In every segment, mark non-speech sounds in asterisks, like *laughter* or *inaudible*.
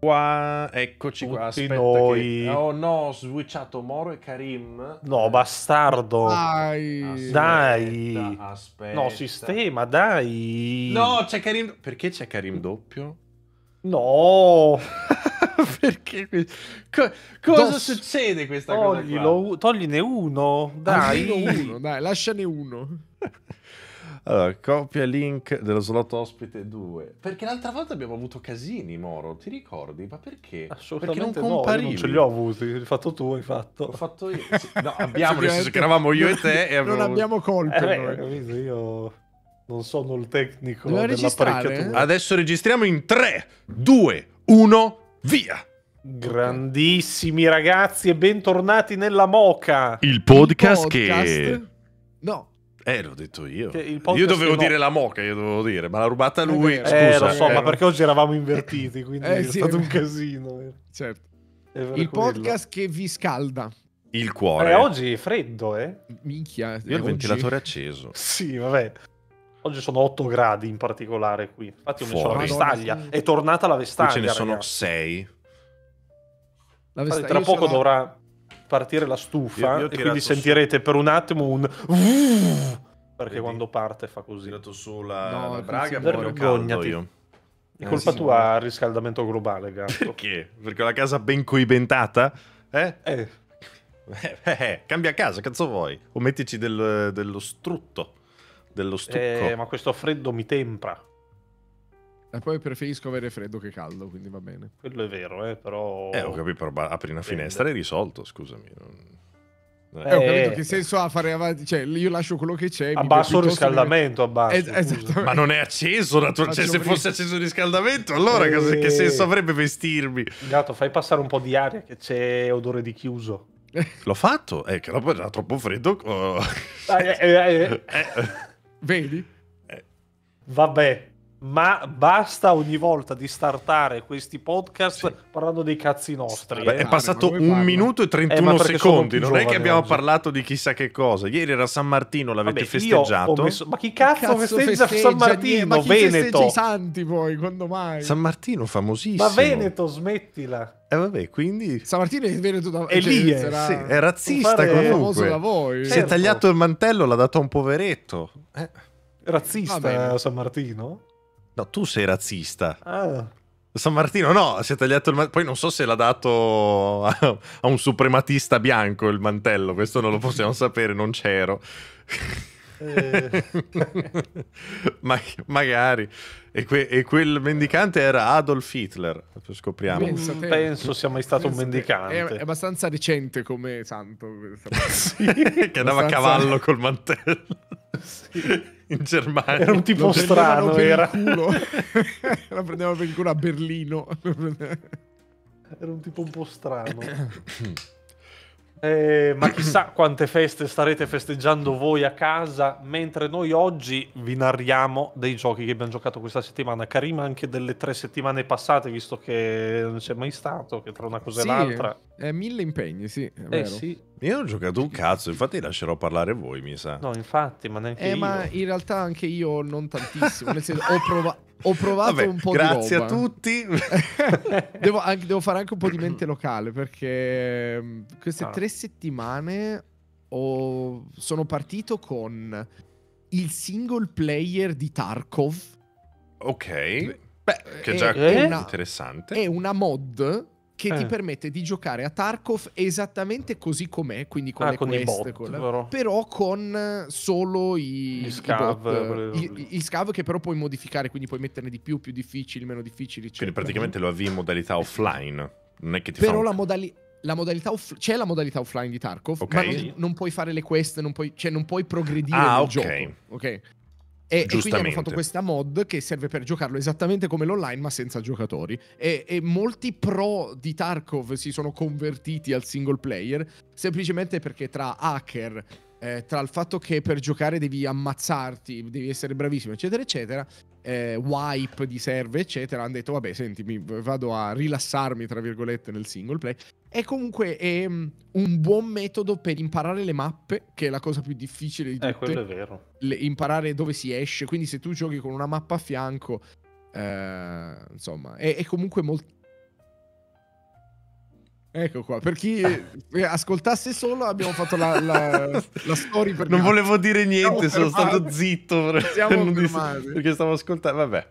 Qua, eccoci Tutti qua, aspetta noi. Che... Oh no, ho switchato Moro e Karim. No, eh. bastardo. Dai. Aspetta, dai. Aspetta. No, sistema, dai. No, c'è Karim. Perché c'è Karim doppio? No. *laughs* Perché? Co cosa Dos... succede questa Toglilo, cosa qua? Toglile uno, dai. Toglilo uno, dai, lasciane uno. *laughs* Allora, copia link dello slot ospite 2. Perché l'altra volta abbiamo avuto casini, Moro, ti ricordi? Ma perché? Assolutamente perché non comparivi. No, non ce li ho avuti, l'hai fatto tu, hai fatto. L'ho fatto io. Sì, *laughs* no, abbiamo, nel senso che eravamo io e te e abbiamo... Non abbiamo colpe. Eh, capito, io non sono il tecnico dell'apparecchiatura. Adesso registriamo in 3, 2, 1, via! Grandissimi ragazzi e bentornati nella Moca. Il podcast, il podcast... che... No, eh, l'ho detto io. Io dovevo dire la moca, io dovevo dire, ma l'ha rubata lui. Eh, scusa, eh, lo so, eh, ma perché oggi eravamo invertiti, quindi eh, è sì, stato un casino. Certo. Il quello. podcast che vi scalda. Il cuore. Eh, oggi è freddo, eh? Minchia. Io ho il ventilatore acceso. Sì, vabbè. Oggi sono 8 gradi in particolare qui. Infatti io Fuori. mi la vestaglia. È tornata la vestaglia. Qui ce ne sono ragazzi. 6. La vestaglia, Infatti, tra poco sono... dovrà partire la stufa io, io e quindi sentirete su. per un attimo un perché Vedi? quando parte fa così. Tirato su la, no, la braga, vergognati. È colpa eh, sì, tua il riscaldamento globale, gatto. Perché? Perché la casa ben coibentata? Eh? Eh. eh, eh cambia casa, cazzo vuoi? O mettici del, dello strutto, dello stucco. Eh, ma questo freddo mi tempra. E poi preferisco avere freddo che caldo, quindi va bene. Quello è vero, eh, però... Eh, ho capito, però apri una finestra e risolto, scusami. Non... Eh, eh, ho eh, capito che eh. senso ha fare avanti, cioè io lascio quello che c'è. Abbasso il riscaldamento, abbasso. Es- ma non è acceso, natura- cioè, se fosse acceso il riscaldamento, allora eh. cosa, che senso eh. avrebbe vestirmi? Gatto, fai passare un po' di aria che c'è odore di chiuso. *laughs* L'ho fatto, è che dopo era troppo freddo. Oh. *laughs* Vedi? Vabbè ma basta ogni volta di startare questi podcast sì. parlando dei cazzi nostri. Beh, È eh. passato un minuto e 31 eh, secondi, non è che abbiamo oggi. parlato di chissà che cosa. Ieri era San Martino, l'avete Vabbè, festeggiato. Messo... Ma chi cazzo, cazzo festeggia, festeggia, San Martino? Ma chi Veneto. i santi poi, quando mai? San Martino famosissimo. Ma Veneto, smettila. E eh vabbè, quindi... San Martino è venuto da... È cioè, lì, è, sarà... sì, è razzista fare... comunque. Da voi. Si certo. è tagliato il mantello, l'ha dato a un poveretto. Eh. Razzista San Martino? No, tu sei razzista. Ah. San Martino no, si è tagliato il mantello. Poi non so se l'ha dato a, a, un suprematista bianco il mantello, questo non lo possiamo sapere, non c'ero. Eh. *laughs* Ma, magari. E, que- e, quel mendicante era Adolf Hitler, scopriamo. Pensate, mm, non penso sia mai stato un mendicante. È, è, abbastanza recente come santo. *laughs* sì, che andava a cavallo col mantello. *laughs* sì in Germania. Era un tipo Lo strano, era. La *laughs* prendevano per il culo a Berlino. era un tipo un po' strano. *coughs* Eh, ma chissà quante feste starete festeggiando voi a casa, mentre noi oggi vi narriamo dei giochi che abbiamo giocato questa settimana. Karima anche delle tre settimane passate, visto che non c'è mai stato, che tra una cosa sì. e l'altra. Eh, mille impegni, sì. Eh sì. Io non ho giocato un cazzo, infatti lascerò parlare voi, mi sa. No, infatti, ma neanche eh, io. ma in realtà anche io non tantissimo. nel senso, ho, prova- ho *laughs* provato Vabbè, un po' di roba. Grazie a tutti. *laughs* devo, anche, devo, fare anche un po' di mente locale, perché mm, queste ah. tre settimane ho... sono partito con il single player di Tarkov. Ok. Beh, che è già è eh, una, eh? interessante. È una mod che eh. ti permette di giocare a Tarkov esattamente così com'è, quindi con ah, le con quest, bot, con la... però. però. con eh, solo i, gli scav, bot, eh, i, i, i scav che però puoi modificare, quindi puoi metterne di più, più difficili, meno difficili, eccetera. Quindi praticamente lo avvii in modalità offline, non è che ti Però un... la modalità la modalità off- c'è la modalità offline di Tarkov, okay. ma non, non, puoi fare le quest, non puoi, cioè non puoi progredire ah, nel okay. gioco. Ok. E, e, quindi hanno fatto questa mod che serve per giocarlo esattamente come l'online ma senza giocatori. E, e, molti pro di Tarkov si sono convertiti al single player semplicemente perché tra hacker, eh, tra il fatto che per giocare devi ammazzarti, devi essere bravissimo, eccetera, eccetera, eh, wipe di serve, eccetera, hanno detto, vabbè, senti, mi vado a rilassarmi, tra virgolette, nel single play. E comunque è mm, un buon metodo per imparare le mappe, che è la cosa più difficile di eh, tutte. Eh, quello è vero. Le, imparare dove si esce, quindi se tu giochi con una mappa a fianco, eh, insomma, è, è comunque molto Ecco qua, per chi eh, ascoltasse solo abbiamo fatto la, la, *laughs* la story. non volevo dire niente, Siamo sono fermati. stato zitto per, Siamo per perché stavo ascoltando. Vabbè.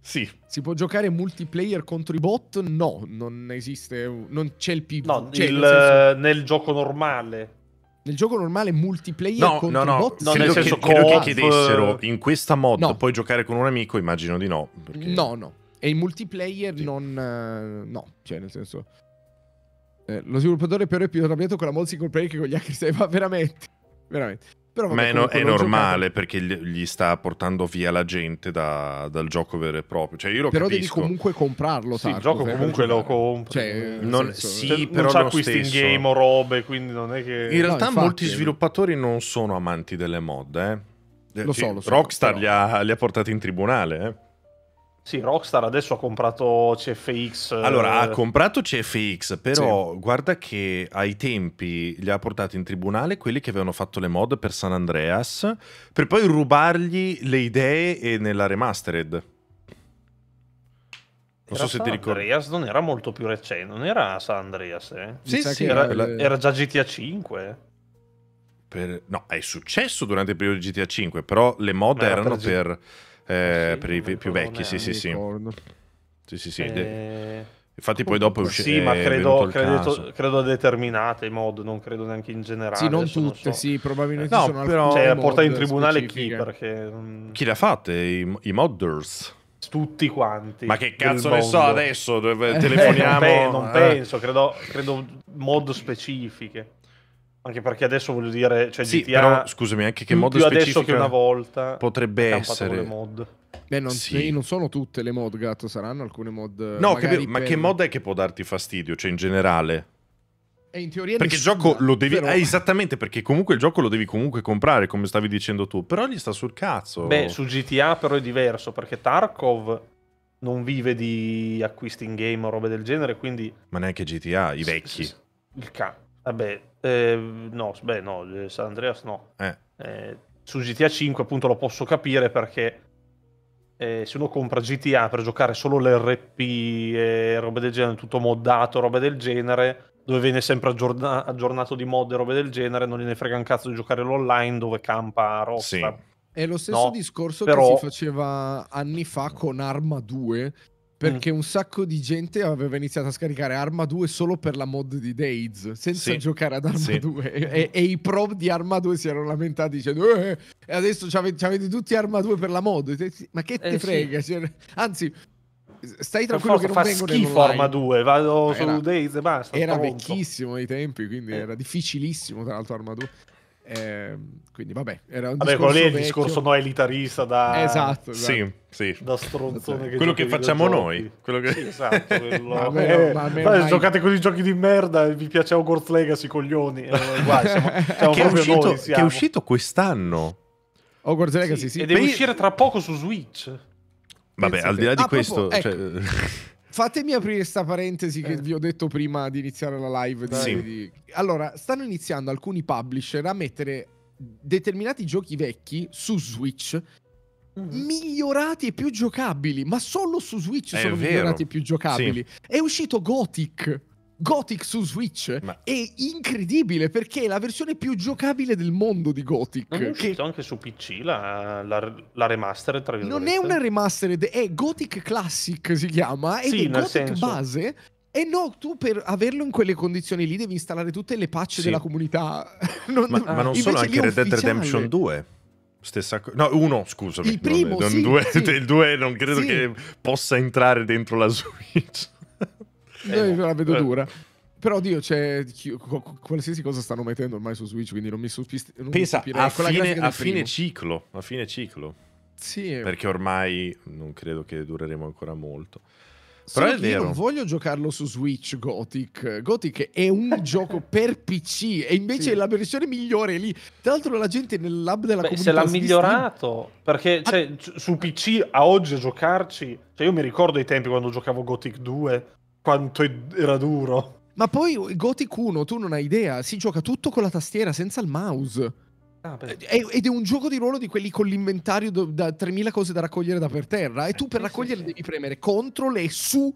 Sì. Si può giocare multiplayer contro i bot? No, non esiste, non c'è il PvP. No, cioè, il, nel, nel gioco normale. Nel gioco normale multiplayer no, contro no, no, bot? No, credo, nel senso che, credo che chiedessero in questa mod no. puoi giocare con un amico, immagino di no. Perché... No, no. E in multiplayer sì. non... Uh, no, cioè nel senso... Eh, lo sviluppatore però è più arrabbiato con la mod single player che con gli hacker save, ma veramente. Veramente. Però, vabbè, ma è, no, è normale giocato. perché gli, gli, sta portando via la gente da, dal gioco vero e proprio. Cioè, io lo però capisco. devi comunque comprarlo. Sì, Tarko, il gioco comunque lo compro. Cioè, eh, non, senso, sì, cioè, però non c'è in game o robe, quindi non è che. In realtà, no, infatti, molti eh. sviluppatori non sono amanti delle mod. Eh. Lo eh, so, lo so, Rockstar però... li, ha, li ha portati in tribunale. Eh. Sì, Rockstar adesso ha comprato CFX. Allora, ha eh, comprato CFX, però sì. guarda che ai tempi li ha portati in tribunale quelli che avevano fatto le mod per San Andreas, per poi rubargli le idee nella remastered. Non era so se San ti ricordi. Andreas non era molto più recente, non era San Andreas, eh? Sì, sì, sì era, le... era già GTA 5. Per... No, è successo durante il periodo di GTA 5, però le mod Ma erano per... per eh, eh per i più vecchi, sì, sì, sì. Sì, sì, sì. Eh... Infatti poi dopo uscì Sì, ma credo, credo, credo, a determinate mod, non credo neanche in generale. Sì, non tutte, so. sì, probabilmente no, però cioè, porta in tribunale specifiche. Mm, chi perché Chi le ha fatte? I, i modders. Tutti quanti. Ma che cazzo ne so adesso? Dove eh, telefoniamo? *laughs* non, pe- eh. non penso, credo, credo mod specifiche. Anche perché adesso voglio dire, cioè sì, GTA però scusami, anche che mod specifico adesso che una volta potrebbe essere le mod. Beh, non, sì. non, sono tutte le mod, gatto, saranno alcune mod eh, No, che, per... ma che mod è che può darti fastidio, cioè in generale? E eh, in teoria perché il gioco lo devi però... eh, esattamente perché comunque il gioco lo devi comunque comprare, come stavi dicendo tu, però gli sta sul cazzo. Beh, su GTA però è diverso perché Tarkov non vive di acquisti in game o robe del genere, quindi Ma neanche GTA, i vecchi. Il ca... Vabbè, eh, no, beh, no, eh, San Andreas no. Eh. Eh, su GTA 5 appunto lo posso capire perché eh, se uno compra GTA per giocare solo l'RP e robe del genere, tutto moddato, robe del genere, dove viene sempre aggiorna- aggiornato di mod e robe del genere, non gliene frega un cazzo di giocare l'online dove campa Rockstar. Sì. È lo stesso no, discorso però... che si faceva anni fa con Arma 2, perché mm. un sacco di gente aveva iniziato a scaricare Arma 2 solo per la mod di Days, senza sì. giocare ad Arma sì. 2. E, e, i pro di Arma 2 si erano lamentati dicendo eh, eh adesso avete tutti Arma 2 per la mod. Ma che eh, te eh, frega? Sì. Cioè, anzi, stai tranquillo che non fa vengono schifo Arma 2, vado era, su Days e basta. Era pronto. vecchissimo ai tempi, quindi eh. era difficilissimo tra l'altro Arma 2. Eh, quindi vabbè, era un vabbè, discorso quello lì è il discorso no elitarista da Esatto, esatto. Sì, sì. da stronzone che quello che facciamo noi, quello che sì, esatto, quello... *laughs* ma me, eh, ma me ormai... giocate con i giochi di merda e vi piace Hogwarts Legacy coglioni, eh, *laughs* che, è uscito, noi, che è uscito quest'anno. Hogwarts Legacy sì, sì. e deve per... uscire tra poco su Switch. Vabbè, Pensate. al di là di ah, questo, proprio, cioè... Ecco. *laughs* Fatemi aprire questa parentesi che eh. vi ho detto prima di iniziare la live. Dai, sì. Di... Allora, stanno iniziando alcuni publisher a mettere determinati giochi vecchi su Switch mm migliorati e più giocabili, ma solo su Switch È sono vero. migliorati e più giocabili. Sì. È uscito Gothic. Gothic su Switch Ma... è incredibile perché è la versione più giocabile del mondo di Gothic. Non è uscito che... anche su PC la, la, la remastered, tra virgolette. Non è una remastered, è Gothic Classic si chiama, ed sì, è Gothic senso. base. E no, tu per averlo in quelle condizioni lì devi installare tutte le patch sì. della comunità. *laughs* non, ma, ma, non solo, anche Red Dead Redemption 2. Stessa cosa. No, uno, scusami. Il primo, non, sì, non due, sì. *laughs* Il 2 non credo sì. che possa entrare dentro la Switch. Noi la vedo eh. dura. Però, Dio, c'è qualsiasi cosa stanno mettendo ormai su Switch, quindi non mi sospist- non Pensa, mi a, fine, a fine ciclo, a fine ciclo. Sì. Perché ormai non credo che dureremo ancora molto. Però Solo è vero. Io non voglio giocarlo su Switch Gothic. Gothic è un *laughs* gioco per PC e invece sì. la versione migliore è lì. Tra l'altro la gente nel lab della Beh, comunità... Se l'ha migliorato, Steam... perché ah. cioè, ah. su PC a oggi giocarci... Cioè io mi ricordo i tempi quando giocavo Gothic 2 quanto era duro. Ma poi Gothic 1, tu non hai idea, si gioca tutto con la tastiera, senza il mouse. Ah, Ed è un gioco di ruolo di quelli con l'inventario da 3000 cose da raccogliere da per terra. E tu per eh, raccogliere devi premere CTRL e su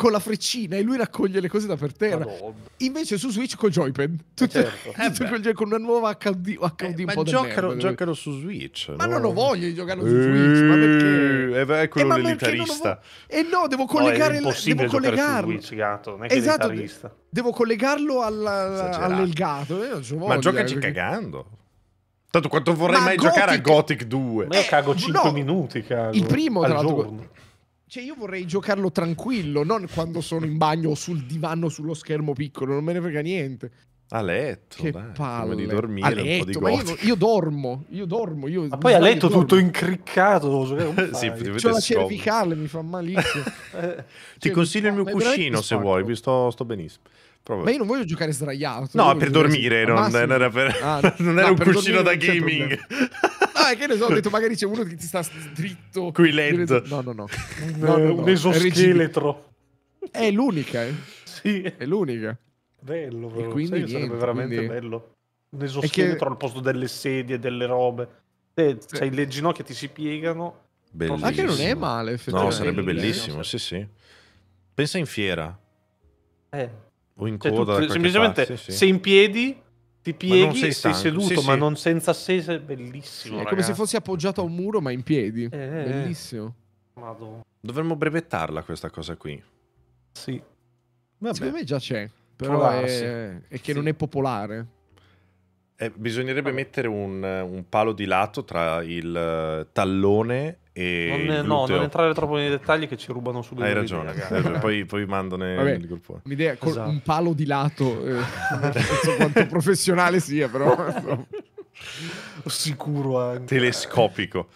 con la freccina e lui raccoglie le cose da per terra. Madonna. Invece su Switch con Joypad, eh, tutto, certo. tutto *laughs* eh con una nuova HD, HD eh, un po' giocano, giocano su Switch. Ma no. non ho voglia di giocare su eh, Switch, ma perché? Eh, è quello eh, dell'elitarista. E no, devo collegare no, il devo collegarlo. Switch, gato, non è che esatto, de- devo collegarlo alla, all'elgato, voglia, Ma giocaci perché... cagando. Tanto quanto vorrei ma mai Gothic... giocare a Gothic 2. Ma io cago 5 no, minuti, cago. Il primo, tra l'altro. Cioè, io vorrei giocarlo tranquillo, non quando sono in bagno o sul divano sullo schermo piccolo, non me ne frega niente. A letto, che dai, palle. di dormire, a letto, ma io, io, dormo, io dormo. Io ma poi a letto dormo. tutto incriccato. Cioè, *laughs* sì, C'ho la cervicale, mi fa malissimo. *laughs* Ti cioè, consiglio il mio cuscino se vuoi, sto, sto benissimo. Proprio. Ma io non voglio giocare sdraiato. No, per dormire, non, non, era, per... Ah, *laughs* non era no, un per cuscino da gaming. *laughs* Ah, che ne so, ho detto magari c'è uno che ti sta dritto. Qui lento. No, no, *laughs* no. no, no un esoscheletro. È l'unica, eh. Sì. È l'unica. Bello, però. E quindi Sai, niente, veramente quindi... bello. Un esoscheletro che... al posto delle sedie, delle robe. Te, sì. Cioè, le ginocchia ti si piegano. Bellissimo. Anche non è male, effettivamente. No, sarebbe bellissimo, sì, sì. Pensa in fiera. Eh o in cioè, coda. Tu, semplicemente parte, sei in piedi, ti pieghi, ma sei, sei, seduto, sì, ma non senza sese, bellissimo. È come se fossi appoggiato a un muro, ma in piedi. Eh, eh, eh, bellissimo. Madonna. Dovremmo brevettarla questa cosa qui. Sì. Vabbè. Secondo me già c'è, però è... è, che non è popolare. Eh, bisognerebbe Vabbè. mettere un, un, palo di lato tra il eh, tallone e non, no, non entrare troppo nei dettagli che ci rubano subito. Hai ragione, idee, hai poi, poi mandane Vabbè, gruppo. Un'idea con esatto. un palo di lato, eh, *laughs* non so quanto professionale sia, però sicuro anche. telescopico.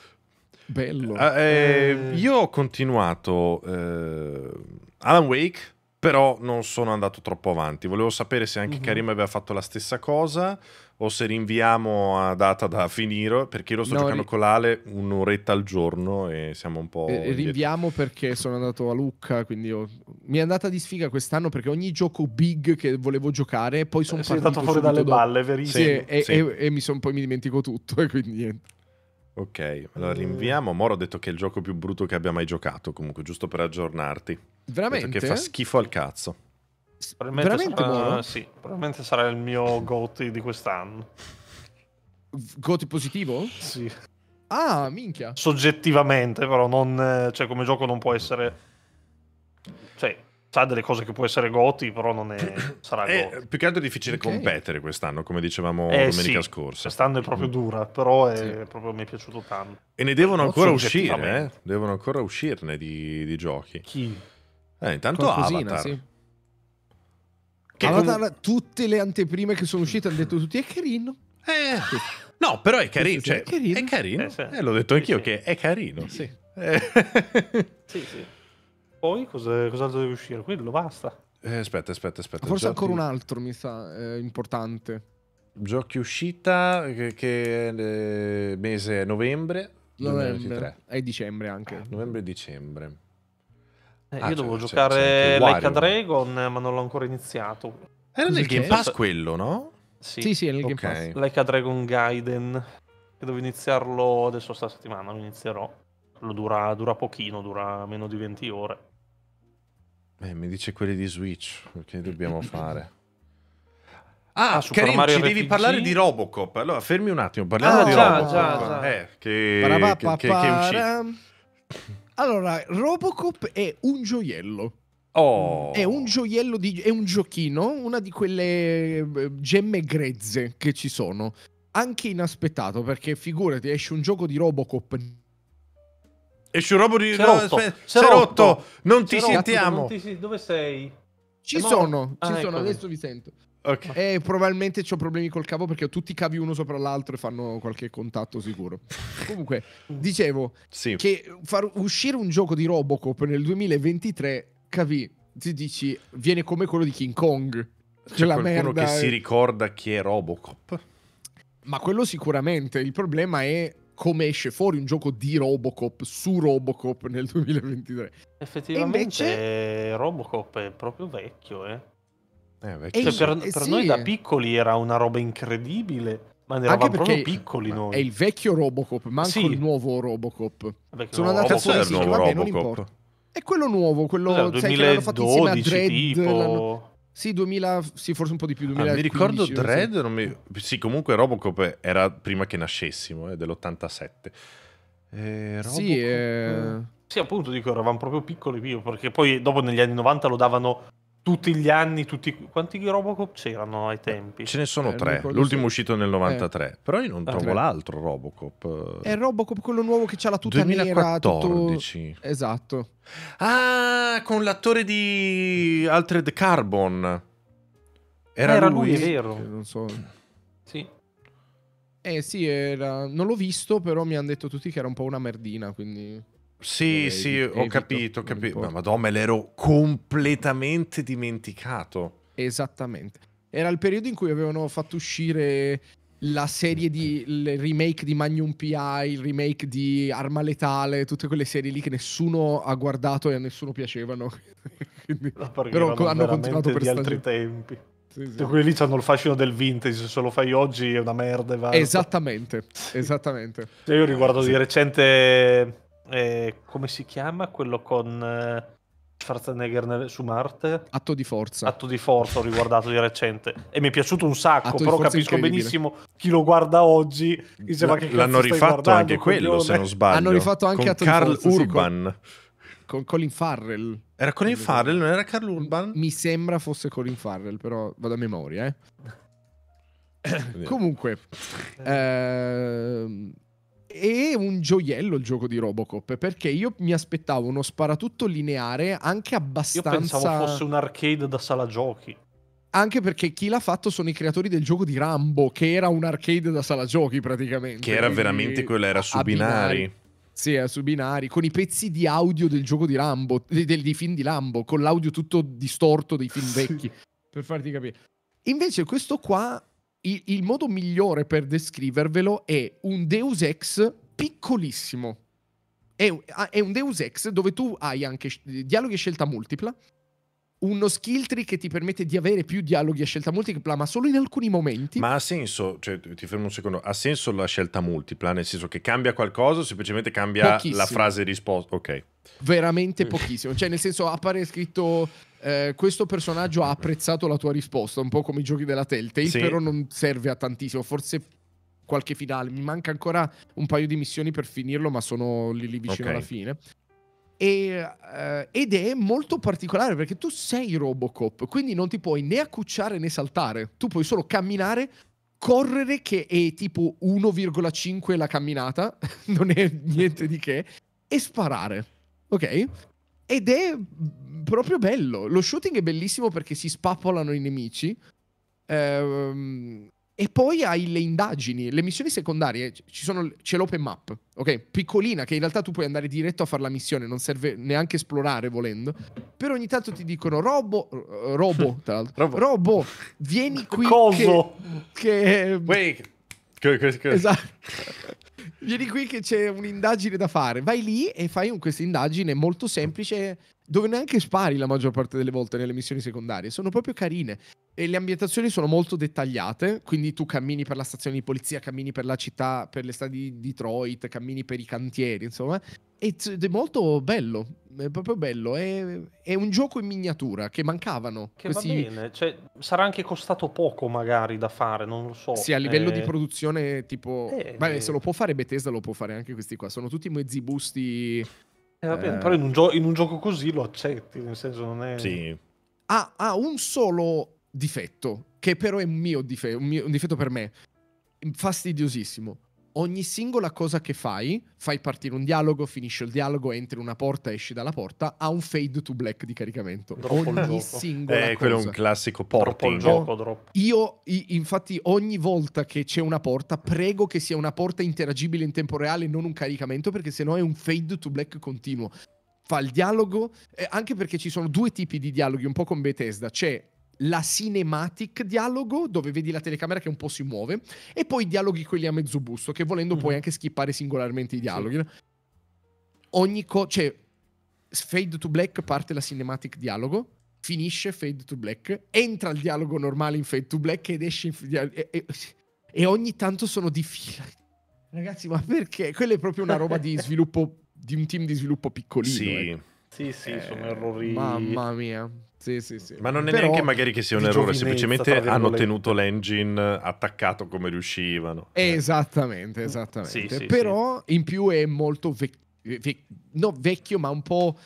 Bello. Ah, eh, eh, io ho continuato eh, Alan Wake, però non sono andato troppo avanti. Volevo sapere se anche mm-hmm. Karim aveva fatto la stessa cosa o se rinviamo a data da finire, perché io sto no, giocando ri- con l'Ale un'oretta al giorno e siamo un po'... Eh, rinviamo perché sono andato a Lucca, quindi ho... mi è andata di sfiga quest'anno perché ogni gioco big che volevo giocare, poi sono eh, partito... Sei andato fuori dalle dopo. balle, verissimo. Sì, sì, e, sì. e, e mi son, poi mi dimentico tutto *laughs* e quindi niente. Ok, allora rinviamo. Moro ha detto che è il gioco più brutto che abbia mai giocato, comunque, giusto per aggiornarti. Veramente? Che fa schifo al cazzo. Probabilmente Veramente sarà, buono? Sì, probabilmente sarà il mio GOTI di quest'anno. GOTI positivo? Sì. Ah, minchia. Soggettivamente, però, non, cioè, come gioco non può essere... Cioè, sa delle cose che può essere Goti, però non è, *coughs* sarà è, eh, Più che altro è difficile okay. competere quest'anno, come dicevamo eh, domenica sì, scorsa. Quest'anno è proprio mm. dura, però è, sì. proprio, mi è piaciuto tanto. E ne devono ancora uscire, eh? Devono ancora uscirne di, di giochi. Chi? Eh, intanto Qualcosina, Avatar. Sì. Che Avatar, comunque... tutte le anteprime che sono uscite hanno detto tutti è carino. Eh, no, però è carino. Cioè, è carino. È carino. Eh, eh l'ho detto anch'io sì, che è carino. Sì, eh. *laughs* sì. Poi cos'è, cos'altro deve uscire? Quello, basta. Eh, aspetta, aspetta, aspetta. Forse ancora un altro, mi sa, importante. Giochi uscita che, che mese è novembre. Novembre. E dicembre anche. novembre e dicembre. Eh, ah, io devo giocare Like a Dragon, ma non l'ho ancora iniziato. Era nel Game Pass quello, no? Sì, sì, sì è nel okay. Game Pass. Like a Dragon Gaiden, che devo iniziarlo adesso sta settimana, lo inizierò. Lo dura, dura pochino, dura meno di 20 ore. Beh, mi dice quelli di Switch, che dobbiamo fare? Ah, ah Super Karim, Mario ci RPG? devi parlare di Robocop. Allora, fermi un attimo, parliamo ah, di già, Robocop. Già, già. Eh, che, che, che, che è uscito. Allora, Robocop è un gioiello. Oh. È un gioiello, di, è un giochino, una di quelle eh, gemme grezze che ci sono. Anche inaspettato, perché figurati, esce un gioco di Robocop Esce un robot di... Robocop. rotto. Aspetta, rotto. rotto. Non ti sentiamo. non ti si... Dove sei? Ci sono, ah, ci ecco sono, adesso vi sento. Okay. E probabilmente ho problemi col cavo perché ho tutti i cavi uno sopra l'altro e fanno qualche contatto sicuro. *laughs* Comunque, dicevo sì. che far uscire un gioco di Robocop nel 2023, capi, ti dici, viene come quello di King Kong. C'è, C'è cioè, la qualcuno merda che è... si ricorda chi è Robocop. Ma quello sicuramente. Il problema è come esce fuori un gioco di Robocop su Robocop nel 2023. Effettivamente, invece... Robocop è proprio vecchio, eh. Eh, certo. cioè, il, per, per eh, sì. noi da piccoli era una roba incredibile. Ma ne eravamo proprio piccoli noi. È il vecchio Robocop, ma anche sì. il nuovo Robocop. Vabbè, Sono andato a fuori il nuovo certo, vabbè, Robocop. Non importa. È quello nuovo, quello sì, sai, 2012, che Dread, tipo... Sì, 2000, sì, forse un po' di più, 2015. Ah, mi ricordo Dread, sì. Mi... sì, comunque Robocop era prima che nascessimo, è dell'87. Eh, eh Robocop... Sì, eh. eh... sì, appunto, dico, eravamo proprio piccoli, perché poi dopo negli anni 90 lo davano tutti gli anni, tutti... quanti Robocop c'erano ai tempi? Ce ne sono eh, tre, l'ultimo eh. è uscito nel 93, eh. però io non ah, trovo tre. l'altro Robocop. Eh. È Robocop quello nuovo che c'ha la tuta 2014. nera. Tutto... Esatto. Ah, con l'attore di Altered Carbon. Era, era lui, lui, è vero. Eh, non so. Sì. Eh sì, era... non l'ho visto, però mi hanno detto tutti che era un po' una merdina, quindi... Sì, sì, ho capito, ho capito. Ma madonna, me l'ero completamente dimenticato. Esattamente. Era il periodo in cui avevano fatto uscire la serie di il remake di Magnum PI, il remake di Arma Letale, tutte quelle serie lì che nessuno ha guardato e a nessuno piacevano. *laughs* Quindi, però hanno continuato per stagione. altri tempi. Sì, sì. Cioè, quelli lì hanno il fascino del vintage, se lo fai oggi è una merda. Esattamente, esattamente. Cioè, io riguardo di recente eh, come si chiama quello con eh, Schwarzenegger nel, su Marte? Atto di forza. Atto di forza ho riguardato di recente e mi è piaciuto un sacco, Atto però capisco benissimo chi lo guarda oggi dice, L- L'hanno rifatto anche quello, se non sbaglio. Hanno rifatto anche con Atto Carl forza, Urban. Sì, con, con Colin Farrell. Era Colin Farrell, non era Carl Urban? Mi sembra fosse Colin Farrell, però vado a memoria, eh. Comunque, eh. ehm, è un gioiello il gioco di Robocop perché io mi aspettavo uno sparatutto lineare anche abbastanza. Io pensavo fosse un arcade da sala giochi. Anche perché chi l'ha fatto sono i creatori del gioco di Rambo, che era un arcade da sala giochi praticamente. Che era veramente quella, era su binari. binari. Sì, su binari, con i pezzi di audio del gioco di Rambo, di, dei film di Rambo, con l'audio tutto distorto dei film vecchi, per farti capire. Invece questo qua il, il modo migliore per descrivervelo è un Deus Ex piccolissimo. È, ah, è un Deus Ex dove tu hai anche dialoghi e scelta multipla, uno skill tree che ti permette di avere più dialoghi a scelta multipla, ma solo in alcuni momenti. Ma ha senso, cioè, ti fermo un secondo, ha senso la scelta multipla, nel senso che cambia qualcosa o semplicemente cambia la frase risposta? Ok. Veramente pochissimo, cioè nel senso appare scritto eh, questo personaggio ha apprezzato la tua risposta, un po' come i giochi della Telltale, sì. però non serve a tantissimo, forse qualche finale, mi manca ancora un paio di missioni per finirlo, ma sono lì, lì vicino okay. alla fine. E, eh, ed è molto particolare perché tu sei Robocop, quindi non ti puoi né accucciare né saltare, tu puoi solo camminare correre che è tipo 1,5 la camminata, *laughs* non è niente di che, e sparare. Ok? Ed è proprio bello. Lo shooting è bellissimo perché si spappolano i nemici. Ehm, e poi hai le indagini, le missioni secondarie. Sono, c'è l'open map, ok? Piccolina, che in realtà tu puoi andare diretto a fare la missione, non serve neanche esplorare volendo. Però ogni tanto ti dicono: Robo, Robo, *laughs* tra l'altro, Robo. Robo, vieni qui. *laughs* Coso. Che. che... Wait. Esatto. Vieni qui che c'è un'indagine da fare. Vai lì e fai questa indagine molto semplice dove neanche spari la maggior parte delle volte nelle missioni secondarie, sono proprio carine. E le ambientazioni sono molto dettagliate, quindi tu cammini per la stazione di polizia, cammini per la città, per le strade di Detroit, cammini per i cantieri, insomma. Ed è molto bello, è proprio bello. È, è un gioco in miniatura che mancavano. Che questi... va bene, cioè, sarà anche costato poco magari da fare, non lo so. Sì, a livello eh... di produzione tipo... Eh, Beh, eh... se lo può fare Bethesda lo può fare anche questi qua. Sono tutti mezzi busti eh, va bene, eh... però in un, gio- in un, gioco così lo accetti, nel senso non è... Sì. ha ah, un solo difetto, che però è un mio difetto, un, mio, un difetto per me, fastidiosissimo ogni singola cosa che fai, fai partire un dialogo, finisce il dialogo, entri una porta, esci dalla porta, ha un fade to black di caricamento. Drop ogni singola eh, cosa. quello è un classico porting. gioco, drop. Io, infatti, ogni volta che c'è una porta, prego che sia una porta interagibile in tempo reale, non un caricamento, perché sennò è un fade to black continuo fa il dialogo, eh, anche perché ci sono due tipi di dialoghi, un po' con Bethesda. C'è la cinematic dialogo, dove vedi la telecamera che un po' si muove, e poi i dialoghi quelli a mezzo busto, che volendo mm. puoi anche skippare singolarmente i dialoghi. Sì. Ogni cosa, cioè, fade to black parte la cinematic dialogo, finisce fade to black, entra il dialogo normale in fade to black ed esce in... fade E, e, e ogni tanto sono di fila. Ragazzi, ma perché? Quella è proprio una roba di *laughs* sviluppo, di un team di sviluppo piccolino. Sì, eh. sì, sì, eh, sono errori. Mamma mia. Sì, sì, sì. Ma non è Però, neanche magari che sia un errore, semplicemente hanno tenuto l'engine attaccato come riuscivano. Esattamente, esattamente. Sì, sì, Però sì. in più è molto vec- vec- no, vecchio, ma un po'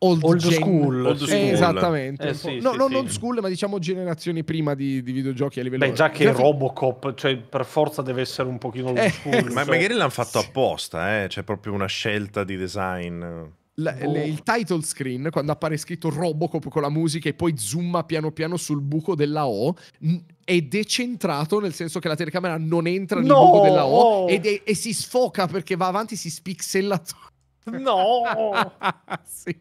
old, old school. Old school. Eh, esattamente. Eh, sì, no, sì, non sì. old school, ma diciamo generazioni prima di, di videogiochi a livello... Beh, già che Grazie. Robocop, cioè per forza deve essere un pochino old eh, school. Ma magari l'hanno fatto apposta, eh? C'è proprio una scelta di design la, oh. le, boh. il title screen, quando appare scritto Robocop con la musica e poi zooma piano piano sul buco della O, n- è decentrato nel senso che la telecamera non entra nel no! buco della O ed è, e si sfoca perché va avanti, si spixella tutto. No! *laughs* sì.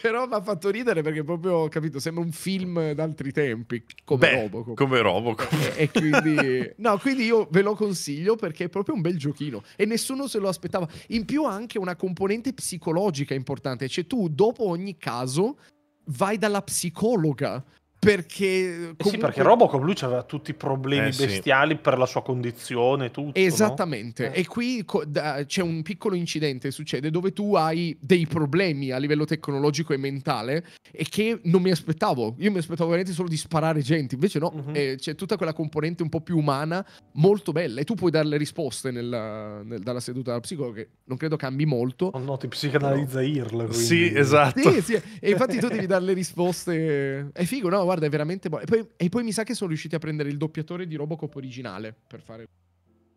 Però mi ha fatto ridere perché proprio, capito, sembra un film d'altri tempi, come Beh, Robocop. Come Robocop. E, quindi... no, quindi io ve lo consiglio perché è proprio un bel giochino e nessuno se lo aspettava. In più ha anche una componente psicologica importante, cioè tu dopo ogni caso vai dalla psicologa perché comunque... eh sì, perché Robocop lui aveva tutti i problemi eh, bestiali sì. per la sua condizione tutto, esattamente no? eh. e qui co- da, c'è un piccolo incidente succede dove tu hai dei problemi a livello tecnologico e mentale e che non mi aspettavo io mi aspettavo veramente solo di sparare gente invece no uh-huh. c'è tutta quella componente un po' più umana molto bella e tu puoi dare le risposte nella, nel, dalla seduta dal psicologo che non credo cambi molto oh no ti psicanalizza Irla quindi. sì esatto sì, sì. e infatti tu devi dare le risposte è figo no guarda, è veramente buono. E, e poi, mi sa che sono riusciti a prendere il doppiatore di Robocop originale per fare.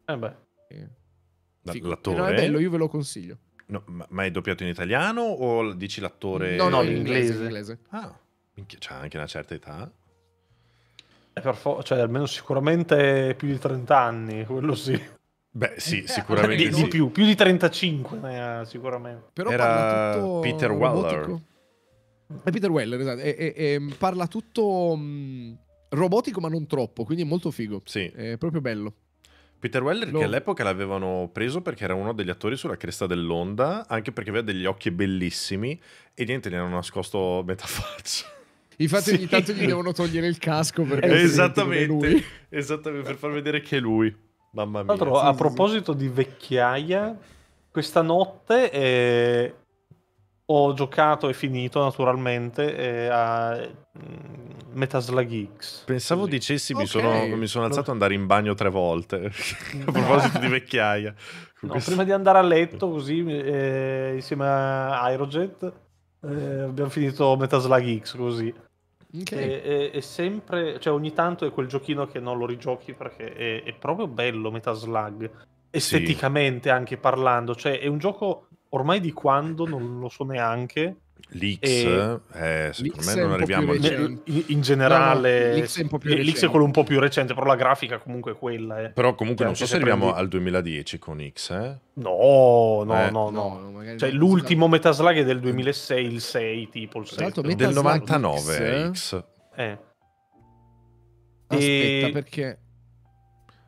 Eh beh. E... L'attore. No, è bello, io ve lo consiglio. No, ma, è doppiato in italiano o dici l'attore? No, no, l'inglese. inglese. In inglese. Ah, c'ha anche una certa età. Eh, fo- cioè, almeno sicuramente più di 30 anni, quello sì. Beh, *laughs* sì, sicuramente. Di, sì. di più, più di 35 eh, sicuramente. Però Era tutto Peter Weller. Robotico. È Peter Weller, esatto. E, e, e mm, parla tutto mh, mm, robotico, ma non troppo, quindi è molto figo. Sì. È proprio bello. Peter Weller Lo... che all'epoca l'avevano preso perché era uno degli attori sulla cresta dell'onda, anche perché aveva degli occhi bellissimi e niente, gli hanno nascosto metà faccia. Infatti sì. ogni tanto gli devono togliere il casco perché eh, esattamente, esattamente per far vedere che è lui. Mamma mia. Allora, a proposito di vecchiaia, questa notte è eh, ho giocato e finito naturalmente eh, a mm, Metaslag X. Pensavo dicessi okay. mi, sono, mi, sono, alzato ad andare in bagno tre volte, *laughs* a proposito di vecchiaia. No, Prima di andare a letto così eh, insieme a Aerojet eh, abbiamo finito Metaslag X così. Okay. E, e, e, sempre, cioè ogni tanto è quel giochino che non lo rigiochi perché è, è proprio bello Metal Metaslag esteticamente sì. anche parlando, cioè è un gioco ormai di quando non lo so neanche. L'X, e... eh, secondo L'X me non arriviamo in, in generale. No, no, L'X, è L'X, è quello un po' più recente, però la grafica comunque è quella. Eh. Però comunque cioè, non so cioè, se arriviamo prendi... al 2010 con X. Eh? No, no, eh. no, no. no cioè, l'ultimo esatto. Metaslag è del 2006, il 6 tipo il 7. Esatto, del 99 X. X. Eh. Aspetta, e... perché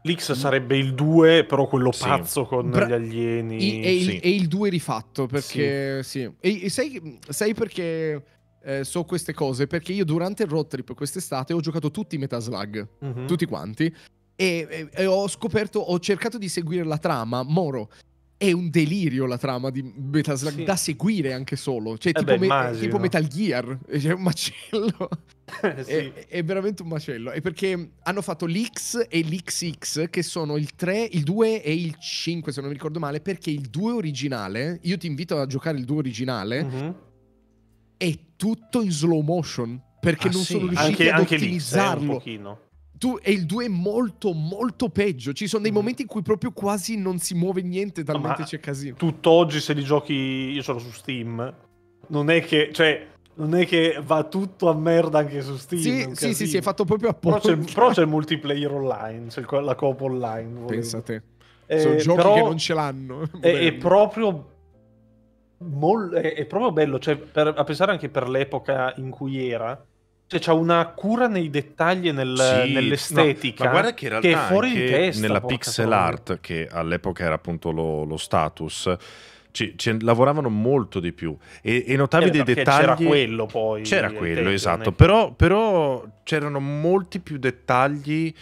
L'X mm. sarebbe il 2, però quello sì. pazzo con Bra- gli alieni. E, sì. il, il, 2 rifatto, perché sì. sì. E, e sai, sai, perché eh, so queste cose? Perché io durante il road trip quest'estate ho giocato tutti i Metal Slug, mm-hmm. tutti quanti, e, e, e ho scoperto, ho cercato di seguire la trama, Moro è un delirio la trama di Metal Slug sì. da seguire anche solo, cioè eh tipo, beh, me- tipo, Metal Gear, eh, cioè un macello. Eh, sì. è, è, veramente un macello. È perché hanno fatto l'X e l'XX che sono il 3, il 2 e il 5 se non mi ricordo male, perché il 2 originale, io ti invito a giocare il 2 originale, mm-hmm. è tutto in slow motion perché ah, non sì. sono riusciti anche, ad anche eh, ottimizzarlo. Lì, tu, e il 2 è molto, molto peggio. Ci sono dei mm. momenti in cui proprio quasi non si muove niente, talmente Ma c'è casino. Tutt'oggi, se li giochi, io sono su Steam, non è che, cioè, non è che va tutto a merda anche su Steam. Sì, sì, sì, sì, è fatto proprio apposta. Però, però c'è, il multiplayer online, c'è la coop online. Volevo. Pensa a Eh, sono giochi che non ce l'hanno. È, è proprio Mol- è, è, proprio bello, cioè, per, a pensare anche per l'epoca in cui era, cioè, c'ha una cura nei dettagli e nel, sì, nell'estetica. No, guarda che in realtà che è fuori in testa. Nella pixel paura. art, che all'epoca era appunto lo, lo status. Ci, ci, lavoravano molto di più e, e notavi eh, dei dettagli. C'era quello poi. C'era quello, esatto. Però, però c'erano molti più dettagli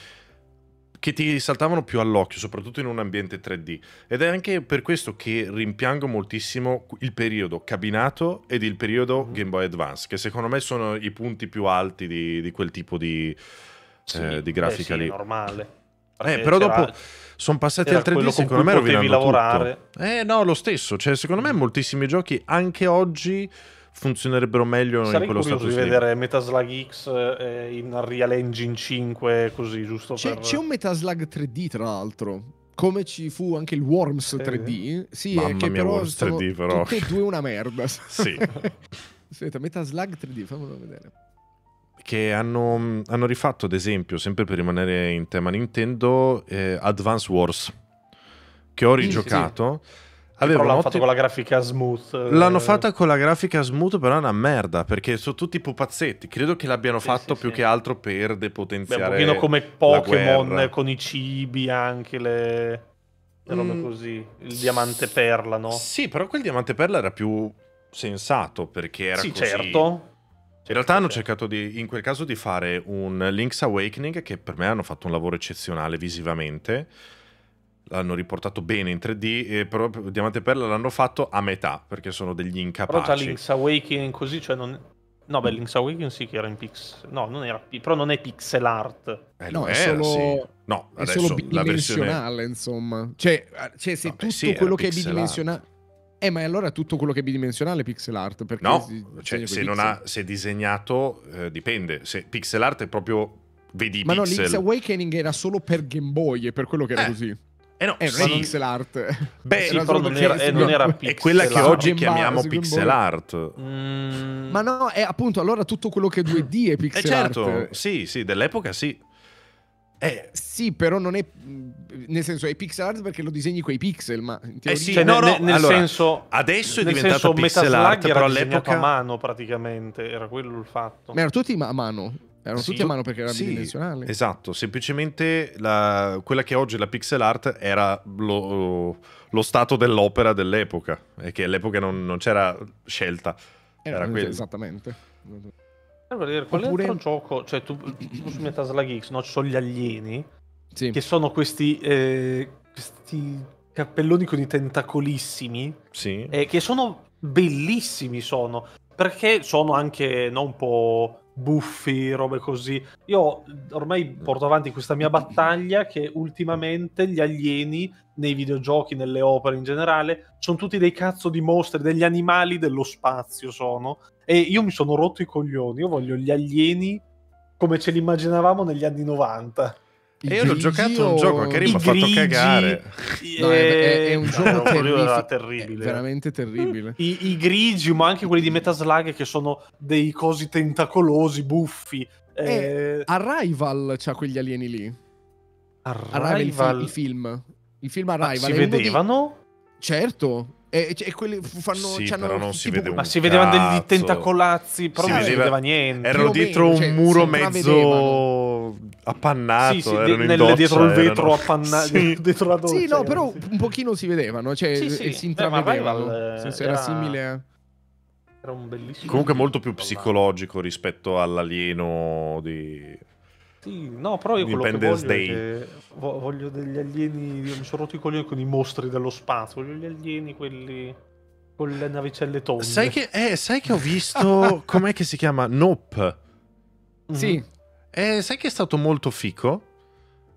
che ti saltavano più all'occhio, soprattutto in un ambiente 3D. Ed è anche per questo che rimpiango moltissimo il periodo cabinato ed il periodo mm-hmm. Game Boy Advance, che secondo me sono i punti più alti di, di quel tipo di, sì, eh, di grafica eh sì, lì. normale. Eh, eh però dopo sono passati al 3D, secondo me rovinando lavorare. Tutto. Eh no, lo stesso, cioè secondo me moltissimi giochi anche oggi funzionerebbero meglio Sarei in quello stato di vedere Metaslug X eh, in Unreal Engine 5 così giusto c'è, per... c'è un Metaslug 3D tra l'altro come ci fu anche il Worms 3D sì, Mamma che mia, però Worms 3D però tutte e due una merda *laughs* sì *laughs* aspetta Metaslug 3D fammelo vedere che hanno, hanno, rifatto, ad esempio, sempre per rimanere in tema Nintendo, eh, Advance Wars, che ho rigiocato. Sì, sì. Aveva l'hanno fatto con la grafica smooth. Eh. L'hanno fatta con la grafica smooth, però è una merda, perché sono tutti pupazzetti. Credo che l'abbiano sì, fatto sì, più sì. che altro per depotenziare Beh, un pochino come Pokémon, con i cibi anche le... le robe mm. così. Il diamante perla, no? Sì, però quel diamante perla era più sensato, perché era sì, così... certo. In realtà hanno cercato di, in quel caso di fare un Link's Awakening che per me hanno fatto un lavoro eccezionale visivamente l'hanno riportato bene in 3D, e però Diamante e Perla l'hanno fatto a metà, perché sono degli incapaci. Però già Link's Awakening così, cioè non... No, beh, Link's Awakening sì che era in pixel... No, non era... però non è pixel art. Eh, no, è solo... Sì. No, è solo bidimensionale, versione... insomma. Cioè, ah, cioè se no, tutto sì, quello che è bidimensionale... Art. Eh, ma allora tutto quello che è bidimensionale è pixel art? Perché no, cioè, cioè, se, non ha, se disegnato eh, dipende. Se pixel art è proprio vedi Ma pixel. no, Link's Awakening era solo per Game Boy e per quello che era eh. così. Eh no, eh, sì. pixel art. Beh, sì, però eh, non era, eh, non era pixel è quella che oggi art. chiamiamo Secondo pixel art. Mm. Ma no, è appunto allora tutto quello che è 2D è eh, pixel eh certo, art. sì, sì, dell'epoca sì. Eh, sì, però non è. Mm, nel senso, è pixel art perché lo disegni quei pixel, ma. Eh sì, cioè, no, no, nel allora, senso. Adesso è diventato pixel art, però all'epoca. a mano praticamente, era quello il fatto. Ma erano tutti a mano. Erano sì, tutti a mano perché erano sì, bidimensionali. Esatto, semplicemente la, quella che oggi è la pixel art era lo, lo stato dell'opera dell'epoca, e che all'epoca non, non c'era scelta. Eh, era, era esatto, quello. Esattamente. Eh, allora, dire, qual Oppure... è il gioco? Cioè, tu, tu su Metaslag X, no? Ci sono gli alieni, sì. che sono questi, eh, questi cappelloni con i tentacolissimi, sì. eh, che sono bellissimi, sono, perché sono anche no, un po' buffi, robe così. Io ormai porto avanti questa mia battaglia che ultimamente gli alieni nei videogiochi, nelle opere in generale, sono tutti dei cazzo di mostri, degli animali dello spazio sono. E io mi sono rotto i coglioni, io voglio gli alieni come ce li immaginavamo negli anni 90. E io l'ho giocato un gioco che mi ha fatto cagare. No, è, è, è un eh, gioco terrif- terribile. È veramente terribile. I, I, grigi, ma anche quelli di Metaslag che sono dei cosi tentacolosi, buffi. Eh, eh... Arrival c'ha quegli alieni lì. Arrival, Arrival il, film. Il film ah, Arrival. Ma si vedevano? Di... Certo, e, e quelli fanno. Sì, però non si tipo, vede un Ma si vedevano degli tentacolazzi, però si non vedeva, si vedeva niente. Erano dietro meno, un cioè, muro mezzo appannato. Sì, sì, erano nelle, doccia, dietro il vetro erano... appannato. *laughs* Sì. *laughs* Dietro la doccia. Sì, no, però un pochino si vedevano. Cioè, sì, sì. si intravedevano. era... era simile a. Eh. Era un bellissimo. Comunque molto più psicologico rispetto all'alieno di sì, no, però io quello che voglio è Che voglio degli alieni, mi sono rotto i coglioni con i mostri dello spazio, voglio gli alieni quelli con le navicelle tonde. Sai che, eh, sai che ho visto, *laughs* com'è che si chiama? Nope. Mhm. Sì. Eh, sai che è stato molto fico?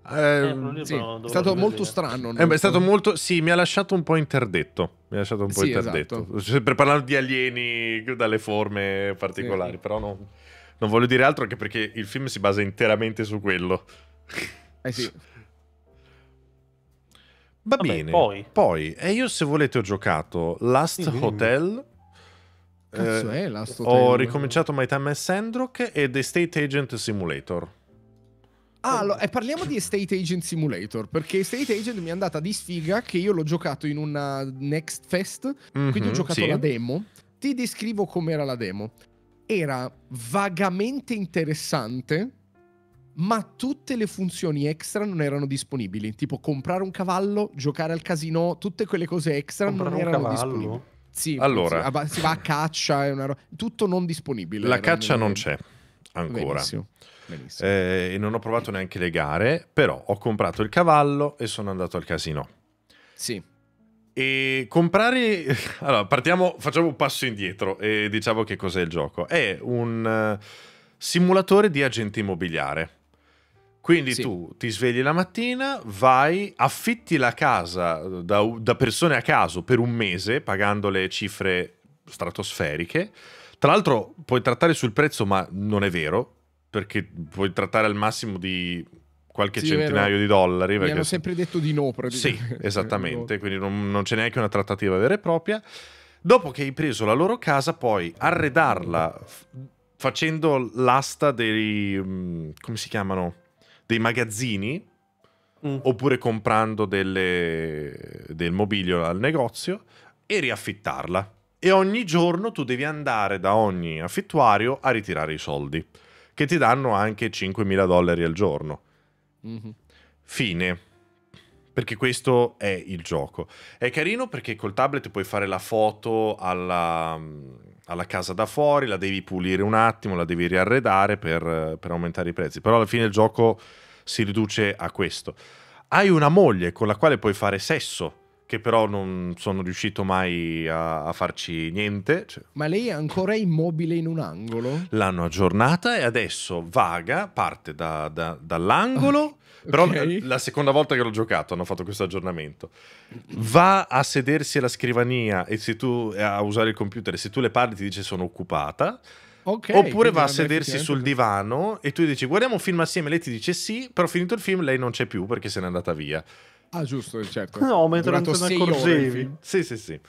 Eh, eh, sì. è stato molto strano. Eh, beh, è stato molto. Sì, mi ha lasciato un po' interdetto. Mi ha lasciato un po' sì, interdetto. Esatto. Sempre cioè, parlando di alieni dalle forme particolari, sì. però no. Non voglio dire altro che perché il film si basa interamente su quello. Eh sì. Va Vabbè, bene. Poi, poi e io se volete ho giocato Last sì, Hotel. Cazzo eh, è Last Hotel? Ho ricominciato My Time as Sandrock e The State Agent Simulator. Ah, allora, eh, parliamo di Estate Agent Simulator, perché Estate Agent mi è andata di sfiga che io l'ho giocato in una Next Fest, mm-hmm, quindi ho mhm, giocato sì. la demo. Ti descrivo com'era la demo era vagamente interessante, ma tutte le funzioni extra non erano disponibili. Tipo comprare un cavallo, giocare al casino, tutte quelle cose extra comprare non erano disponibili. Sì, allora. si va a caccia, è una ro- tutto non disponibile. La caccia non c'è ancora. Benissimo. Benissimo. Eh, e non ho provato neanche le gare, però ho comprato il cavallo e sono andato al casino. Sì e comprare. *laughs* Allora, partiamo, facciamo un passo indietro e diciamo che cos'è il gioco. È un eh, simulatore di agente immobiliare. Quindi sì. tu ti svegli la mattina, vai, affitti la casa eh, da, da persone a caso per un mese, pagando le cifre stratosferiche. Tra l'altro puoi trattare sul prezzo, ma non è vero, perché puoi trattare al massimo di qualche sì, centinaio di dollari. Perché... Mi hanno sempre detto di no, praticamente. Sì, *laughs* esattamente, boh. quindi non, non c'è neanche una trattativa vera e propria. Dopo che hai preso la loro casa, poi arredarla facendo l'asta dei... Mm, come si chiamano? Dei magazzini, mm. oppure comprando delle, del mobilio al negozio e riaffittarla. E ogni giorno tu devi andare da ogni affittuario a ritirare i soldi, che ti danno anche 5.000 dollari al giorno. Mm-hmm. Fine. Perché questo è il gioco. È carino perché col tablet puoi fare la foto alla, mm, alla casa da fuori, la devi pulire un attimo, la devi riarredare per, per aumentare i prezzi. Però alla fine il gioco si riduce a questo. Hai una moglie con la quale puoi fare sesso che però non sono riuscito mai a, a farci niente. Cioè, Ma lei è ancora immobile in un angolo? L'hanno aggiornata e adesso vaga, parte da, da, dall'angolo. Ah, però okay. la, la seconda volta che l'ho giocato hanno fatto questo aggiornamento. Va a sedersi alla scrivania e se tu, a usare il computer e se tu le parli ti dice sono occupata. Okay, Oppure va a sedersi sul divano e tu dici guardiamo un film assieme, lei ti dice sì, però finito il film lei non c'è più perché se n'è andata via. Ah, giusto, certo. No, mentre non te ne accorgevi. Sì, sì, sì.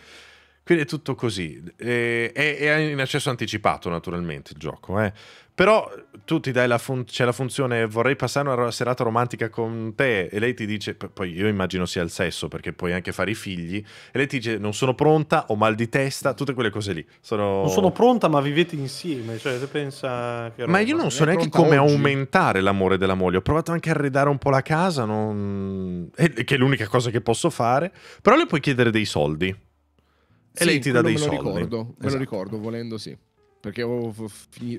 Quindi è tutto così. E, eh, è, è in accesso anticipato, naturalmente, il gioco. Eh? Però tu ti dai la, fun- la funzione vorrei passare una serata romantica con te e lei ti dice, poi io immagino sia il sesso perché puoi anche fare i figli, e lei ti dice non sono pronta, ho mal di testa, tutte quelle cose lì. Sono... Non sono pronta ma vivete insieme, cioè se pensa... Che ma io non so neanche come oggi. aumentare l'amore della moglie, ho provato anche a arredare un po' la casa, non... che è l'unica cosa che posso fare, però le puoi chiedere dei soldi. E sì, lei ti dà dei me soldi. Ricordo, esatto. Me lo esatto. ricordo, volendo sì perché ho,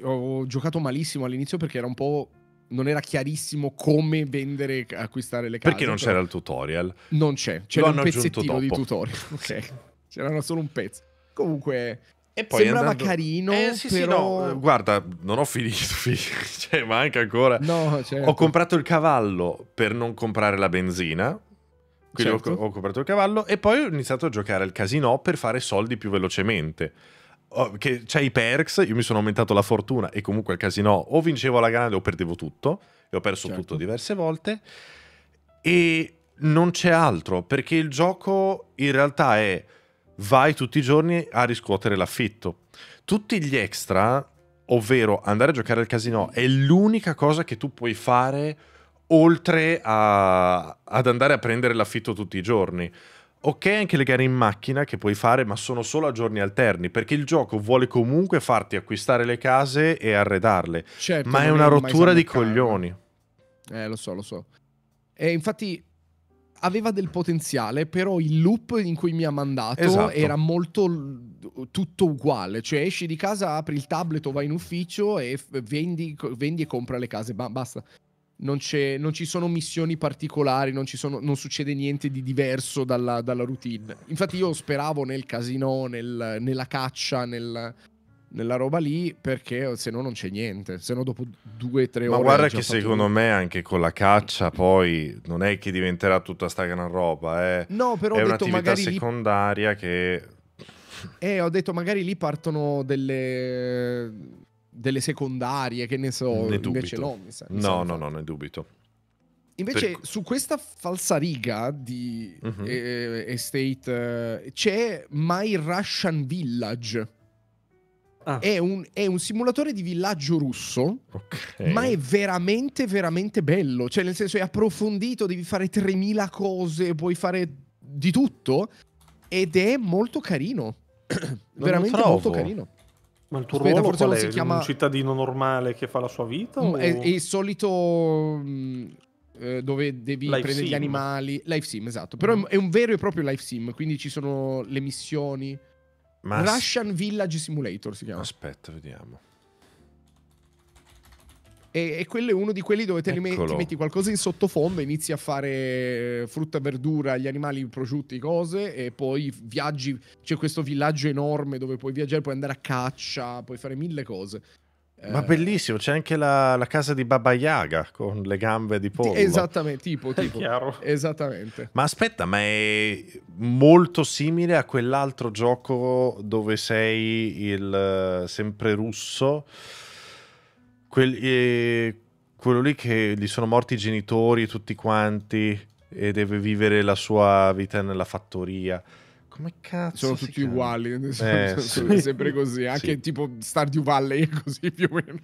ho giocato malissimo all'inizio perché era un po' non era chiarissimo come vendere e acquistare le case. Perché non c'era il tutorial? Non c'è, c'era un pezzettino di tutorial. *laughs* ok, c'erano solo un pezzo. Comunque, e poi sembrava andando... carino. Eh, sì, però... sì, no. Eh, guarda, non ho finito, *laughs* cioè, manca ancora. No, certo. Ho comprato il cavallo per non comprare la benzina. Quindi certo. ho, ho comprato il cavallo e poi ho iniziato a giocare al casino per fare soldi più velocemente. Oh, che c'è i perks, io mi sono aumentato la fortuna e comunque al casino o vincevo la grande o perdevo tutto, e ho perso certo. tutto diverse volte, e non c'è altro, perché il gioco in realtà è vai tutti i giorni a riscuotere l'affitto. Tutti gli extra, ovvero andare a giocare al casino, è l'unica cosa che tu puoi fare oltre a, ad andare a prendere l'affitto tutti i giorni. Ok anche le gare in macchina che puoi fare, ma sono solo a giorni alterni, perché il gioco vuole comunque farti acquistare le case e arredarle. Certo, ma è una rottura di coglioni. Eh, lo so, lo so. E infatti aveva del potenziale, però il loop in cui mi ha mandato esatto. era molto tutto uguale, cioè esci di casa, apri il tablet o vai in ufficio e vendi, vendi e compra le case, ba- basta non, non, ci sono missioni particolari, non, sono, non succede niente di diverso dalla, dalla, routine. Infatti io speravo nel casino, nel, nella caccia, nel, nella roba lì, perché se no non c'è niente, se no dopo due tre Ma ore... Ma guarda che secondo tutto. me anche con la caccia poi non è che diventerà tutta sta gran roba, è, eh. no, però è un'attività secondaria lì... che... Eh, ho detto magari lì partono delle delle secondarie, che ne so, ne invece no, mi sa, mi no, no, no, ne dubito. Invece per... su questa falsa riga di uh-huh. estate eh, c'è My Russian Village. Ah. È, un, è, un, simulatore di villaggio russo, okay. ma è veramente, veramente bello. Cioè, nel senso, è approfondito, devi fare 3000 cose, puoi fare di tutto. Ed è molto carino. *clears throat* veramente molto carino. Ma il tuo Aspetta, ruolo forse non si chiama... un cittadino normale che fa la sua vita? Mm, o... è, è, il solito mm, eh, dove devi life prendere sim. gli animali. Life sim, esatto. Però mm. è un vero e proprio life sim, quindi ci sono le missioni. Ma... Russian Village Simulator si chiama. Aspetta, vediamo. E, e, quello è uno di quelli dove te li metti, metti qualcosa in sottofondo, inizi a fare eh, frutta, verdura, gli animali, prosciutti, cose, e poi viaggi. C'è questo villaggio enorme dove puoi viaggiare, puoi andare a caccia, puoi fare mille cose. Ma eh. bellissimo, c'è anche la, la, casa di Baba Yaga con le gambe di pollo. Esattamente, tipo, *laughs* tipo. Esattamente. Ma aspetta, ma è molto simile a quell'altro gioco dove sei il eh, sempre russo quelli, eh, quello lì che gli sono morti i genitori tutti quanti e deve vivere la sua vita nella fattoria. Come cazzo? Sono tutti chiama? uguali, eh, sono, sì. sempre così, anche sì. tipo Stardew Valley così più o meno.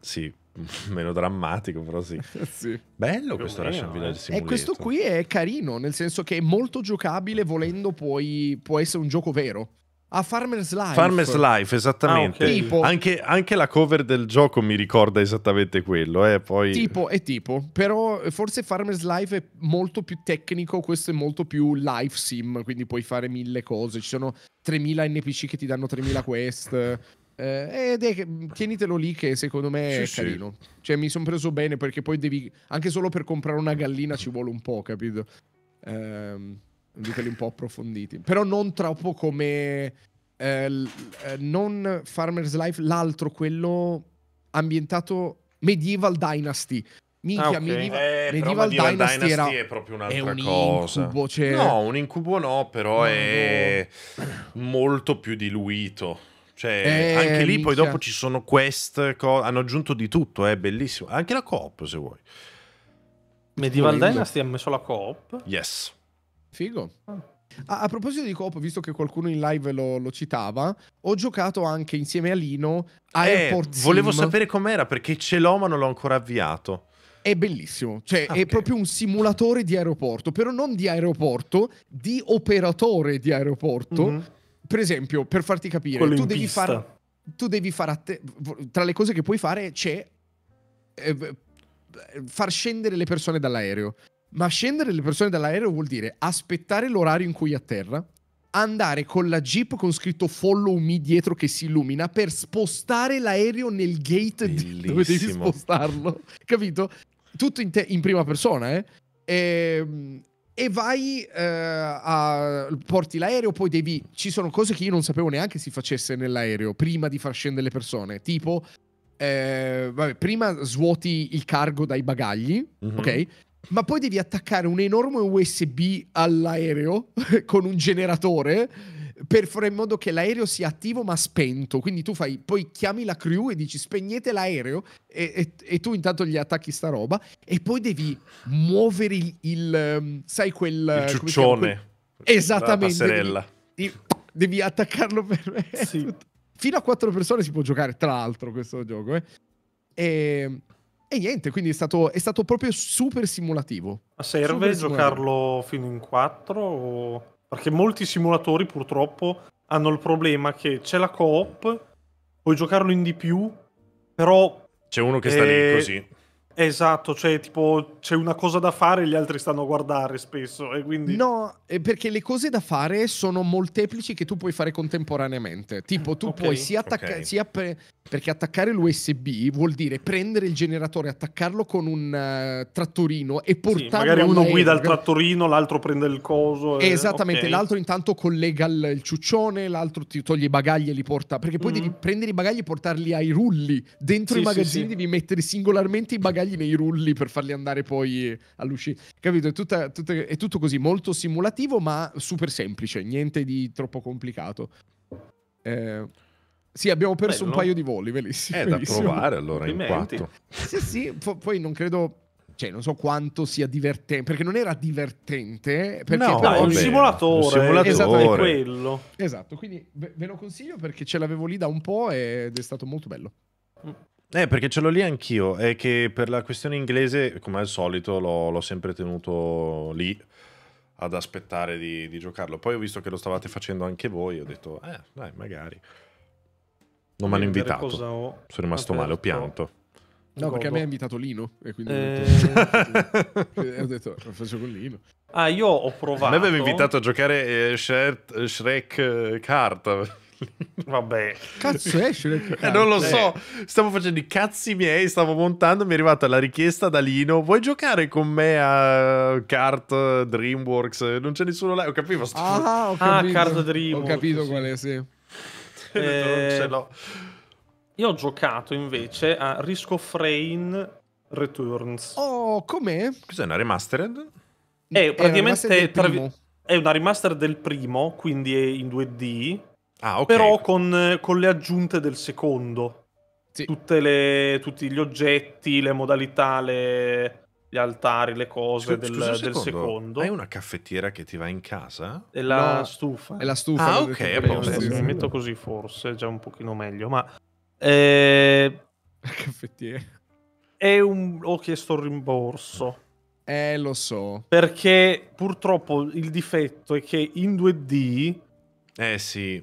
Sì, *laughs* meno drammatico, però sì. *laughs* sì. Bello più questo Russian Village eh. Simulator. E questo qui è carino, nel senso che è molto giocabile, volendo poi può essere un gioco vero. A Farmer's Life. Farmer's Life, esattamente. Ah, okay. tipo, anche, anche, la cover del gioco mi ricorda esattamente quello. Eh, poi... Tipo è tipo, però forse Farmer's Life è molto più tecnico, questo è molto più life sim, quindi puoi fare mille cose. Ci sono 3000 NPC che ti danno 3000 quest. *laughs* Eh, ed è, tienitelo lì che secondo me sì, è carino. Sì. Cioè mi sono preso bene perché poi devi... Anche solo per comprare una gallina ci vuole un po', capito? Ehm di quelli un po' approfonditi. Però non troppo come... Eh, eh, non Farmer's Life, l'altro, quello ambientato Medieval Dynasty. Minchia, ah, okay. Medieval, eh, Medieval Dynasty, Dynasty era... è proprio un'altra è un cosa. Incubo, cioè... No, un incubo no, però no, è no. molto più diluito. Cioè, eh, anche lì minchia. poi dopo ci sono quest, co- hanno aggiunto di tutto, è eh, bellissimo. Anche la coop, se vuoi. Medieval Dynasty ha messo la coop? Yes. Figo. Ah. A, a, proposito di coop, visto che qualcuno in live lo, lo citava, ho giocato anche insieme a Lino a eh, Airport Sim. Volevo sapere com'era perché ce l'ho ma non l'ho ancora avviato. È bellissimo, cioè ah, è proprio un simulatore di aeroporto, però non di aeroporto, di operatore di aeroporto. Mm-hmm. Per esempio, per farti capire, Quello tu devi, far, tu devi fare... Att- tra le cose che puoi fare c'è... Eh, far scendere le persone dall'aereo. Ma scendere le persone dall'aereo vuol dire aspettare l'orario in cui atterra, andare con la jeep con scritto follow me dietro che si illumina per spostare l'aereo nel gate Bellissimo. dove devi spostarlo. Capito? Tutto in, te- in prima persona, eh? E, ehm, e vai eh, a porti l'aereo, poi devi. Ci sono cose che io non sapevo neanche si facesse nell'aereo prima di far scendere le persone. Tipo, eh, vabbè, prima svuoti il cargo dai bagagli, mm-hmm. ok? ma poi devi attaccare un enorme USB all'aereo *laughs* con un generatore per fare in modo che l'aereo sia attivo ma spento. Quindi tu fai, poi chiami la crew e dici spegnete l'aereo e, e, e tu intanto gli attacchi sta roba e poi devi muovere il, il ehm, sai quel... Il ciuccione. Quel... Esattamente. La devi, devi, attaccarlo per... me. Sì. *laughs* Fino a quattro persone si può giocare, tra l'altro, questo gioco. Eh. E ehm, e niente, quindi è stato, è stato proprio super simulativo. Ma serve simulativo. giocarlo fino in 4? O... Perché molti simulatori purtroppo hanno il problema che c'è la coop, puoi giocarlo in di più, però... C'è uno che sta lì così Esatto, cioè tipo c'è una cosa da fare e gli altri stanno a guardare spesso e quindi... No, perché le cose da fare sono molteplici che tu puoi fare contemporaneamente. Tipo tu okay. puoi sia attaccare... Okay. Sia pre- perché attaccare l'USB vuol dire prendere il generatore, attaccarlo con un uh, trattorino e portarlo... Sì, magari uno aereo. guida il trattorino, l'altro prende il coso. E... Esattamente, okay. l'altro intanto collega il, il, ciuccione, l'altro ti toglie i bagagli e li porta. Perché poi mm devi mm-hmm. prendere i bagagli e portarli ai rulli. Dentro sì, i magazzini sì, devi mettere singolarmente i bagagli bagagli nei rulli per farli andare poi all'uscita. Capito? È, tutta, tutta, è tutto così, molto simulativo, ma super semplice, niente di troppo complicato. Eh, sì, abbiamo perso Bello. un paio di voli, bellissimo. È eh, da provare allora in quattro. sì, sì, po- poi non credo... Cioè, non so quanto sia divertente, perché non era divertente. Perché no, però... un simulatore, un simulatore. Esatto, quello. Esatto, quindi ve lo consiglio perché ce l'avevo lì da un po' ed è stato molto bello. Mm. Eh, perché ce l'ho lì anch'io. È che per la questione inglese, come al solito, l'ho, sempre tenuto lì ad aspettare di, di, giocarlo. Poi ho visto che lo stavate facendo anche voi. Ho detto, eh, dai, magari. Non mi hanno invitato. Sono rimasto aperto. male, ho pianto. No, perché a me ha invitato Lino. E quindi eh... ho, detto, eh. *laughs* ho detto, lo faccio con Lino. Ah, io ho provato. A me aveva invitato a giocare eh, Shrek, Shrek eh, Kart. Vabbè. Cazzo esce? Eh, non lo so. Eh. Stavo facendo i cazzi miei, stavo montando, mi è arrivata la richiesta da Lino. Vuoi giocare con me a Kart Dreamworks? Non c'è nessuno là. Ho capito. Sto... Ah, ho ah, capito. Ah, Kart Dreamworks. Ho capito quale sì. Eh, eh io ho giocato invece a Risk of Rain Returns. Oh, com'è? Cos'è una remastered? È praticamente è una remaster del primo, quindi è in 2D Ah, okay. Però con, con le aggiunte del secondo. Sì. Le, tutti gli oggetti, le modalità, le, gli altari, le cose Scusa, del, secondo, del, secondo. Hai una caffettiera che ti va in casa? È la no. stufa. È la stufa. Ah, ok, è Mi metto così forse, già un pochino meglio, ma... *laughs* Eh... La caffettiera. È un... ho chiesto il rimborso. Eh, lo so. Perché purtroppo il difetto è che in 2D... Eh sì.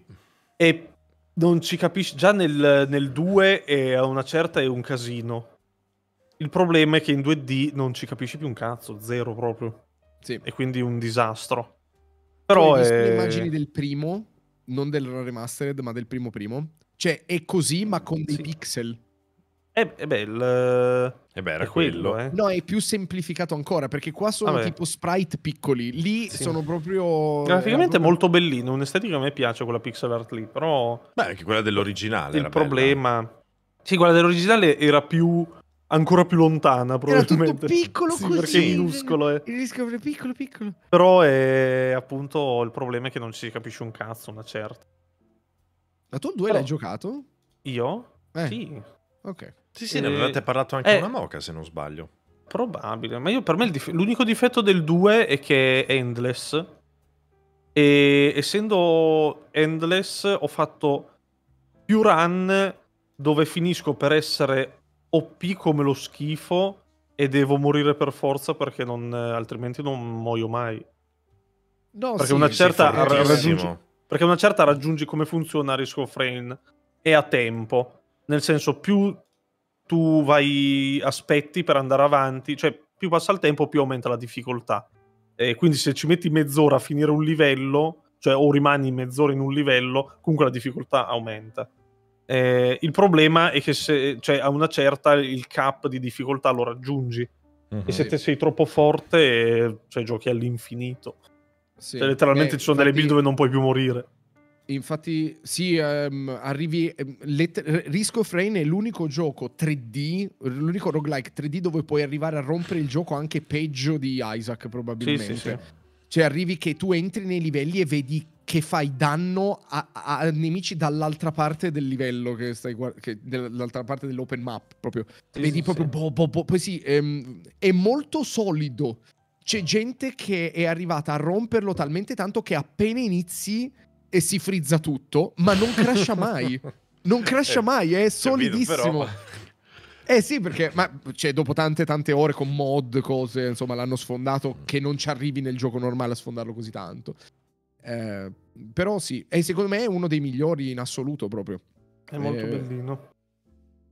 E non ci capisci, già nel, 2 è a una certa è un casino. Il problema è che in 2D non ci capisci più un cazzo, zero proprio. Sì. E quindi un disastro. Però è... le immagini del primo, non del remastered, ma del primo primo. Cioè, è così, ma con dei sì. pixel. Eh, eh beh, il... eh, eh beh, era quello. quello eh. No, è più semplificato ancora perché qua sono Vabbè. tipo sprite piccoli. Lì sì. sono proprio. Graficamente proprio... molto bellino. Un'estetica a me piace quella pixel art lì, però. Beh, anche quella dell'originale. Il problema. Bella. Sì, quella dell'originale era più ancora più lontana probabilmente. Era piccolo sì, così. Perché è minuscolo. Eh. Il rischio è piccolo piccolo. Però è appunto il problema è che non ci si capisce un cazzo, una certa. La tua il 2 Però... l'hai giocato? Io? Eh. Sì. Ok. Sì, sì, e... ne avevate eh, parlato anche è... Eh, una moca, se non sbaglio. Probabile, ma io per me dif- l'unico difetto del 2 è che è endless. E essendo endless ho fatto più run dove finisco per essere OP come lo schifo e devo morire per forza perché non, altrimenti non muoio mai. No, perché, sì, una certa raggiungi, perché una certa raggiungi come funziona Risk of Rain e a tempo nel senso più tu vai aspetti per andare avanti, cioè più passa il tempo più aumenta la difficoltà. E quindi se ci metti mezz'ora a finire un livello, cioè o rimani mezz'ora in un livello, comunque la difficoltà aumenta. Eh, il problema è che se, cioè, a una certa il cap di difficoltà lo raggiungi. Uh-huh. E se te sei troppo forte, cioè, giochi all'infinito. Sì. Cioè, letteralmente eh, ci sono infatti... delle build dove non puoi più morire. Infatti, sì, um, arrivi. Ehm, Letter- Risco Frame è l'unico gioco 3D, l'unico roguelike 3D dove puoi arrivare a rompere il gioco anche peggio di Isaac, probabilmente. Sì, sì, sì. Cioè, arrivi che tu entri nei livelli e vedi che fai danno a, a nemici dall'altra parte del livello che stai guardando, dall'altra parte dell'open map proprio. Vedi proprio. Bo, bo, bo, poi sì, um, è molto solido. C'è gente che è arrivata a romperlo talmente tanto che appena inizi e si frizza tutto, ma non crasha *laughs* mai. non crasha eh, mai, è solidissimo. *laughs* eh sì, perché ma, cioè, dopo tante tante ore con mod, cose, insomma, l'hanno sfondato che non ci arrivi nel gioco normale a sfondarlo così tanto. Eh, però sì, e secondo me è uno dei migliori in assoluto proprio. È eh, molto bellino.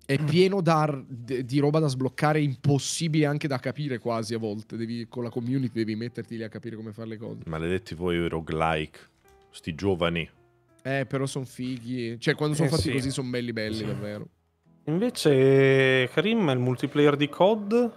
È pieno da, di roba da sbloccare, impossibile anche da capire quasi a volte. Devi, con la community devi metterti lì a capire come fare le cose. Maledetti voi roguelike sti giovani. Eh, però sono fighi. Cioè, quando sono eh, fatti sì. così sono belli belli, sì. davvero. Invece, Karim, il multiplayer di COD,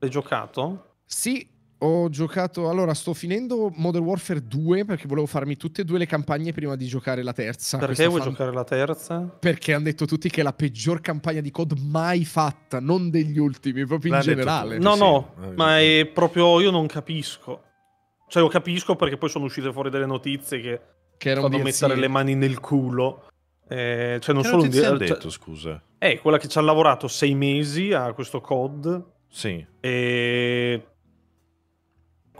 l'hai giocato? Sì, ho giocato... Allora, sto finendo Modern Warfare 2 perché volevo farmi tutte e due le campagne prima di giocare la terza. Perché vuoi fan... giocare la terza? Perché hanno detto tutti che è la peggior campagna di COD mai fatta, non degli ultimi, proprio in generale. No, sì. no, ma è proprio... io non capisco. Cioè, lo capisco perché poi sono uscite fuori delle notizie che, che erano di mettere le mani nel culo. Eh, cioè, non che solo un DLC. Cioè detto, cioè, scusa. È eh, quella che ci ha lavorato sei mesi a questo COD. Sì. E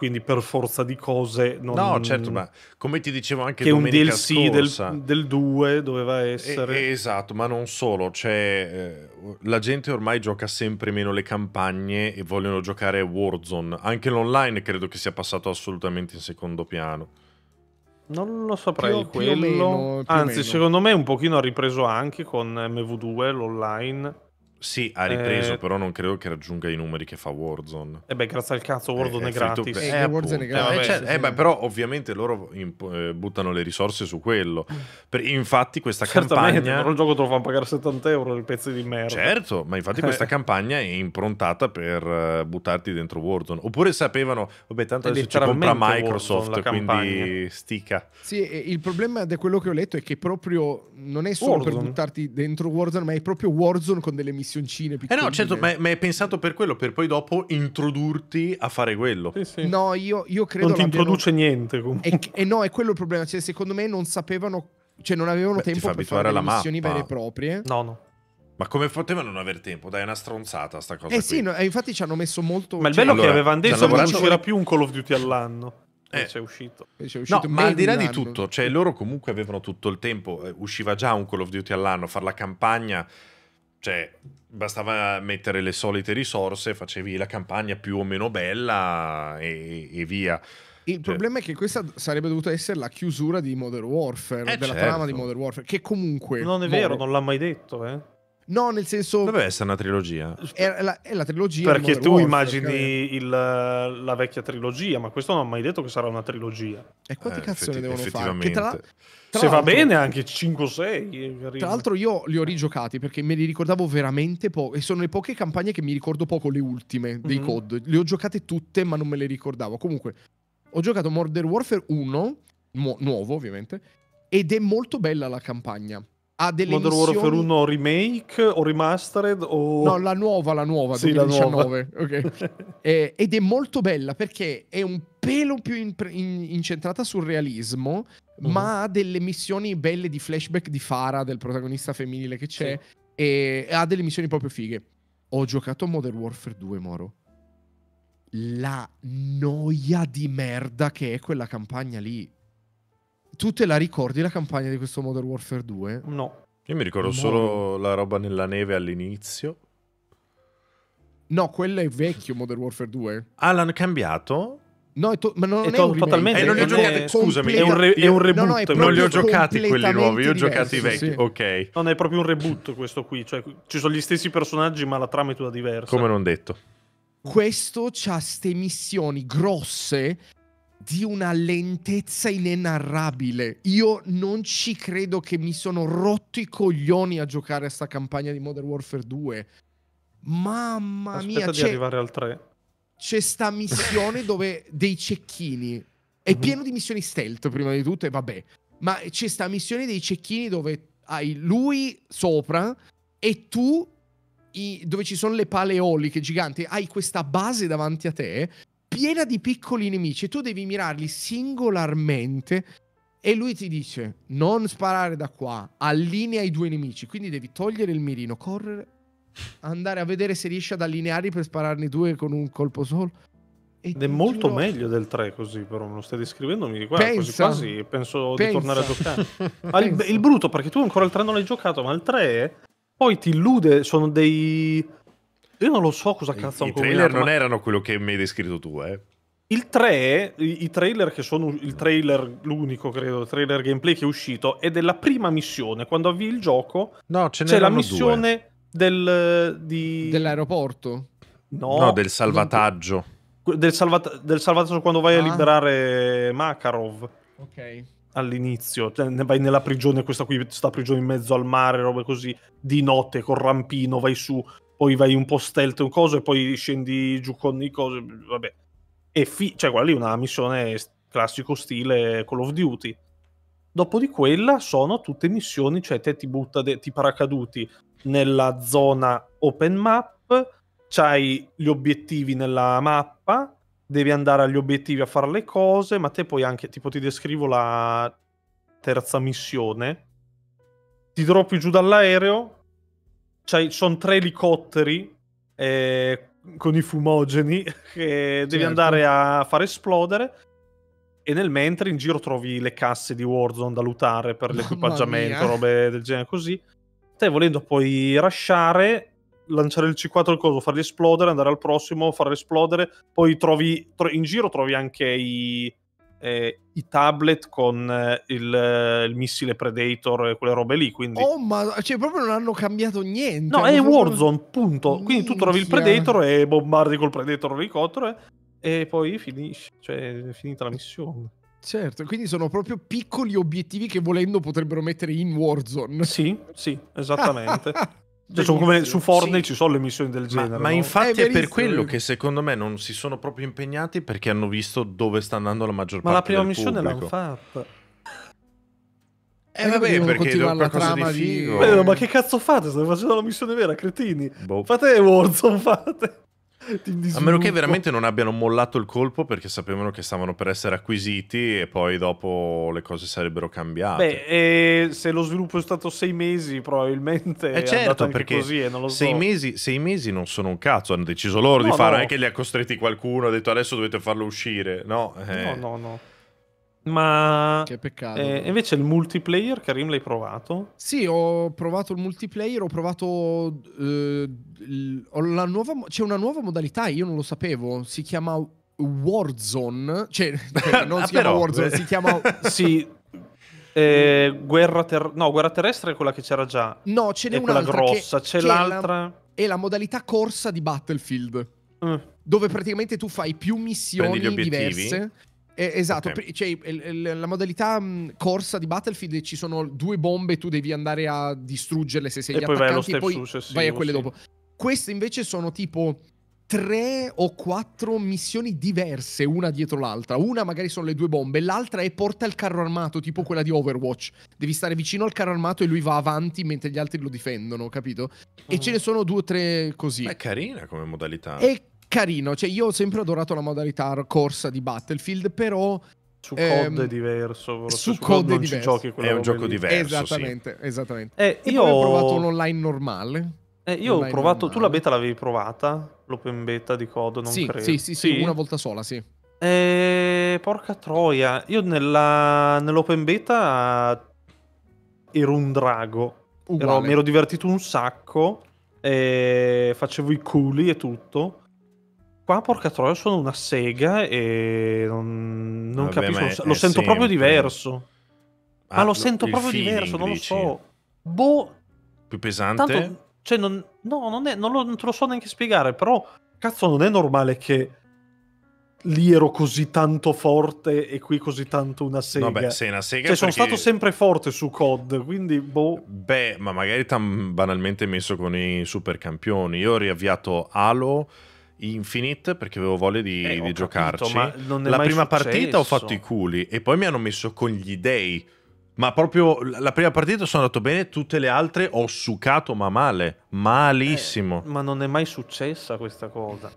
quindi per forza di cose non... No, certo, ma come ti dicevo anche che domenica un DLC scorsa, del, 2 doveva essere... E, esatto, ma non solo, cioè eh, la gente ormai gioca sempre meno le campagne e vogliono giocare Warzone, anche l'online credo che sia passato assolutamente in secondo piano. Non lo saprei più, quello. Più meno, Anzi, meno. secondo me un pochino ha ripreso anche con MV2 l'online sì, ha ripreso, eh, però non credo che raggiunga i numeri che fa Warzone. E eh beh, grazie al cazzo, Warzone eh, è, è gratis. To... Eh, eh, Warzone è gratis. Eh, cioè, sì. beh, però ovviamente loro imp- buttano le risorse su quello. Per, infatti questa campagna... Però il gioco te lo fanno pagare 70 euro il pezzo di merda. Certo, ma infatti questa campagna è improntata per buttarti dentro Warzone. Oppure sapevano, vabbè, tanto adesso ci compra Microsoft, Warzone, quindi stica. Sì, il problema di quello che ho letto è che proprio non è solo Warzone. per buttarti dentro Warzone, ma è proprio Warzone con delle missioni missioncine piccoline. Eh no, certo, ma è, ma è, pensato per quello, per poi dopo introdurti a fare quello. Sì, sì. No, io, io credo... Non ti introduce niente comunque. E, e no, è quello il problema, cioè secondo me non sapevano, cioè non avevano Beh, tempo per fare le missioni mappa. vere e proprie. No, no. Ma come potevano non aver tempo? Dai, è una stronzata sta cosa. Eh qui. sì, no, eh, infatti ci hanno messo molto... Ma il cioè, bello cioè, allora, che avevano detto che non c'era più un Call of Duty all'anno. Eh. C'è uscito. C'è uscito no, ma al di là di tutto, cioè loro comunque avevano tutto il tempo, eh, usciva già un Call of Duty all'anno, fare la campagna cioè, bastava mettere le solite risorse, facevi la campagna più o meno bella e, e via. Il cioè. problema è che questa sarebbe dovuta essere la chiusura di Modern Warfare, eh della certo. trama di Modern Warfare, che comunque... Non è vero, non l'ha mai detto, eh. No, nel senso. Deve essere una trilogia. È la, è la trilogia. Perché tu Warfare, immagini il, la vecchia trilogia, ma questo non ha mai detto che sarà una trilogia. E quanti eh, cazzoni effetti, devono fare? Che tra, se va bene anche 5-6. o eh, Tra l'altro io li ho rigiocati perché me li ricordavo veramente poco e sono le poche campagne che mi ricordo poco le ultime dei mm-hmm. COD. Le ho giocate tutte ma non me le ricordavo. Comunque ho giocato Modern Warfare 1, mu- nuovo ovviamente, ed è molto bella la campagna. Ha delle Modern missioni... Warfare 1 remake o remastered o... No, la nuova, la nuova, sì, 2019. La nuova. Okay. *laughs* e, eh, ed è molto bella perché è un pelo più in, in, incentrata sul realismo, mm-hmm. ma ha delle missioni belle di flashback di Farah, del protagonista femminile che c'è, sì. e ha delle missioni proprio fighe. Ho giocato a Modern Warfare 2, Moro. La noia di merda che è quella campagna lì. Tu te la ricordi la campagna di questo Modern Warfare 2? No. Io mi ricordo Moro. solo la roba nella neve all'inizio. No, quella è vecchio Modern Warfare 2. Ah, l'hanno cambiato? No, to- ma non è, è to- un totalmente. Eh, non li ho giocati, scusami, è un, re- è un reboot. No, no, non li ho giocati quelli nuovi, io ho giocato i vecchi. Sì. Ok. Non è proprio un reboot questo qui, cioè ci sono gli stessi personaggi, ma la trama è tutta diversa. Come non detto. Questo ha ste missioni grosse di una lentezza inenarrabile. Io non ci credo che mi sono rotto i coglioni a giocare a sta campagna di Modern Warfare 2. Mamma Aspetta mia, di cioè... arrivare al 3 c'è sta missione dove dei cecchini. È mhm. pieno di missioni stealth, prima di tutto, e vabbè. Ma c'è sta missione dei cecchini dove hai lui sopra e tu, i, dove ci sono le pale eoliche giganti, hai questa base davanti a te piena di piccoli nemici e tu devi mirarli singolarmente e lui ti dice non sparare da qua, allinea i due nemici, quindi devi togliere il mirino, correre andare a vedere se riesce ad allinearli per spararne due con un colpo solo. Ed è molto giuro... meglio del 3 così, però me lo stai descrivendo, mi guarda pensa, quasi quasi penso pensa. di tornare a giocare. ma *laughs* ah, il, il, brutto, perché tu ancora il 3 non l'hai giocato, ma il 3 poi ti illude, sono dei... Io non lo so cosa cazzo I, hanno I trailer non ma... erano quello che mi hai descritto tu, eh. Il 3, i trailer che sono il trailer, l'unico credo, trailer gameplay che è uscito, è della prima missione. Quando avvii il gioco, no, ce c'è la missione due. Del, di... Dell'aeroporto? No, no del salvataggio. Del, salvat- del, salvataggio quando vai ah. a liberare Makarov. Ok. All'inizio, cioè, ne vai nella prigione, questa qui, sta prigione in mezzo al mare, robe così, di notte, col rampino, vai su, poi vai un po' stealth, un coso, e poi scendi giù con i cose, vabbè. E fi- cioè, quella lì è una missione classico stile Call of Duty. Dopo di quella sono tutte missioni, cioè te ti butta, de- ti paracaduti nella zona open map, c'hai gli obiettivi nella mappa, devi andare agli obiettivi a fare le cose, ma te poi anche, tipo ti descrivo la terza missione, ti droppi giù dall'aereo, ci sono tre elicotteri eh, con i fumogeni *laughs* che devi certo. andare a far esplodere e nel mentre in giro trovi le casse di Warzone da lutare per l'equipaggiamento, robe del genere così te volendo puoi rushare, lanciare il C4 al coso, farli esplodere, andare al prossimo, farlo esplodere, poi trovi tro- in giro trovi anche i, eh, i tablet con eh, il, eh, il, missile Predator e quelle robe lì. Quindi... Oh, ma cioè, proprio non hanno cambiato niente. No, è proprio... Warzone, punto. Minchia. Quindi tu trovi il Predator e bombardi col Predator l'elicottero e, e poi finisci, cioè è finita la missione. Certo, quindi sono proprio piccoli obiettivi che volendo potrebbero mettere in Warzone. Sì, sì, esattamente. *laughs* cioè, come su Fortnite sì. ci sono le missioni del genere. Ma, ma no? infatti è, eh, è, per quello che secondo me non si sono proprio impegnati perché hanno visto dove sta andando la maggior ma parte del pubblico. Ma la prima missione l'hanno fatta. Eh vabbè, eh, perché devo qualcosa di figo. Di... Beh, ma che cazzo fate? State facendo la missione vera, cretini. Boh. Fate Warzone, fate. *laughs* A meno che veramente non abbiano mollato il colpo perché sapevano che stavano per essere acquisiti e poi dopo le cose sarebbero cambiate. Beh, e se lo sviluppo è stato sei mesi, probabilmente eh è certo, perché così e non lo so. Sei mesi, sei mesi non sono un cazzo, hanno deciso loro no, di fare, non è che li ha costretti qualcuno, ha detto adesso dovete farlo uscire. No, eh. no, no, no. Ma che peccato. Eh, invece il multiplayer, Karim, l'hai provato? Sì, ho provato il multiplayer, ho provato eh, la nuova, c'è una nuova modalità, io non lo sapevo, si chiama Warzone, cioè, *laughs* cioè *laughs* non ah, si però, chiama Warzone, si chiama *laughs* sì, eh, guerra, ter- no, guerra terrestre è quella che c'era già. No, ce n'è è quella grossa, che, c'è che l'altra è la, è la modalità corsa di Battlefield. Mm. Dove praticamente tu fai più missioni diverse eh, esatto, okay. cioè, la modalità mh, mm, corsa di Battlefield ci sono due bombe e tu devi andare a distruggerle se sei e gli poi attaccanti vai e poi vai a quelle sì. dopo. Queste invece sono tipo tre o quattro missioni diverse una dietro l'altra. Una magari sono le due bombe, l'altra è porta il carro armato, tipo quella di Overwatch. Devi stare vicino al carro armato e lui va avanti mentre gli altri lo difendono, capito? E mm. ce ne sono due o tre così. Ma è carina come modalità. È carino. Cioè, io ho sempre adorato la modalità corsa di Battlefield, però su ehm, COD è ehm, diverso. Su, su COD è diverso. Giochi, è un gioco lì. diverso. Esattamente, sì. esattamente. Eh, io ho provato un online normale. Eh, io online ho provato, normale. tu la beta l'avevi provata? L'open beta di COD, non sì, credo. Sì, sì, sì, sì, una volta sola, sì. Eh, porca troia, io nella, nell'open beta ero un drago. Ero, mi ero divertito un sacco, eh, facevo i culi e tutto Qua, porca troia, sono una sega e non, non Vabbè, capisco. È, lo sento sempre... proprio diverso. Ah, ma lo, lo sento proprio feeling, diverso, non dici? lo so. Boh. Più pesante? Tanto, cioè, non, no, non, è, non, lo, non te lo so neanche spiegare, però cazzo, non è normale che lì ero così tanto forte e qui così tanto una sega. No, beh, sei una sega cioè, perché... sono stato sempre forte su COD, quindi boh. Beh, ma magari tan banalmente messo con i supercampioni. Io ho riavviato Halo Infinite perché avevo voglia di, eh, di giocarci. Capito, la prima successo. partita ho fatto i culi e poi mi hanno messo con gli dei. Ma proprio la prima partita sono andato bene, tutte le altre ho succato ma male, malissimo. Eh, ma non è mai successa questa cosa.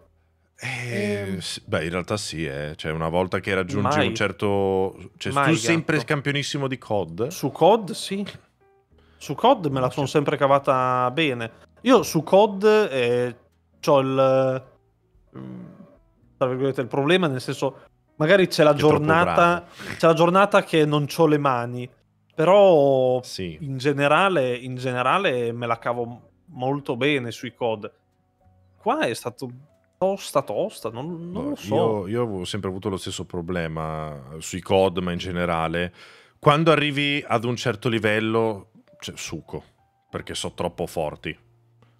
Eh, ehm. beh, in realtà sì, eh. cioè, una volta che raggiungi mai. un certo... Cioè, mai, tu sempre gatto. campionissimo di COD. Su COD sì. Su COD me la sono sempre cavata bene. Io su COD eh, ho il tra virgolette, il problema, nel senso, magari c'è la, giornata, c'è la giornata che non ho le mani, però sì. in, generale, in generale me la cavo molto bene sui COD. Qua è stato tosta tosta, non, non lo so. Io, io avevo sempre avuto lo stesso problema sui COD, ma in generale. Quando arrivi ad un certo livello, cioè, suco, perché so troppo forti.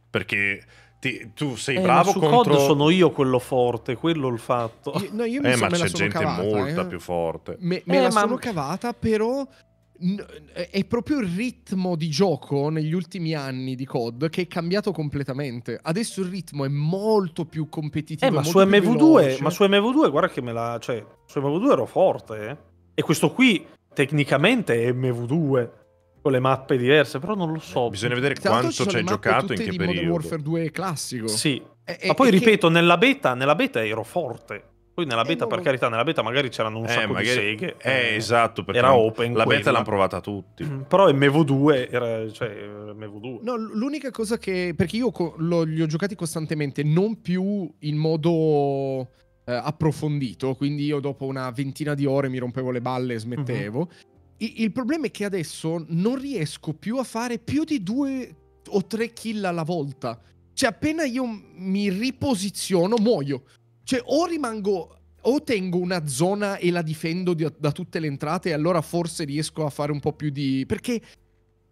Perché ti, tu sei eh, bravo contro... COD sono io quello forte, quello il fatto. Io, no, io mi eh, so, ma c'è gente cavata, molta eh. più forte. Me, me eh, la ma... sono cavata, però è proprio il ritmo di gioco negli ultimi anni di COD che è cambiato completamente. Adesso il ritmo è molto più competitivo. Eh, ma, su MV2, ma su MV2, guarda che me la. Cioè, su MV2 ero forte. Eh? E questo qui tecnicamente è MV2 con le mappe diverse, però non lo so. Eh, bisogna vedere Tanto quanto ci hai giocato, in che di periodo. Modern Warfare 2 classico. Sì. E, e, Ma poi ripeto, che... nella, beta, nella beta ero forte. Poi nella eh, beta, eh, per no, carità, nella beta magari c'erano un eh, sacco magari, di seghe. Eh, eh, esatto, perché era open. La beta l'hanno provata tutti. Mm, però MV2 era, cioè, MV2. No, l'unica cosa che... Perché io lo, li ho giocati costantemente, non più in modo... Eh, approfondito, quindi io dopo una ventina di ore mi rompevo le balle e smettevo. Uh-huh il problema è che adesso non riesco più a fare più di due o tre kill alla volta. Cioè, appena io mi riposiziono, muoio. Cioè, o rimango. O tengo una zona e la difendo di, da tutte le entrate, e allora forse riesco a fare un po' più di. Perché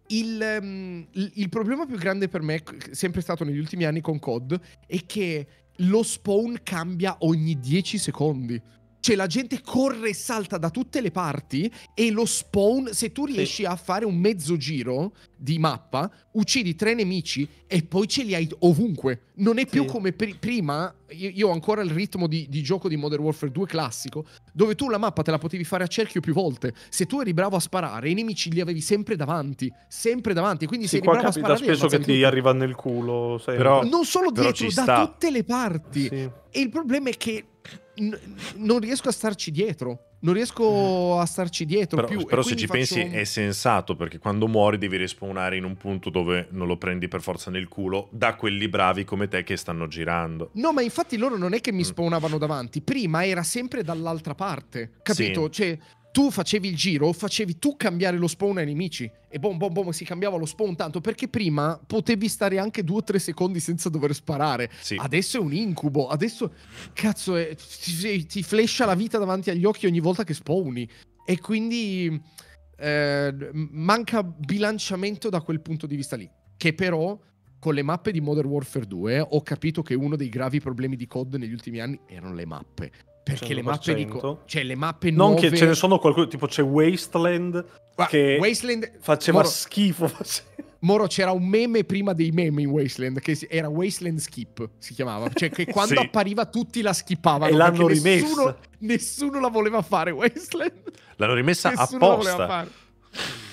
il, um, il problema più grande per me, sempre stato negli ultimi anni con COD, è che lo spawn cambia ogni 10 secondi. Cioè la gente corre e salta da tutte le parti e lo spawn, se tu riesci sì. a fare un mezzo giro di mappa, uccidi tre nemici e poi ce li hai ovunque. Non è sì. più come pr- prima, io, io, ho ancora il ritmo di, di, gioco di Modern Warfare 2 classico, dove tu la mappa te la potevi fare a cerchio più volte. Se tu eri bravo a sparare, i nemici li avevi sempre davanti, sempre davanti. Quindi sì, se eri bravo a sparare... spesso che ti arriva nel culo, sempre. Però, non solo dietro, da tutte le parti. Sì. E il problema è che n- non riesco a starci dietro. Non riesco mm. a starci dietro però, più. Però se ci pensi un... è sensato perché quando muori devi respawnare in un punto dove non lo prendi per forza nel culo da quelli bravi come te che stanno girando. No, ma infatti loro non è che mi mm. spawnavano davanti, prima era sempre dall'altra parte, capito? Sì. Cioè, tu facevi il giro, facevi tu cambiare lo spawn ai nemici e bom bom bom si cambiava lo spawn tanto perché prima potevi stare anche due o tre secondi senza dover sparare. Sì. Adesso è un incubo, adesso cazzo è, ti, ti flescia la vita davanti agli occhi ogni volta che spawni e quindi eh, manca bilanciamento da quel punto di vista lì, che però con le mappe di Modern Warfare 2 ho capito che uno dei gravi problemi di COD negli ultimi anni erano le mappe perché 100%. le mappe dico, cioè le mappe nuove... Non che ce ne sono qualcuno, tipo c'è Wasteland Ma, che Wasteland... faceva Moro... schifo. Faceva... Moro c'era un meme prima dei meme in Wasteland che era Wasteland Skip, si chiamava, cioè che *laughs* quando sì. appariva tutti la skippavano e l'hanno rimessa. Nessuno, nessuno, la voleva fare Wasteland. L'hanno rimessa nessuno apposta.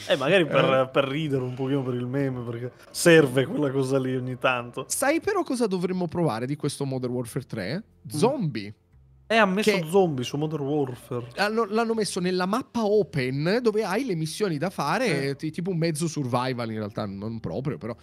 Eh, magari per, eh. per, ridere un pochino per il meme, perché serve quella cosa lì ogni tanto. Sai però cosa dovremmo provare di questo Modern Warfare 3? Mm. Zombie. Mm. E ha messo che... zombie su Modern Warfare. L'hanno messo nella mappa open dove hai le missioni da fare, eh. tipo un mezzo survival in realtà, non proprio però.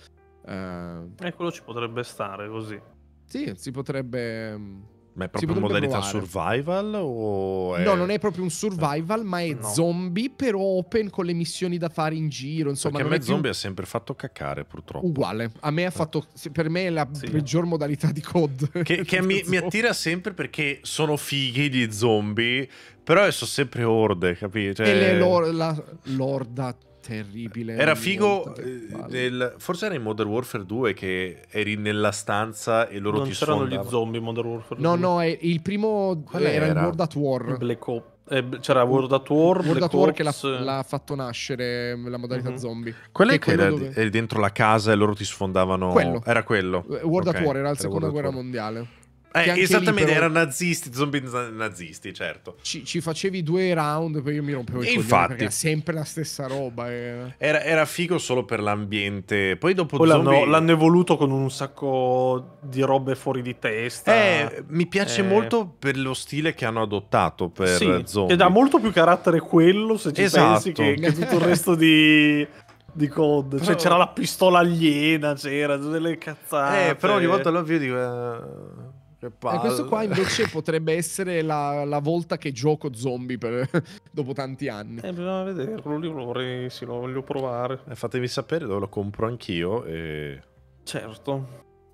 Uh... Eh, e eh, quello ci potrebbe stare così. Sì, si potrebbe mm, ma è proprio modalità provare. survival? O è... No, non è proprio un survival, ma è no. zombie, però open con le missioni da fare in giro. Insomma, Perché a me più... zombie ha sempre fatto caccare, purtroppo. Uguale. A me ha eh. fatto. Per me è la sì. peggior modalità di COD. Che, *laughs* che mi, mi attira sempre perché sono fighi gli zombie, però sono sempre orde, capito? Cioè... E le lor- la lorda terribile. Era figo, eh, nel, forse era in Modern Warfare 2 che eri nella stanza e loro non ti sfondavano. Non c'erano gli zombie in Modern Warfare 2? No, no, è, il primo era, era in World at War. Black Ops. Eh, c'era World at War, World Black at War che l'ha, eh. l'ha, fatto nascere la modalità mm-hmm. zombie. Quello che, che era dove... eri dentro la casa e loro ti sfondavano. Quello. Era quello. World okay. at War era la seconda guerra mondiale. Eh, esattamente, però... erano nazisti, zombie nazisti, certo. Ci, ci, facevi due round, poi io mi rompevo il coglione perché era sempre la stessa roba. Eh. Era, era, figo solo per l'ambiente. Poi dopo poi zombie... l'hanno, l'hanno, evoluto con un sacco di robe fuori di testa. Eh, mi piace eh. molto per lo stile che hanno adottato per sì, zombie. E dà molto più carattere quello, se ci esatto. pensi, che, che tutto il resto di, di COD. Cioè, però... c'era la pistola aliena, c'era delle cazzate. Eh, però ogni volta lo vedo dico... Eh, e questo qua invece *laughs* potrebbe essere la, la, volta che gioco zombie per, *laughs* dopo tanti anni. Eh, bisogna vederlo, lì vorrei, sì, lo voglio provare. Eh, fatemi sapere dove lo compro anch'io e... Certo.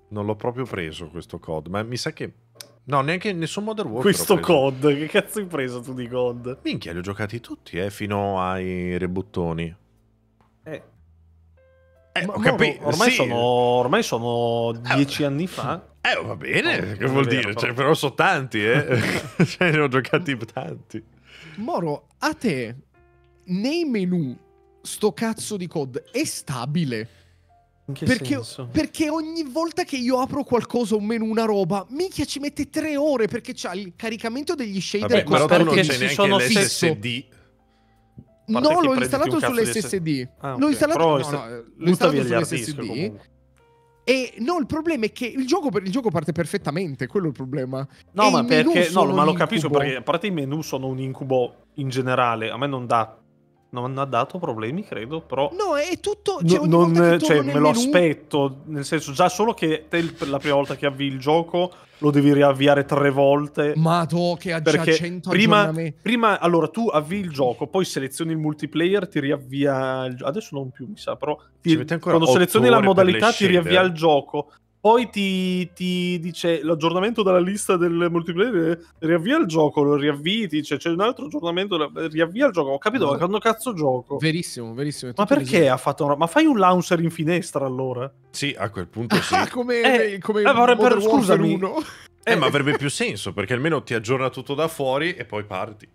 Non l'ho proprio preso questo COD, ma mi sa che... No, neanche nessun Modern Warfare. Questo COD, che cazzo hai preso tu di COD? Minchia, li ho giocati tutti, eh, fino ai rebuttoni. Eh. eh. ma, ho capito. ormai, sì. sono, ormai sono eh, dieci eh, anni fa. *laughs* Eh, va bene, oh, che vuol vero, dire? Però... Cioè, però sono tanti, eh. *laughs* *laughs* cioè, ne ho giocati tanti. Moro, a te, nei menu, sto cazzo di code è stabile. che Perché, perché, ogni volta che io apro qualcosa, un menu, una roba, minchia ci mette tre ore perché c'ha il caricamento degli shader. Vabbè, però perché non c'è sono SSD. No, l'ho installato sull'SSD. Ah, okay. L'ho installato però, no, no, installato sull'SSD. E no, il problema è che il gioco, il gioco parte perfettamente, quello è il problema. No, e ma perché no, ma lo incubo. capisco perché a parte i menu sono un incubo in generale, a me non dà non ha dato problemi, credo, però... No, è tutto... Cioè, no, non, cioè me lo aspetto, nel senso, già solo che te la prima volta che avvii il gioco lo devi riavviare tre volte. Ma tu che ha già 100 prima, prima, allora, tu avvii il gioco, poi selezioni il multiplayer, ti riavvia... Il... Adesso non più, mi sa, però... Ti, quando selezioni la modalità ti riavvia il gioco, poi ti, ti, dice l'aggiornamento della lista del multiplayer, riavvia il gioco, lo riavvii, dice cioè, c'è un altro aggiornamento, riavvia il gioco. Ho capito, ma quando cazzo gioco? Verissimo, verissimo. Ma perché ha fatto una... Ma fai un launcher in finestra allora? Sì, a quel punto sì. *laughs* come, eh, come eh, Modern per, scusami. 1. Eh, eh, ma *laughs* avrebbe più senso, perché almeno ti aggiorna tutto da fuori e poi parti.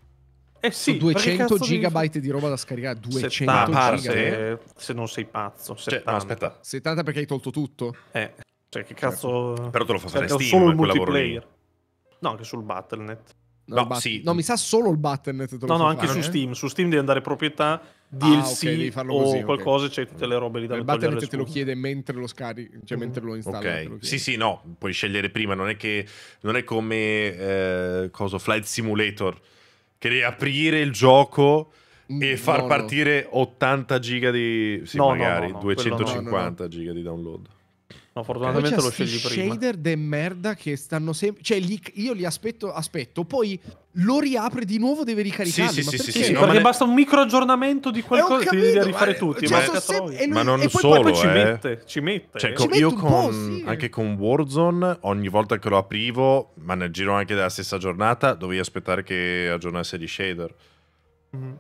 Eh sì, 200 gigabyte di roba da scaricare, 200 parte, gigabyte. Ah, eh, se non sei pazzo, 70. Cioè, no, aspetta. 70 perché hai tolto tutto? Eh. Cioè, che cioè, cazzo. Però te lo fa fare cioè, Steam solo il multiplayer. No, anche sul Battle.net. No, no, sì. no, mi sa solo il Battle.net. No, no, anche fare. su eh? Steam. Su Steam devi andare proprietà DLC ah, okay, o così, qualcosa, okay. c'è tutte le robe lì da mettere. Il te lo chiede mentre lo scarichi, cioè mm. mentre lo installi. Okay. Lo sì, sì, no, puoi scegliere prima, non è, che, non è come eh, cosa, Flight Simulator, che devi aprire il gioco mm, e far no, partire 80 giga di... Sì, magari 250 giga di download. No, fortunatamente lo scegli prima. shader de merda che stanno sempre... Cioè, li, io li aspetto, aspetto, poi lo riapre di nuovo, deve ricaricarli. Sì, sì, perché? Sì, sì, no, perché basta un micro aggiornamento di qualcosa eh, che devi rifare ma, tutti. Cioè, ma, se... e ma non e poi, solo, poi, poi eh. ci mette, ci mette. Cioè, ci io con, sì. anche con Warzone, ogni volta che lo aprivo, ma nel giro anche della stessa giornata, dovevi aspettare che aggiornasse gli shader. Mm-hmm.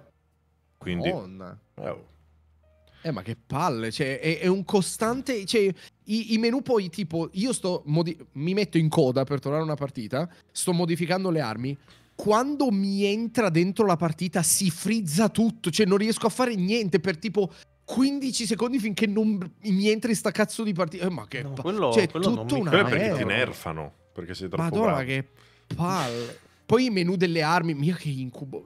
Quindi... Eh, oh. eh, ma che palle, cioè, è, è un costante... Cioè, i, i menu poi tipo, io sto modi- mi metto in coda per tornare una partita, sto modificando le armi. Quando mi entra dentro la partita si frizza tutto, cioè non riesco a fare niente per tipo 15 secondi finché non mi entri sta cazzo di partita. Eh, ma che no, pa- quello, cioè, quello tutto mi... una quello è perché ti nerfano, perché sei troppo Madonna bravo. che palle. Poi i menu delle armi, mia che incubo.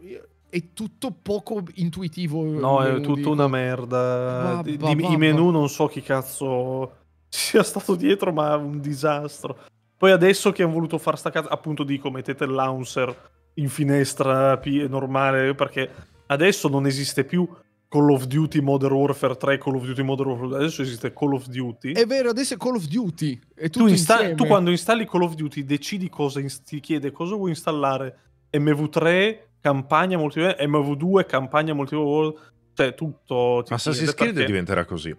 È tutto poco intuitivo. No, è tutto di... una merda. Babba, I babba. menu non so chi cazzo sia stato dietro, ma un disastro. Poi adesso che hanno voluto fare sta cazzo, appunto dico, mettete il launcher in finestra normale, perché adesso non esiste più Call of Duty Modern Warfare 3, Call of Duty Modern Warfare, adesso esiste Call of Duty. È vero, adesso è Call of Duty. Tu, insta- tu, quando installi Call of Duty decidi cosa, inst- ti chiede cosa vuoi installare, MV3, campagna multiplayer, MV2, campagna multiplayer, cioè tutto. Assassin's Creed perché... diventerà così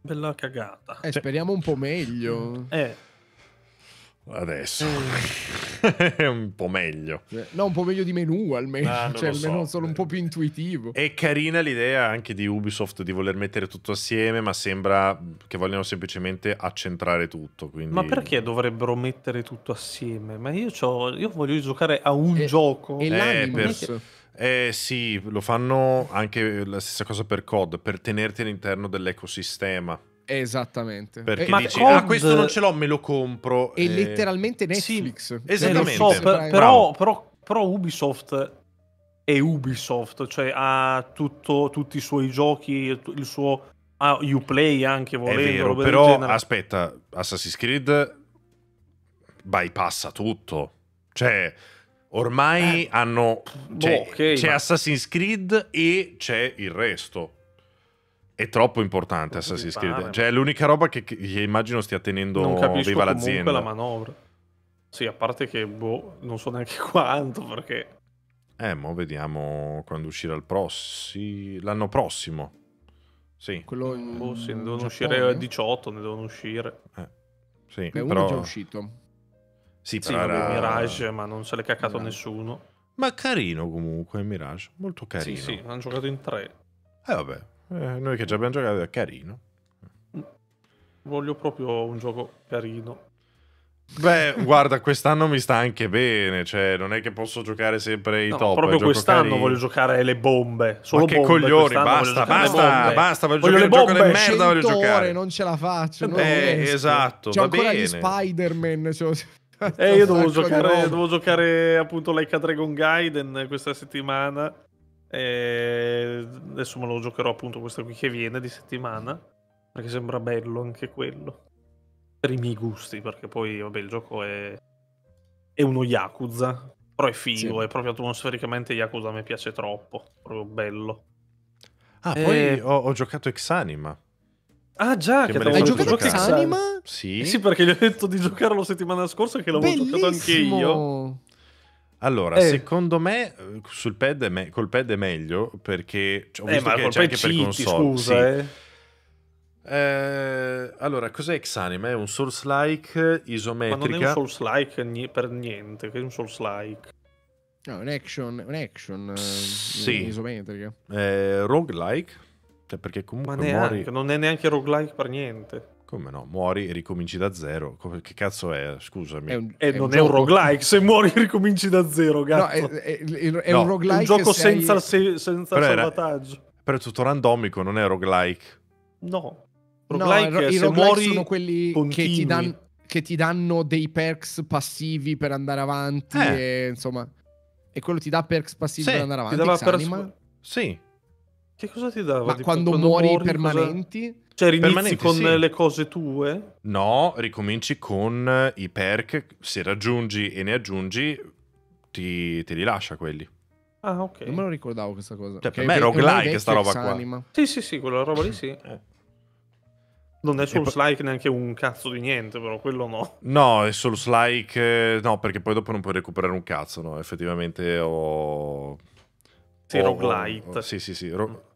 bella cagata. Eh, cioè... Speriamo un po' meglio. *laughs* Eh. Adesso è eh. *laughs* un po' meglio. Eh, no, un po' meglio di menu almeno, ah, *laughs* cioè, almeno so. solo un po' più intuitivo. È carina l'idea anche di Ubisoft di voler mettere tutto assieme, ma sembra che vogliano semplicemente accentrare tutto. Quindi... Ma perché dovrebbero mettere tutto assieme? Ma io, io voglio giocare a un e, eh, gioco. E eh, l'Animus. Per... Eh sì, lo fanno anche la stessa cosa per COD, per tenerti all'interno dell'ecosistema. Esattamente. Perché ma dici, COD... ah, questo non ce l'ho, me lo compro. È e... Eh, letteralmente Netflix. Sì, esattamente. So, per, però, però, però, Ubisoft è Ubisoft, cioè ha tutto, tutti i suoi giochi, il suo... Ah, Uplay anche volendo. È vero, però aspetta, Assassin's Creed bypassa tutto. Cioè Ormai eh, hanno. Cioè, boh, okay, c'è ma... Assassin's Creed e c'è il resto. È troppo importante non Assassin's Creed. Cioè, è l'unica roba che, che, immagino stia tenendo non capisco viva l'azienda. la manovra. Sì, a parte che boh, non so neanche *laughs* quanto perché. Eh, mo vediamo quando uscirà il prossimo. L'anno prossimo. Sì. Quello in... boh, sì, ne devono Giappone. uscire a 18, ne devono uscire. Eh. Sì, Beh, però... è già uscito. Sì, però sì, era... Mirage, ma non se l'è caccato no. nessuno. Ma carino comunque, Mirage, molto carino. Sì, sì, hanno giocato in tre. Eh vabbè, eh, noi che già abbiamo giocato è carino. Voglio proprio un gioco carino. Beh, guarda, quest'anno mi sta anche bene, cioè non è che posso giocare sempre i no, top. Proprio quest'anno carino. voglio giocare le bombe. Solo Ma che bombe, coglioni, basta, basta, basta, voglio, voglio giocare le bombe. merda, voglio giocare. non ce la faccio. Beh, eh, esatto, C'è ancora bene. gli Spider-Man. Cioè eh, io devo ecco, giocare, devo giocare appunto Leica Dragon Gaiden questa settimana. E adesso me lo giocherò appunto questa qui che viene di settimana. Perché sembra bello anche quello. Per i miei gusti, perché poi vabbè il gioco è, è uno Yakuza. Però è figo, sì. è proprio atmosfericamente Yakuza mi piace troppo. Proprio bello. Ah, e... poi eh, ho, ho giocato Exanima. Ah già, che, che hai giocato giocare. Anima? Sì. Eh sì, perché gli ho detto di giocare la settimana scorsa che l'avevo giocato anche io. Allora, eh. secondo me eh, sul pad me- col pad è meglio perché cioè, ho eh, visto eh, che c'è anche cheat, per console. Scusa, sì. eh. allora, cos'è Xanime? È un Souls-like isometrica. Ma non è un Souls-like per niente, è un Souls-like. No, un action, un action sì. isometrica. Eh, roguelike cioè, perché comunque Ma neanche, muori... non è neanche roguelike per niente. Come no? Muori e ricominci da zero. che cazzo è? Scusami. È un, è non un è un roguelike. Se muori *laughs* ricominci da zero, Gatto. No, è, è, è no, un roguelike. È un gioco senza, sei... se, senza però salvataggio. Era, però è tutto randomico, non è roguelike. No. Roguelike no, è, i se muori sono quelli che ti, dan, che ti danno dei perks passivi per andare avanti. Eh. E, insomma, e quello ti dà perks passivi sì, per andare avanti. Ti dava perks... Sì, che cosa ti dava? Ma tipo, quando, quando, muori, muori permanenti? Cosa... Cioè rinizi permanenti, con sì. le cose tue? No, ricominci con i perk, se raggiungi e ne aggiungi ti, ti rilascia quelli. Ah, ok. Non me lo ricordavo questa cosa. Cioè, per me è roguelike sta roba qua. Anima. Sì, sì, sì, quella roba lì sì. eh. Non è solo like neanche un cazzo di niente, però quello no. No, è solo like. Eh, no, perché poi dopo non puoi recuperare un cazzo, no? Effettivamente ho. Sì, roguelite. Sì, sì, sì. Ro... Mm.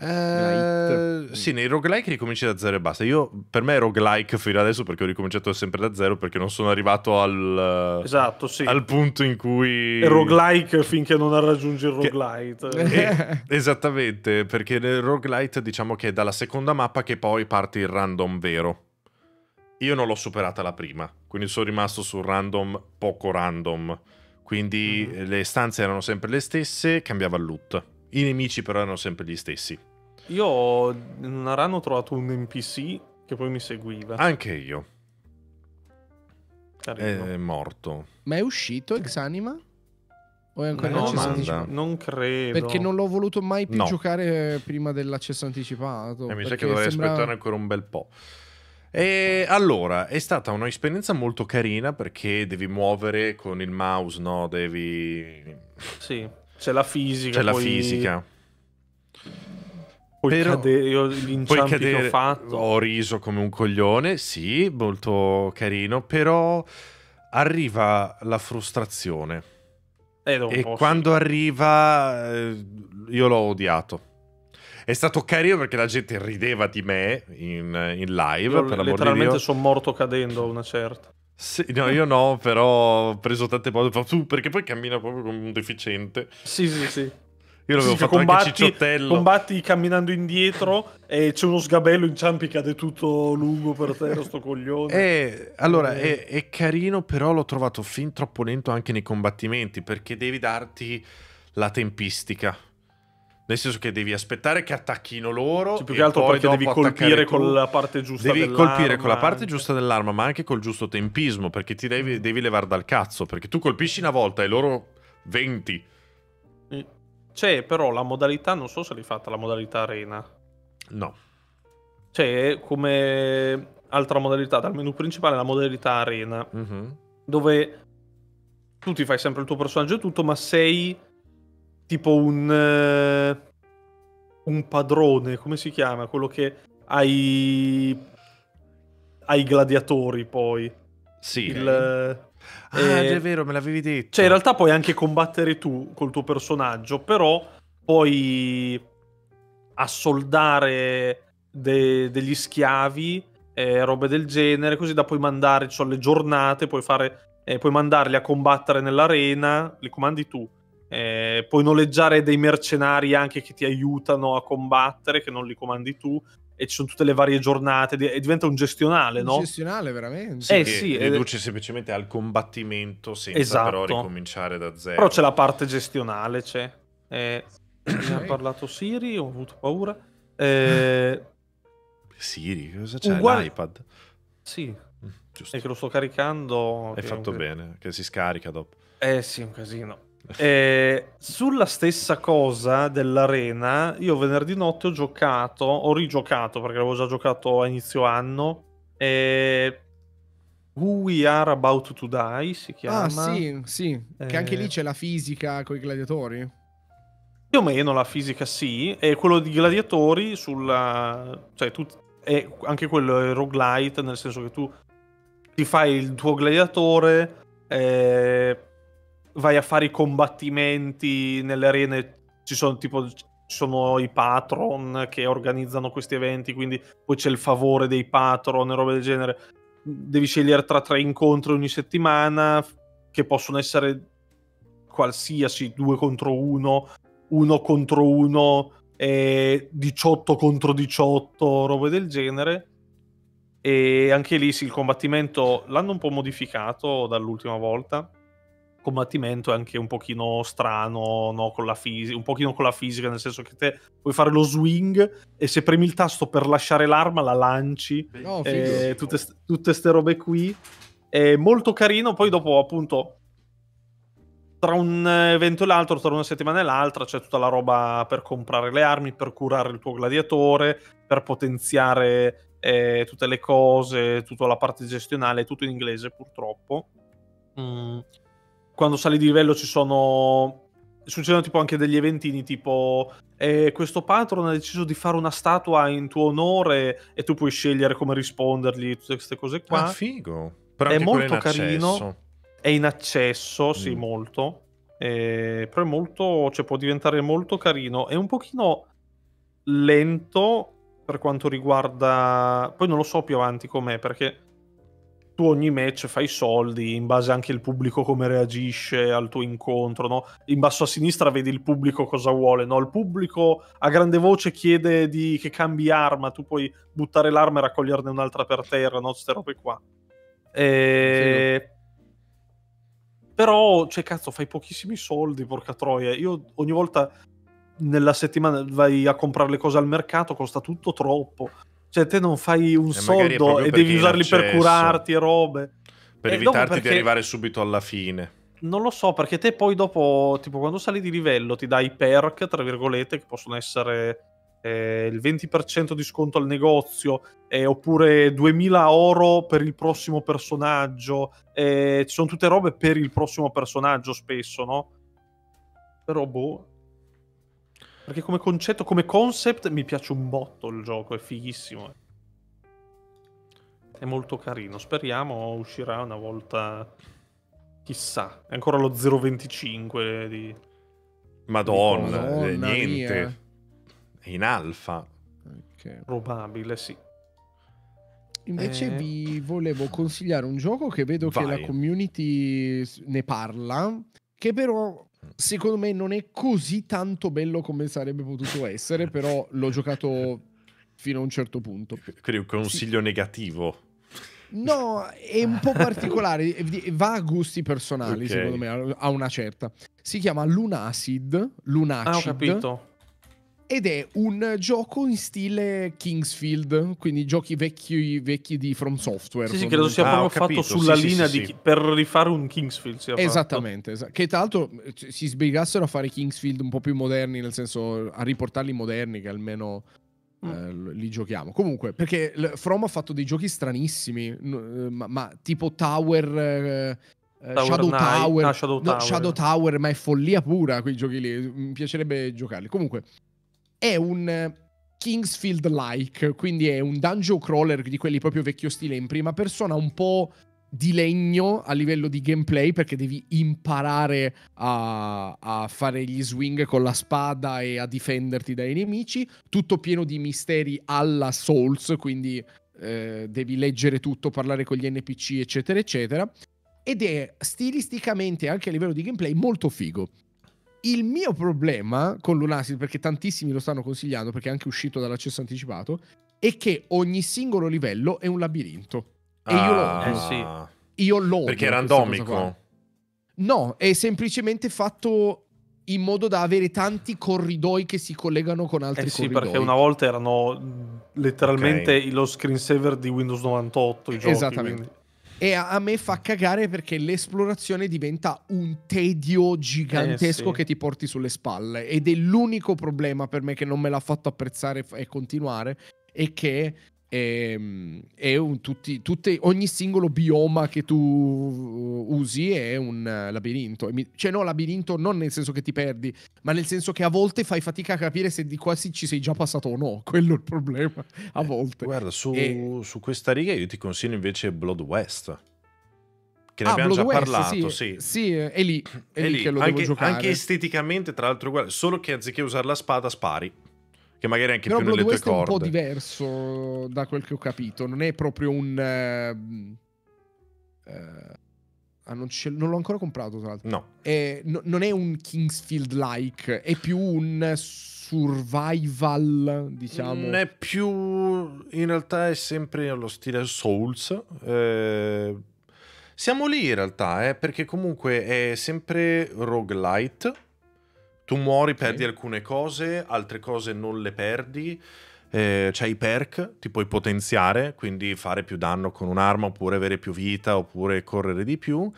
Eh, sì, nei roguelike ricominci da zero e basta. Io, per me è roguelike fino adesso perché ho ricominciato sempre da zero perché non sono arrivato al, esatto, sì. al punto in cui... È roguelike finché non raggiungi il roguelite. *laughs* esattamente, perché nel roguelite diciamo che è dalla seconda mappa che poi parte il random vero. Io non l'ho superata la prima, quindi sono rimasto sul random poco random. Quindi mm. le stanze erano sempre le stesse, cambiava il loot i nemici però erano sempre gli stessi. Io in una run ho trovato un NPC che poi mi seguiva. Anche io. Carino. È morto. Ma è uscito Exanima? O è ancora no, in accesso anticipato? Non credo. Perché non l'ho voluto mai più no. giocare prima dell'accesso anticipato. E eh, mi sa che dovrei sembra... aspettare ancora un bel po'. E allora è stata un'esperienza molto carina perché devi muovere con il mouse, no? Devi. Sì. C'è la fisica. C'è la fisica. Poi Però, cade- io, poi cadere, ho fatto. Ho riso come un coglione, sì, molto carino, però arriva la frustrazione. Eh, e quando arriva eh, io l'ho odiato. È stato carino perché la gente rideva di me in, in live. Io per letteralmente sono morto cadendo a una certa. Sì, no, io no, però ho preso tante volte. perché poi cammina proprio come un deficiente. Sì, sì, sì. Io l'avevo sì, fatto combatti, anche cicciottello. Combatti camminando indietro e c'è uno sgabello inciampi cade tutto lungo per terra, sto coglione. E, eh, allora, eh. è, è, carino, però l'ho trovato fin troppo lento anche nei combattimenti, perché devi darti la tempistica. Nel senso che devi aspettare che attacchino loro. Cioè, più che altro perché devi colpire con la parte giusta devi dell'arma. Devi colpire con la eh. parte giusta dell'arma, ma anche col giusto tempismo, perché ti devi, mm. devi levare dal cazzo. Perché tu colpisci una volta e loro 20. Eh, c'è però la modalità, non so se l'hai fatta la modalità arena. No. C'è come altra modalità dal menu principale la modalità arena, mm-hmm. dove tu ti fai sempre il tuo personaggio e tutto, ma sei tipo un, eh, un padrone, come si chiama? Quello che hai ai gladiatori poi. Sì. Il, Ah, eh, è vero, me l'avevi detto. Cioè, in realtà puoi anche combattere tu col tuo personaggio, però puoi assoldare de- degli schiavi, eh, robe del genere, così da poi mandare, cioè, le giornate, puoi, fare, eh, puoi mandarli a combattere nell'arena, li comandi tu eh, puoi noleggiare dei mercenari anche che ti aiutano a combattere, che non li comandi tu, e ci sono tutte le varie giornate, e diventa un gestionale, un no? Un gestionale, veramente. Sì, eh, sì, riduce ed... semplicemente al combattimento senza esatto. però ricominciare da zero. Però c'è la parte gestionale, c'è. Eh, okay. Ne ha parlato Siri, ho avuto paura. Eh... *laughs* Siri, cosa c'è? Uguale... L'iPad? Sì. Mm, giusto. E che lo sto caricando. È fatto un... bene, che si scarica dopo. Eh sì, un casino. *laughs* Eh, sulla stessa cosa dell'arena, io venerdì notte ho giocato, ho rigiocato perché l'avevo già giocato a inizio anno. Eh, Who We Are About to Die si ah, chiama. Ah, sì, sì. Eh... Che anche lì eh, c'è la fisica con i gladiatori. Più o meno la fisica sì, e quello di gladiatori sulla... cioè tu... è anche quello è roguelite, nel senso che tu ti fai il tuo gladiatore, eh, vai a fare i combattimenti nelle arene, ci sono tipo ci sono i patron che organizzano questi eventi, quindi poi c'è il favore dei patron e roba del genere. Devi scegliere tra tre incontri ogni settimana, che possono essere qualsiasi, due contro uno, uno contro uno, e 18 contro 18, robe del genere. E anche lì sì, il combattimento l'hanno un po' modificato dall'ultima volta combattimento è anche un pochino strano, no? con la fisica, un pochino con la fisica, nel senso che te puoi fare lo swing e se premi il tasto per lasciare l'arma la lanci, no, eh, tutte, tutte ste robe qui. È molto carino, poi dopo appunto tra un evento e l'altro, tra una settimana e l'altra, c'è tutta la roba per comprare le armi, per curare il tuo gladiatore, per potenziare eh, tutte le cose, tutta la parte gestionale, tutto in inglese purtroppo. Mm quando sali di livello ci sono succedono tipo anche degli eventini tipo eh, questo patron ha deciso di fare una statua in tuo onore e tu puoi scegliere come rispondergli tutte queste cose qua. Ah, figo. Però è molto è carino. È in accesso, sì, mm. molto. Eh, però è molto, cioè può diventare molto carino. È un pochino lento per quanto riguarda... Poi non lo so più avanti com'è perché tu ogni match fai soldi in base anche al pubblico come reagisce al tuo incontro, no? In basso a sinistra vedi il pubblico cosa vuole, no? Il pubblico a grande voce chiede di... che cambi arma, tu puoi buttare l'arma e raccoglierne un'altra per terra, no? Queste robe qua. E... Però, cioè, cazzo, fai pochissimi soldi, porca troia. Io ogni volta nella settimana vai a comprare le cose al mercato, costa tutto troppo. Cioè, te non fai un e eh, soldo e devi usarli per curarti e robe. Per e eh, evitarti perché... di arrivare subito alla fine. Non lo so, perché te poi dopo, tipo, quando sali di livello ti dai perk, tra virgolette, che possono essere eh, il 20% di sconto al negozio, eh, oppure 2000 oro per il prossimo personaggio. Eh, ci sono tutte robe per il prossimo personaggio spesso, no? Però boh, perché come concetto, come concept mi piace un botto il gioco, è fighissimo. È molto carino. Speriamo uscirà una volta. Chissà. È ancora lo 0.25 di. Madonna, eh, Madonna niente. Mia. È in alfa. Okay. Probabile, sì. Invece eh... vi volevo consigliare un gioco che vedo Vai. che la community ne parla, che però secondo me non è così tanto bello come sarebbe potuto essere, *laughs* però l'ho giocato fino a un certo punto. Quindi un consiglio sì. negativo. No, è un po' particolare, va a gusti personali, okay. secondo me, a una certa. Si chiama Lunacid, Lunacid. Ah, ho capito ed è un gioco in stile Kingsfield, quindi giochi vecchi, vecchi di From Software. Sì, sì credo sia ah, proprio ah, fatto sulla sì, linea sì, di, per rifare un Kingsfield. Esattamente, es- che tra l'altro eh, si sbrigassero a fare Kingsfield un po' più moderni, nel senso a riportarli moderni, che almeno mm. eh, li giochiamo. Comunque, perché From ha fatto dei giochi stranissimi, eh, ma, ma tipo Tower... Eh, eh Tower Shadow, Night, Tower. No, Shadow, Tower. No, Shadow Tower, ma è follia pura quei giochi lì, mi piacerebbe giocarli. Comunque, è un eh, Kingsfield-like, quindi è un dungeon crawler di quelli proprio vecchio stile in prima persona, un po' di legno a livello di gameplay perché devi imparare a, a, fare gli swing con la spada e a difenderti dai nemici, tutto pieno di misteri alla Souls, quindi eh, devi leggere tutto, parlare con gli NPC, eccetera, eccetera. Ed è stilisticamente, anche a livello di gameplay, molto figo. Il mio problema con Lunacid, perché tantissimi lo stanno consigliando, perché è anche uscito dall'accesso anticipato, è che ogni singolo livello è un labirinto. E ah, io lo odio. Ah. Eh sì. Io lo Perché è randomico? No, è semplicemente fatto in modo da avere tanti corridoi che si collegano con altri eh sì, corridoi. perché una volta erano letteralmente okay. lo screensaver di Windows 98 i giochi. Esattamente. Quindi. E a, me fa cagare perché l'esplorazione diventa un tedio gigantesco eh, sì. che ti porti sulle spalle. Ed è l'unico problema per me che non me l'ha fatto apprezzare e continuare. È che e, ehm, e un, tutti, tutte, ogni singolo bioma che tu usi è un labirinto. cioè, no, labirinto non nel senso che ti perdi, ma nel senso che a volte fai fatica a capire se di qua ci sei già passato o no. *laughs* Quello è il problema. A eh, volte. Eh, guarda, su, e... su, questa riga io ti consiglio invece Blood West. Che ne ah, abbiamo Blood già West, parlato, sì. Sì, sì è, lì, è, è lì, lì, che lo anche, devo giocare. Anche esteticamente, tra l'altro, guarda, solo che anziché usare la spada, spari che magari anche Però più Blood nelle West tue corde. è un po' diverso da quel che ho capito, non è proprio un... Uh, uh, ah, non, non, l'ho ancora comprato, tra l'altro. No. È, no. Non è un Kingsfield-like, è più un survival, diciamo. Non è più... In realtà è sempre allo stile Souls. Eh, siamo lì in realtà, eh, perché comunque è sempre roguelite tu muori, perdi okay. alcune cose, altre cose non le perdi. Eh, c'hai i perk, ti puoi potenziare, quindi fare più danno con un'arma, oppure avere più vita, oppure correre di più.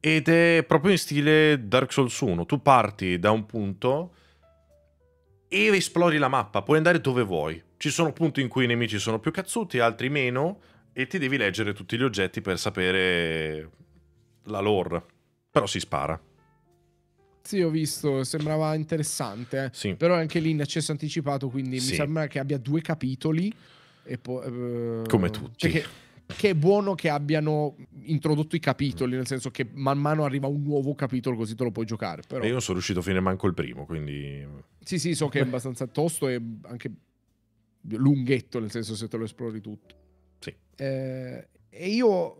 Ed è proprio in stile Dark Souls 1. Tu parti da un punto e esplori la mappa, puoi andare dove vuoi. Ci sono punti in cui i nemici sono più cazzuti, altri meno, e ti devi leggere tutti gli oggetti per sapere la lore. Però si spara. Spot ho visto, sembrava interessante, eh. sì. però anche lì in accesso anticipato, quindi sì. mi sembra che abbia due capitoli. E poi, eh, Come tutti. Cioè che, che è buono che abbiano introdotto i capitoli, nel senso che man mano arriva un nuovo capitolo così te lo puoi giocare. Però... E io sono riuscito a finire manco il primo, quindi... Sì, sì, so che è *laughs* abbastanza tosto e anche lunghetto, nel senso se te lo esplori tutto. Sì. Eh, e io,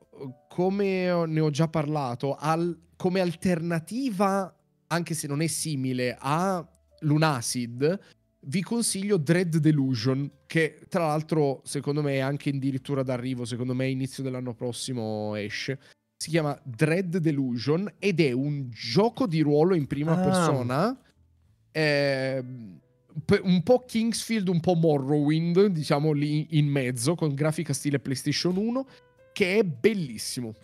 come ne ho già parlato, al, come alternativa anche se non è simile a Lunacid, vi consiglio Dread Delusion, che tra l'altro secondo me è anche addirittura d'arrivo, secondo me inizio dell'anno prossimo esce. Si chiama Dread Delusion ed è un gioco di ruolo in prima ah. persona, eh, un po' Kingsfield, un po' Morrowind, diciamo lì in mezzo, con grafica stile PlayStation 1, che è bellissimo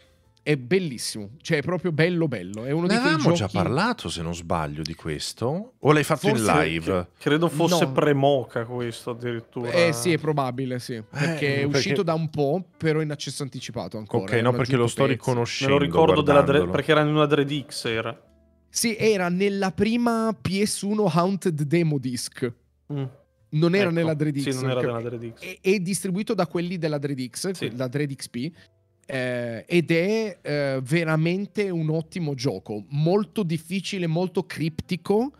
è bellissimo, cioè è proprio bello bello. È uno ne avevamo già parlato, se non sbaglio, di questo? O l'hai fatto Forse in live? Credo fosse no. premoca questo addirittura. Eh sì, è probabile, sì. Eh, perché è uscito perché... da un po', però in accesso anticipato ancora. Ok, eh, no, perché lo sto pezzi. riconoscendo. Me lo ricordo dre... perché era in una 3 era. Sì, era nella prima PS1 Haunted Demo Disc. Mm. Non era ecco. nella 3DX. Sì, non era nella 3DX. È, è distribuito da quelli della 3 sì. la 3DXP eh, ed è eh, veramente un ottimo gioco, molto difficile, molto criptico,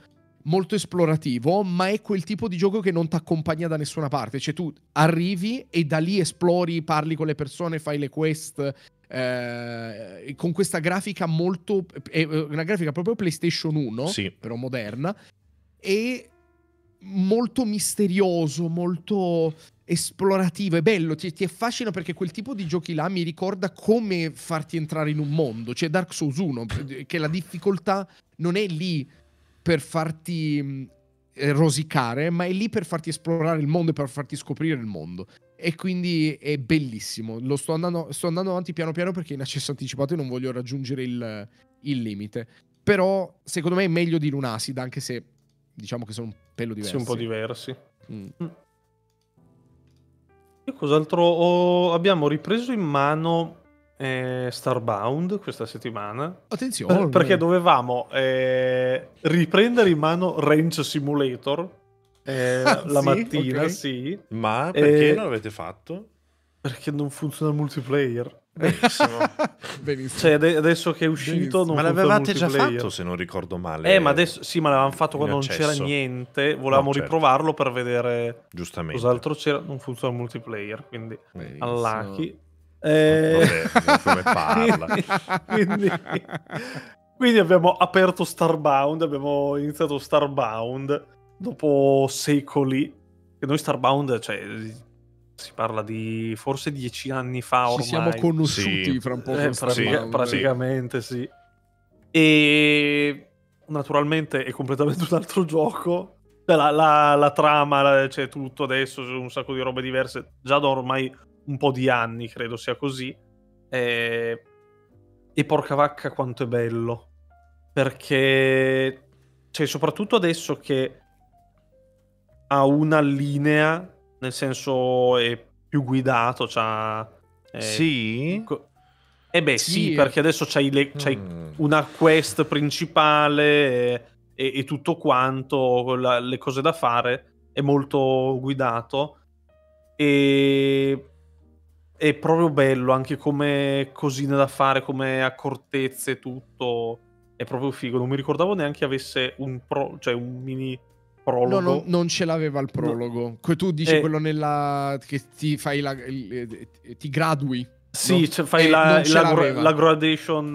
molto esplorativo, ma è quel tipo di gioco che non ti accompagna da nessuna parte, cioè tu arrivi e da lì esplori, parli con le persone, fai le quest. Eh, con questa grafica molto è eh, eh, una grafica proprio PlayStation 1 sì. però moderna e molto misterioso, molto esplorativo, è bello, ti, ti affascina perché quel tipo di giochi là mi ricorda come farti entrare in un mondo, cioè Dark Souls 1, che la difficoltà non è lì per farti eh, rosicare, ma è lì per farti esplorare il mondo e per farti scoprire il mondo. E quindi è bellissimo, Lo sto, andando, sto andando avanti piano piano perché in accesso anticipato e non voglio raggiungere il, il limite. Però secondo me è meglio di Lunasida, anche se diciamo che sono un pelo diversi. Sì, un po' diversi. Mm. mm. Io cos'altro? Oh, abbiamo ripreso in mano eh, Starbound questa settimana. Attenzione! Per, perché dovevamo eh, riprendere in mano Range Simulator eh, ah, *laughs* la sì? mattina, okay. sì. Ma perché eh, non l'avete fatto? Perché non funziona il multiplayer. Benissimo. *laughs* Benissimo. Cioè, adesso che è uscito, non ma l'avevate già fatto se non ricordo male. Eh, ma adesso sì, ma l'avevamo fatto quando non c'era niente. Volevamo no, certo. riprovarlo per vedere Giustamente. cos'altro c'era. Non funziona il multiplayer, quindi Benissimo. unlucky. Eh... come parla. *laughs* quindi, quindi abbiamo aperto Starbound, abbiamo iniziato Starbound dopo secoli. E noi Starbound, cioè si parla di forse dieci anni fa ormai. Ci siamo conosciuti sì. fra un po'. Eh, pratica- sì, praticamente sì. sì. E naturalmente è completamente un altro gioco. Cioè, la, la, la trama, la, c'è tutto adesso, c'è un sacco di robe diverse. Già da ormai un po' di anni, credo sia così. E, e porca vacca quanto è bello. Perché, cioè, soprattutto adesso che ha una linea nel senso è più guidato, c'ha... Eh, sì? Co- eh beh sì, sì perché adesso c'hai, le, c'hai mm. una quest principale e, e tutto quanto, la, le cose da fare, è molto guidato e è proprio bello anche come cosine da fare, come accortezze, tutto. È proprio figo. Non mi ricordavo neanche avesse un pro, cioè un mini prologo. No, no, non ce l'aveva il prologo. No. Tu dici eh. quello nella... che ti fai la... Eh, ti gradui. Sì, no? cioè fai eh, la, la, la, gradation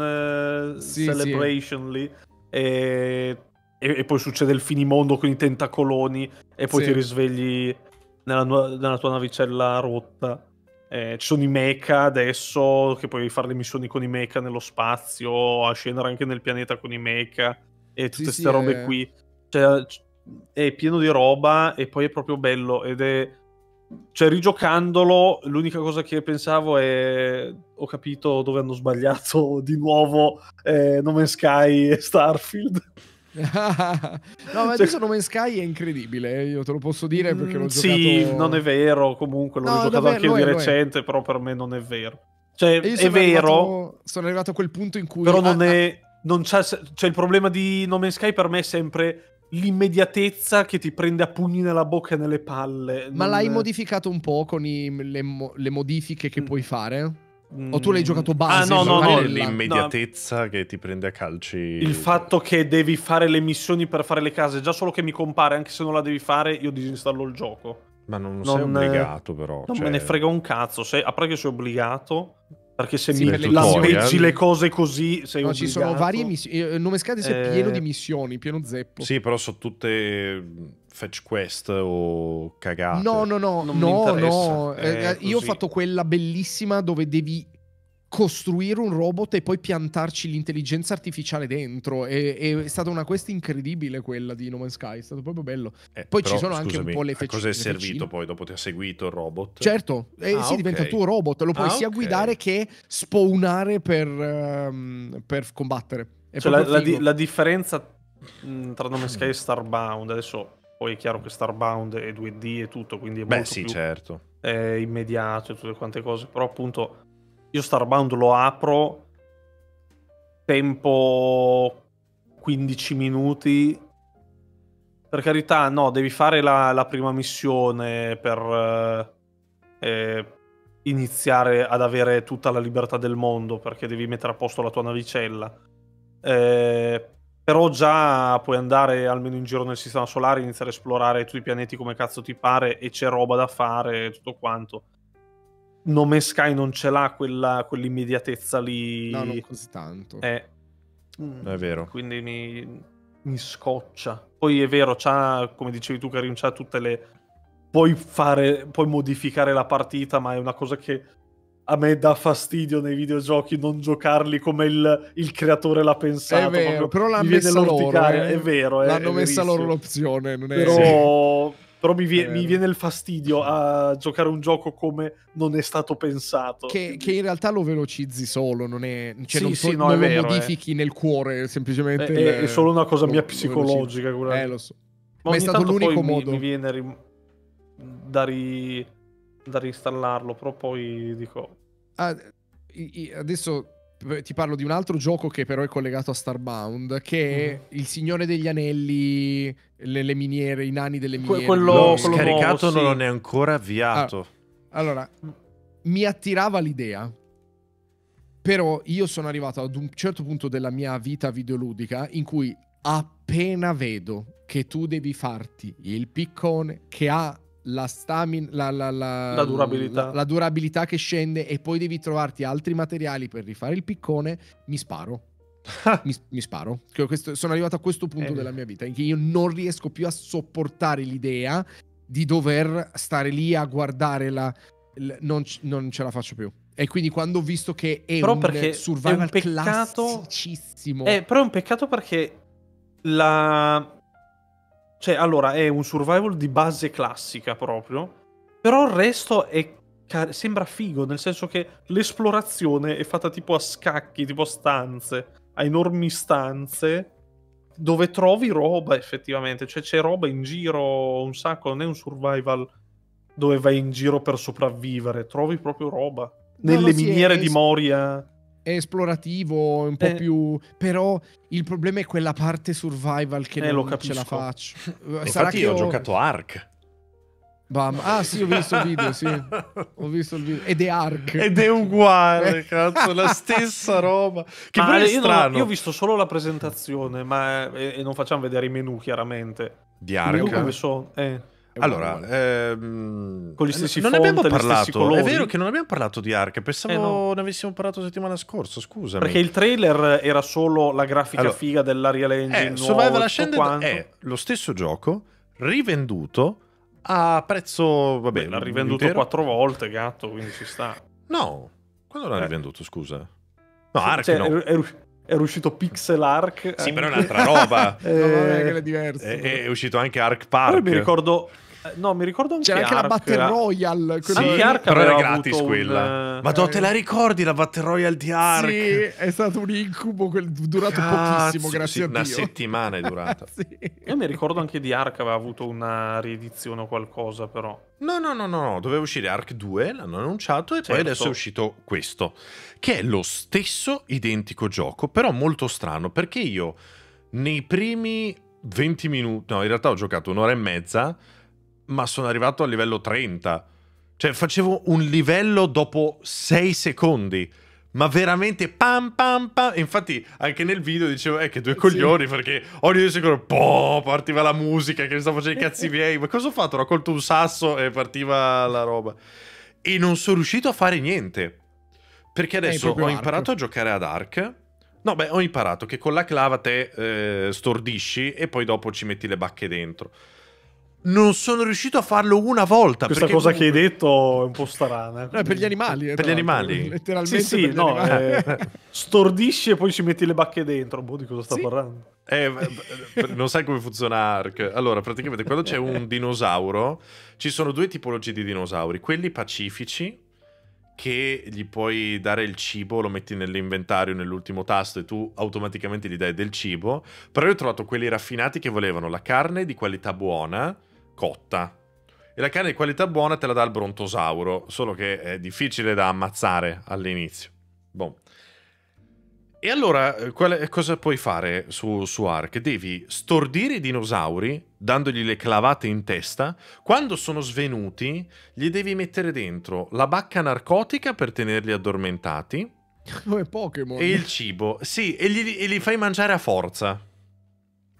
eh, sì, celebration sì. lì. E, e, e, poi succede il finimondo con i tentacoloni. E poi sì. ti risvegli nella, nella, tua navicella rotta. Eh, ci sono i mecha adesso, che puoi fare le missioni con i mecha nello spazio, a scendere anche nel pianeta con i mecha e tutte queste robe eh. qui. Cioè, è pieno di roba e poi è proprio bello ed è cioè rigiocandolo l'unica cosa che pensavo è ho capito dove hanno sbagliato di nuovo eh, No Man's Sky e Starfield *laughs* no, ma cioè... adesso No Man's Sky è incredibile, eh, io te lo posso dire mm, perché l'ho sì, giocato... Sì, non è vero, comunque l'ho no, giocato davvero, anche io di è, recente, però per me non è vero. Cioè, è vero... Arrivato, sono arrivato a quel punto in cui... Però non ah, è... Non c'è, cioè, il problema di No Man's Sky per me è sempre l'immediatezza che ti prende a pugni nella bocca e nelle palle. Ma l'hai modificato un po' con i, le, le, modifiche che mm. puoi fare? Mm. O tu l'hai giocato ah, base? Ah, no, no, no, l'immediatezza no. che ti prende a calci. Il fatto che devi fare le missioni per fare le case, già solo che mi compare, anche se non la devi fare, io disinstallo il gioco. Ma non, non sei obbligato, però. Non cioè... me ne frega un cazzo. Se, a parte che sei obbligato, perché se sì, mi lampeggi eh. le cose così sei no, obbligato. Ci sono varie missioni. Eh, il nome Scades è eh, pieno di missioni, pieno zeppo. Sì, però sono tutte mm, fetch quest o cagate. No, no, no, non no, no. Eh, io ho fatto quella bellissima dove devi costruire un robot e poi piantarci l'intelligenza artificiale dentro. E, e è stata una quest incredibile quella di No Man's Sky, è stato proprio bello. Eh, poi però, ci sono scusami, anche un po' le fecine. Cosa è servito fecine. poi dopo ti ha seguito il robot? Certo, eh, ah, eh, sì, okay. diventa il tuo robot, lo puoi ah, sia okay. guidare che spawnare per, um, per combattere. Cioè, la, la, di, la, differenza mm, tra No Man's Sky e Starbound, adesso poi è chiaro che Starbound è 2D e tutto, quindi è Beh, molto sì, più certo. eh, immediato e tutte quante cose, però appunto io Starbound lo apro, tempo 15 minuti. Per carità, no, devi fare la, la prima missione per eh, eh, iniziare ad avere tutta la libertà del mondo, perché devi mettere a posto la tua navicella. Eh, però già puoi andare almeno in giro nel sistema solare, iniziare a esplorare tutti i pianeti come cazzo ti pare e c'è roba da fare e tutto quanto nome Sky non ce l'ha quella, quell'immediatezza lì. No, non così tanto. Eh, mm, è vero. Quindi mi, mi, scoccia. Poi è vero, c'ha, come dicevi tu, Karim, c'ha tutte le... Puoi fare, puoi modificare la partita, ma è una cosa che a me dà fastidio nei videogiochi non giocarli come il, il creatore l'ha pensato. È vero, però eh. l'hanno messa loro. Eh. È vero, L'hanno è messa loro l'opzione, non è... Però... Sì però mi, vie, eh, mi, viene il fastidio a giocare un gioco come non è stato pensato. Che, che in realtà lo velocizzi solo, non, è, cioè sì, non, so, sì, no, non è vero, lo modifichi eh. nel cuore, semplicemente. Eh, è, è, è solo una cosa lo, mia psicologica. Quella... Eh, lo so. Ma, Ma è stato l'unico modo. Mi, mi viene rim... da, ri... da reinstallarlo, però poi dico... Ah, adesso ti parlo di un altro gioco che però è collegato a Starbound, che è mm. Il Signore degli Anelli, le, le, miniere, i nani delle miniere. quello, no, quello scaricato nuovo, non sì. è ancora avviato. Ah, allora, mi attirava l'idea, però io sono arrivato ad un certo punto della mia vita videoludica in cui appena vedo che tu devi farti il piccone che ha la, stamina, la, la, la, la, durabilità. la, durabilità. che scende e poi devi trovarti altri materiali per rifare il piccone, mi sparo. Ah. mi, mi, sparo. Questo, sono arrivato a questo punto eh. della mia vita in cui io non riesco più a sopportare l'idea di dover stare lì a guardare la... non, non ce la faccio più. E quindi quando ho visto che è però un survival è un peccato, classicissimo... Eh, però è un peccato perché la cioè, allora, è un survival di base classica proprio, però il resto è sembra figo, nel senso che l'esplorazione è fatta tipo a scacchi, tipo a stanze, a enormi stanze, dove trovi roba effettivamente, cioè c'è roba in giro un sacco, non è un survival dove vai in giro per sopravvivere, trovi proprio roba. Nelle no, miniere è... di Moria è esplorativo, è un po' eh. più... Però il problema è quella parte survival che eh, non ce la faccio. *laughs* Infatti Sarà io ho giocato Ark. Bam. Ah sì, ho visto il video, sì. Ho visto il video. Ed è Ark. Ed è uguale, *laughs* cazzo, la stessa roba. Che ma è strano. Non, io ho visto solo la presentazione, ma... Eh, e, non facciamo vedere i menu, chiaramente. Di Ark? Come sono? Eh. Allora, ehm, con gli eh, stessi non font, abbiamo parlato. È vero che non abbiamo parlato di Ark. Pensavo eh no. ne avessimo parlato settimana scorsa. Scusa. Perché il trailer era solo la grafica allora, figa dell'Arial eh, Engine. Eh, nuovo, Survival Ascended è lo stesso gioco rivenduto a prezzo. Vabbè, l'ha rivenduto quattro volte, gatto. Quindi ci sta. No, quando l'ha eh. rivenduto? Scusa, no, Ark cioè, no. È, è era uscito Pixel Ark. Sì, anche. Eh. però è un'altra roba. *laughs* eh, no, vabbè, che È, è, uscito anche Ark Park. Poi mi ricordo, eh, no, mi ricordo anche C'era anche la Battle era... Royale. Sì, Ark però era gratis quella. Un... Eh, Ma te la ricordi la Battle Royale di Ark? Sì, è stato un incubo quel... durato Cazzo, pochissimo, grazie sì, a Dio. Una settimana è *laughs* durata. sì. Io mi ricordo anche di Ark aveva avuto una riedizione o qualcosa, però. No, no, no, no, no. doveva uscire Ark 2, l'hanno annunciato e certo. poi adesso è uscito questo, che è lo stesso identico gioco, però molto strano, perché io nei primi 20 minuti, no, in realtà ho giocato un'ora e mezza ma sono arrivato al livello 30. Cioè, facevo un livello dopo 6 secondi. Ma veramente pam pam pam. Infatti, anche nel video dicevo: Eh, che due coglioni, sì. perché ogni due secondi boh, partiva la musica che mi sta facendo i cazzi *laughs* miei. Ma cosa ho fatto? Ho colto un sasso e partiva la roba. E non sono riuscito a fare niente. Perché adesso ho imparato a giocare ad Ark. No, beh, ho imparato che con la clava te eh, stordisci e poi dopo ci metti le bacche dentro non sono riuscito a farlo una volta. Questa cosa comunque... che hai detto è un po' strana. Eh, eh per gli animali. Eh, per gli animali. *laughs* Letteralmente. Sì, sì, no, eh, *laughs* stordisci e poi ci metti le bacche dentro. Boh, di cosa sta sì. parlando? Eh, eh non sai come funziona ARC. Allora, praticamente quando c'è un *laughs* dinosauro, ci sono due tipologie di dinosauri. Quelli pacifici, che gli puoi dare il cibo, lo metti nell'inventario, nell'ultimo tasto e tu automaticamente gli dai del cibo. Però io ho trovato quelli raffinati che volevano la carne di qualità buona cotta. E la carne di qualità buona te la dà il brontosauro, solo che è difficile da ammazzare all'inizio. Bon. E allora eh, quale, cosa puoi fare su, su Ark? Devi stordire i dinosauri dandogli le clavate in testa. Quando sono svenuti, gli devi mettere dentro la bacca narcotica per tenerli addormentati. *laughs* Come Pokémon. E il cibo. Sì, e, gli, e li fai mangiare a forza.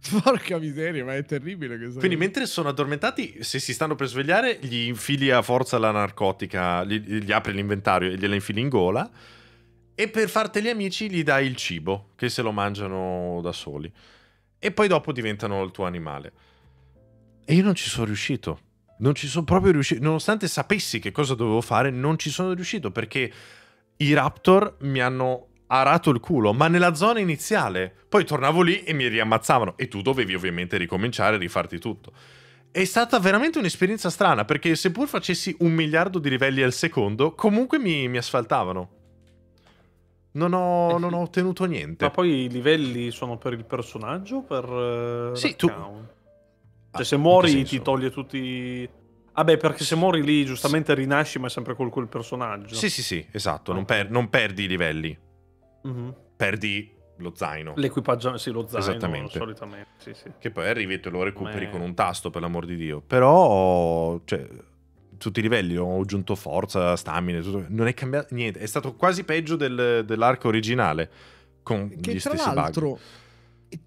*laughs* Porca miseria, ma è terribile. Quindi, mentre sono addormentati, se si stanno per svegliare, gli infili a forza la narcotica, gli, gli apri l'inventario e gliela infili in gola. E per farteli amici, gli dai il cibo, che se lo mangiano da soli. E poi dopo diventano il tuo animale. E io non ci sono riuscito. Non ci sono proprio riuscito. Nonostante sapessi che cosa dovevo fare, non ci sono riuscito perché i Raptor mi hanno arato il culo, ma nella zona iniziale. Poi tornavo lì e mi riammazzavano e tu dovevi ovviamente ricominciare e rifarti tutto. È stata veramente un'esperienza strana perché seppur facessi un miliardo di livelli al secondo, comunque mi, mi asfaltavano. Non ho, eh non ho, ottenuto niente. Ma poi i livelli sono per il personaggio? Per eh, sì, tu. Ah, cioè, se muori ti toglie tutti. Vabbè, ah perché se muori lì, giustamente rinasci, ma sempre col quel personaggio. Sì, sì, sì, esatto. Ah, non, per, non perdi i livelli mm-hmm. perdi lo zaino. L'equipaggio, sì, lo zaino. Esattamente. Solitamente, sì, sì. Che poi arrivi e te lo recuperi Me... con un tasto, per l'amor di Dio. Però, cioè, tutti i livelli ho aggiunto forza, stamina, tutto. non è cambiato niente. È stato quasi peggio del, dell'arco originale, con che gli stessi bug. tra l'altro...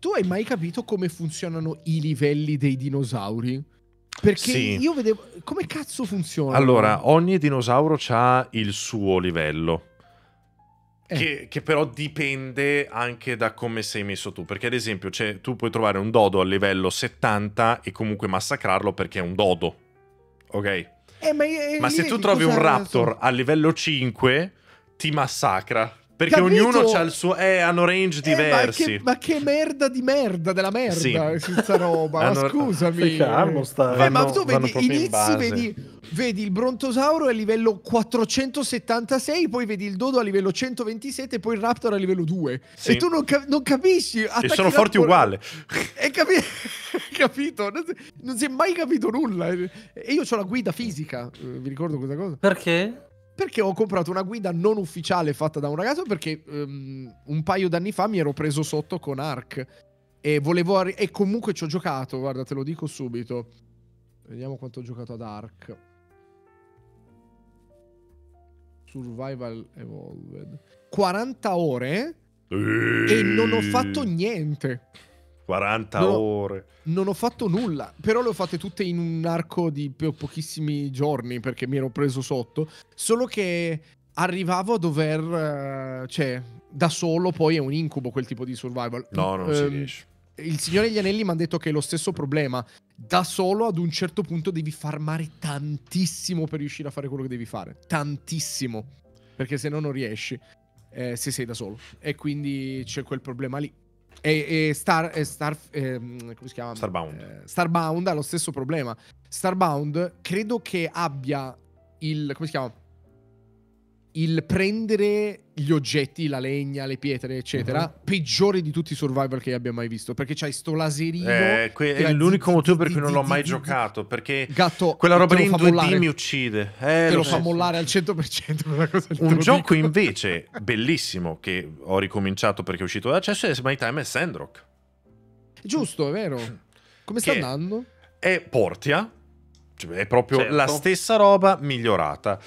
Tu hai mai capito come funzionano i livelli dei dinosauri? Perché sì. io vedevo come cazzo funziona. Allora, ogni dinosauro ha il suo livello. Eh. Che, che, però dipende anche da come sei messo tu, perché ad esempio cioè, tu puoi trovare un dodo a livello 70 e comunque massacrarlo perché è un dodo, ok? Eh, ma, ma se tu trovi un raptor a livello 5 ti massacra perché Capito? ognuno ha il suo. Eh, hanno range diversi. Eh, ma, che, ma, che, merda di merda della merda sì. Eh, questa roba. *laughs* hanno... Ma scusami. Calmo, stai. Eh, ma tu vedi, inizi, vedi, vedi, il brontosauro a livello 476, poi vedi il dodo a livello 127, poi il raptor a livello 2. Sì. E tu non, ca- non capisci. E sono forti raptor... uguali. *laughs* E capi... *laughs* capito? Non si... non si è mai capito nulla. E io ho la guida fisica. Eh, vi ricordo questa cosa. Perché? perché ho comprato una guida non ufficiale fatta da un ragazzo perché um, un paio d'anni fa mi ero preso sotto con Ark e volevo arri- e comunque ci ho giocato, guarda, te lo dico subito. Vediamo quanto ho giocato ad Ark. Survival Evolved. 40 ore e non ho fatto niente. 40 no, ore. Non ho fatto nulla, però le ho fatte tutte in un arco di po- pochissimi giorni perché mi ero preso sotto. Solo che arrivavo a dover. Eh, cioè, da solo poi è un incubo quel tipo di survival. No, non um, si ehm, riesce. Il Signore degli Anelli mi ha detto che è lo stesso problema. Da solo ad un certo punto devi farmare tantissimo per riuscire a fare quello che devi fare. Tantissimo. Perché se no non riesci. Eh, se sei da solo. E quindi c'è quel problema lì. E, e Star, e Star ehm, come si chiama? Starbound. Eh, Starbound ha lo stesso problema. Starbound credo che abbia il. come si chiama? il prendere gli oggetti, la legna, le pietre, eccetera, uh-huh. peggiore di tutti i survival che abbia mai visto, perché c'hai sto laserino. Eh, que- è l'unico motivo per cui non l'ho mai giocato, perché Gatto, quella roba in 2D mollare. mi uccide. Eh, te lo, lo fa mollare al 100% Un gioco invece bellissimo che ho ricominciato perché è uscito da dall'accesso è My Time e Sandrock. Giusto, è vero. Come sta andando? È Portia, cioè è proprio certo. la stessa roba migliorata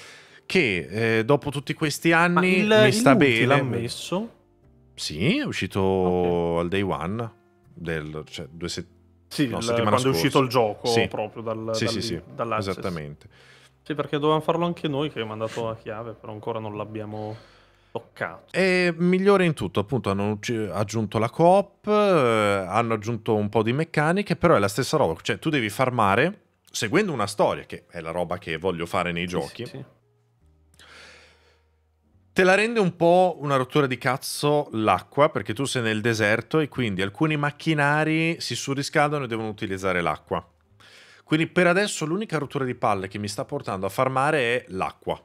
che eh, dopo tutti questi anni il, mi sta bene. L'ha messo? Sì, è uscito okay. al day one, del, cioè due se... sì, no, il, quando scorsa. è uscito il gioco sì. proprio dal, sì, dal, sì, sì, dall'access. Esattamente. Sì, perché dovevamo farlo anche noi che abbiamo mandato la chiave, però ancora non l'abbiamo toccato. È migliore in tutto, appunto hanno aggiunto la coop, eh, hanno aggiunto un po' di meccaniche, però è la stessa roba, cioè tu devi farmare seguendo una storia, che è la roba che voglio fare nei sì, giochi. Sì, sì. Te la rende un po' una rottura di cazzo l'acqua, perché tu sei nel deserto e quindi alcuni macchinari si surriscaldano e devono utilizzare l'acqua. Quindi per adesso l'unica rottura di palle che mi sta portando a farmare è l'acqua.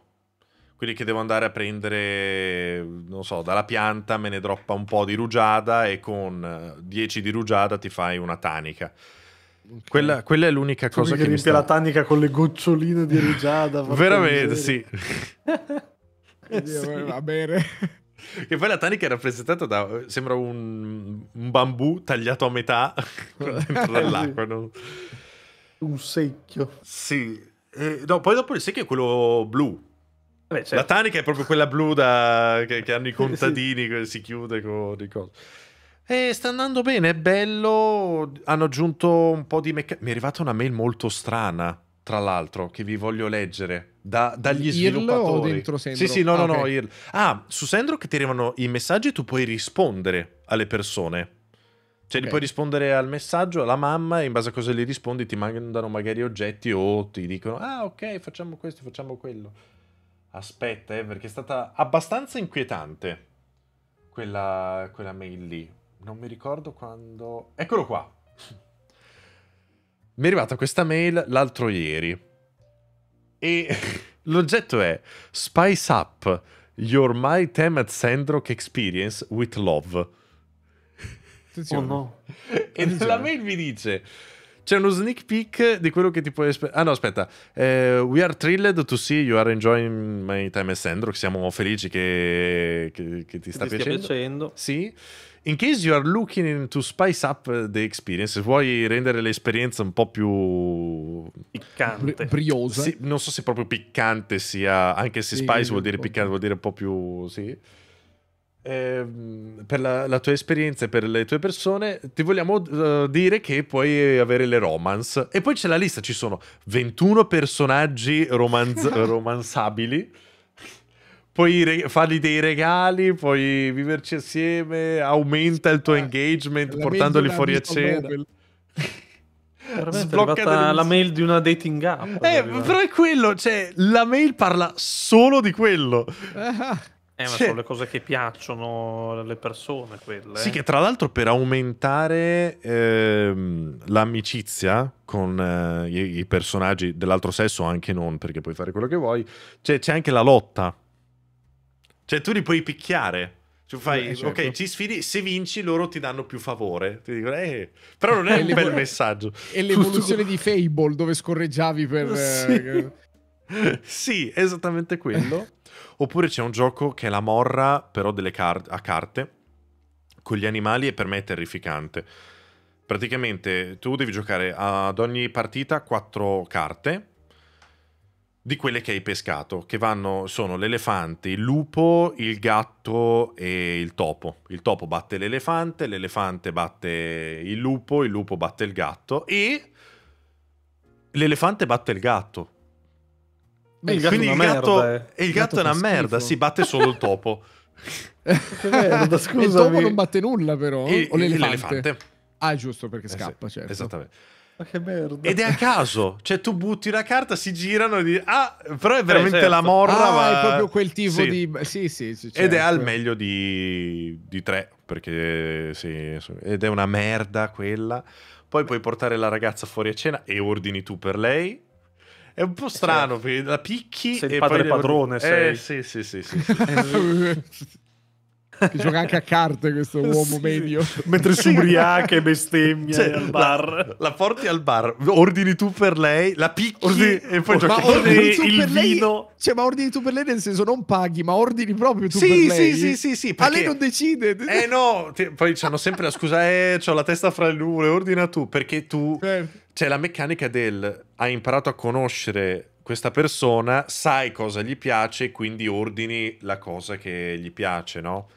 Quindi che devo andare a prendere, non so, dalla pianta me ne droppa un po' di rugiada e con 10 eh, di rugiada ti fai una tanica. Okay. Quella, quella, è l'unica tu cosa che mi sta... la tanica con le goccioline di rugiada. Veramente, sì. *laughs* *laughs* sì. Eh, va bene. Che poi la tanica è rappresentata da. Eh, sembra un, un bambù tagliato a metà *laughs* *laughs* dentro dall'acqua. sì. no? Un secchio. Sì. E, no, poi dopo il secchio è quello blu. Beh, certo. La tanica è proprio quella blu da, che, che, hanno i contadini sì. che si chiude con i cose. E sta andando bene, è bello. Hanno aggiunto un po' di meccanica. Mi è arrivata una mail molto strana, tra l'altro, che vi voglio leggere da, dagli Irl sviluppatori. o dentro Sandrock? Sì, sì, no, ah, no, okay. no, Ah, su Sandrock ti arrivano i messaggi e tu puoi rispondere alle persone. Cioè, okay. gli puoi rispondere al messaggio alla mamma e in base a cosa gli rispondi ti mandano magari oggetti o ti dicono ah ok, facciamo questo, facciamo quello. Aspetta, eh, perché è stata abbastanza inquietante quella, quella mail lì. Non mi ricordo quando... Eccolo qua! *laughs* mi è arrivata questa mail l'altro ieri e *laughs* l'oggetto è Spice Up Your My at Sandrock Experience with Love. Attenzione. Oh no. E Attenzione. nella mail mi dice... C'è uno sneak peek di quello che ti puoi aspettare. Ah no, aspetta. Eh, we are thrilled to see you are enjoying my time at Sandrock. Siamo felici che, che, che ti sta, ti piacendo. piacendo. Sì. In case you are looking to spice up the experience, se vuoi rendere l'esperienza un po' più piccante, Bri briosa. Sì, non so se proprio piccante sia, anche se sì, spice vuol dire piccante, vuol dire un po' più, sì. Ehm, per la, la, tua esperienza e per le tue persone, ti vogliamo uh, dire che puoi avere le romance. E poi c'è la lista, ci sono 21 personaggi romanz *laughs* romanzabili puoi re- fargli dei regali, puoi viverci assieme, aumenta il tuo ah, engagement portandoli fuori a cena. Sblocca la mail di una dating app. Eh, però è quello, cioè, la mail parla solo di quello. Eh, ma cioè... sono le cose che piacciono alle persone, quelle. Sì, eh. che tra l'altro per aumentare ehm, l'amicizia con eh, i, i personaggi dell'altro sesso, anche non, perché puoi fare quello che vuoi, cioè, c'è anche la lotta cioè, tu li puoi picchiare. Cioè, fai, eh, certo. ok, ci sfidi, se vinci loro ti danno più favore. Ti dico, eh, però non è *laughs* un bel messaggio. È *laughs* l'evoluzione di Fable dove scorreggiavi per... Sì, eh, *laughs* sì esattamente quello. Oppure c'è un gioco che è la morra, però delle car- a carte, con gli animali e per me è terrificante. Praticamente tu devi giocare ad ogni partita quattro carte di quelle che hai pescato, che vanno, sono l'elefante, il lupo, il gatto e il topo. Il topo batte l'elefante, l'elefante batte il lupo, il lupo batte il gatto e l'elefante batte il gatto. E il gatto Quindi il gatto, merda, eh. il, gatto, gatto è una merda, si batte solo il topo. merda, *laughs* *laughs* il topo non batte nulla però, e, l'elefante. l'elefante. Ah giusto, perché eh scappa, sì, certo. Esattamente. Ma che merda. Ed è a caso, cioè tu butti la carta, si girano e dici, ah, però è veramente eh, certo. la morra. Ah, ma... è proprio quel tipo sì. di... Sì, sì, sì certo. Ed è al certo. meglio di, di tre, perché sì, ed è una merda quella. Poi puoi portare la ragazza fuori a cena e ordini tu per lei. È un po' eh, strano, sì. perché certo. la picchi... Sei e il padre poi... padrone, eh, sei. Eh, sì, sì, sì. sì, sì *laughs* *laughs* che gioca anche a carte questo *laughs* uomo sì. medio mentre si *laughs* ubriaca e bestemmia cioè, al bar la, la, porti al bar ordini tu per lei la picchi ordini, e poi giochi ordini tu il per vino lei, cioè ma ordini tu per lei nel senso non paghi ma ordini proprio tu sì, per lei sì sì sì sì ma lei non decide eh no ti, poi hanno sempre la scusa eh ho la testa fra le nuvole ordina tu perché tu eh. Certo. c'è cioè, la meccanica del hai imparato a conoscere questa persona, sai cosa gli piace, quindi ordini la cosa che gli piace, no?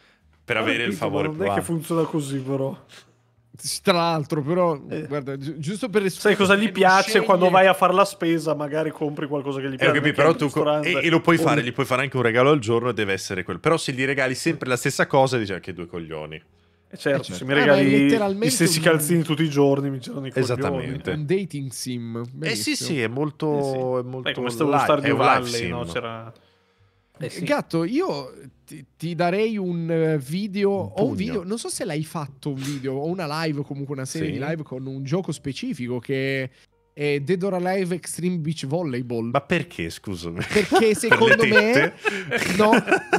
per ah, avere il favore non più Non è che funziona così, però. Tra l'altro, però, eh. guarda, giusto per Sai cosa gli piace sceglie... quando vai a fare la spesa? Magari compri qualcosa che gli eh, piace. Eh, capito, però tu co- e, e, lo puoi oh. fare, gli puoi fare anche un regalo al giorno e deve essere quello. Però se gli regali sempre la stessa cosa, dici anche ah, due coglioni. Eh, certo, eh, certo, se mi ah, regali ah, gli stessi un... calzini tutti i giorni mi girano i coglioni. Esattamente. un dating sim. Benissimo. Eh sì, sì, è molto... Eh sì. È molto Beh, come stavo Stardew Valley, no? C'era... Eh sì. Gatto, io ti, ti, darei un eh, video un o un video. Non so se l'hai fatto un video o una live, comunque una serie sì. di live con un gioco specifico che eh, Dead or Alive Extreme Beach Volleyball. Ma perché, scusami? Perché *laughs* secondo per me... No,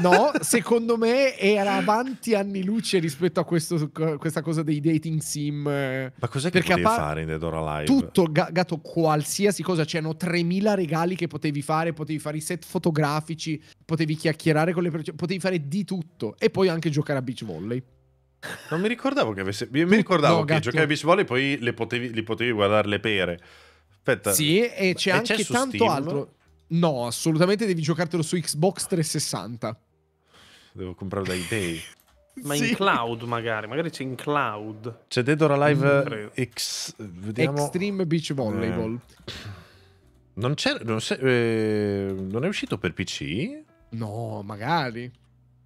no, secondo me era avanti anni luce rispetto a questo, questa cosa dei dating sim. Eh, Ma cos'è che potevi par- fare in Dead or Alive? Tutto, ga- gatto, qualsiasi cosa. C'erano 3000 regali che potevi fare, potevi fare i set fotografici, potevi chiacchierare con le persone, potevi fare di tutto. E poi anche giocare a beach volley. Non mi ricordavo che avesse. Mi, ricordavo no, che giocavi a beach volley poi le potevi, li potevi guardare le pere. Aspetta. Sì, e c'è e anche c'è tanto Steam? altro. No, assolutamente devi giocartelo su Xbox 360. Devo comprarlo da eBay. *laughs* Ma sì. in cloud magari, magari c'è in cloud. C'è Dead or Alive mm, X, vediamo. Extreme Beach eh. Volleyball. Eh. Non, non, eh, non è uscito per PC? No, magari.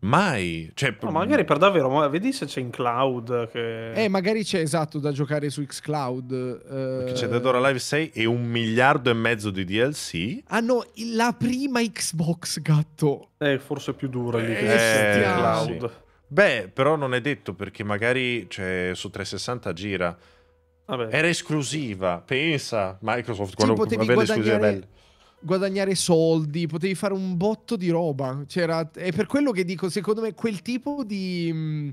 Mai. Cioè, no, mm. magari per davvero, ma vedi se c'è in cloud. Che... Eh, magari c'è esatto da giocare su xCloud. Eh... Perché c'è Dead or Alive 6 e un miliardo e mezzo di DLC. Hanno ah, la prima Xbox, gatto. È forse più dura lì. Eh, che eh, cloud. Sì. Beh, però non è detto perché magari cioè, su 360 gira. Vabbè. Era esclusiva, pensa Microsoft quando aveva le esclusive guadagnare soldi, potevi fare un botto di roba. C'era... È per quello che dico, secondo me, quel tipo di, mh, mm,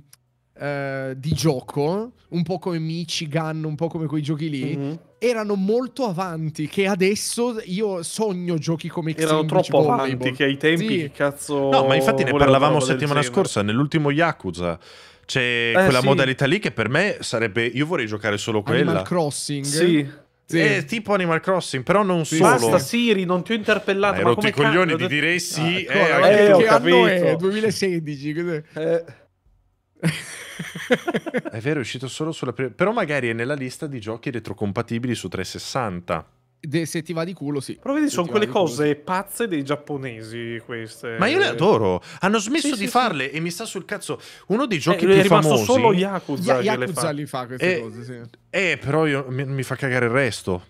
eh, di gioco, un po' come Michigan, un po' come quei giochi lì, mm-hmm. erano molto avanti. Che adesso io sogno giochi come Xbox. Erano troppo volleyball. avanti, che ai tempi sì. cazzo... No, ma infatti ne parlavamo settimana scorsa, nell'ultimo Yakuza. C'è eh, quella sì. modalità lì che per me sarebbe... Io vorrei giocare solo quella. Animal Crossing. Sì. Sì. È tipo Animal Crossing, però non sì. solo. Basta Siri, non ti ho interpellato. Hai eh, ma rotto i coglioni di dire sì. Ah, eh, ecco, eh, eh, che anno è? 2016. Eh. è vero, è uscito solo sulla prima. Però magari è nella lista di giochi retrocompatibili su 360. De, se ti va di culo, sì. Però vedi, se sono quelle cose culo, sì. pazze dei giapponesi queste. Ma io le adoro. Hanno smesso sì, di sì, farle e mi sta sul cazzo. Uno dei eh, giochi eh, più è famosi. solo Yakuza. Ya- Yakuza li fa queste eh, cose, sì. Eh, però io, mi, mi, fa cagare il resto.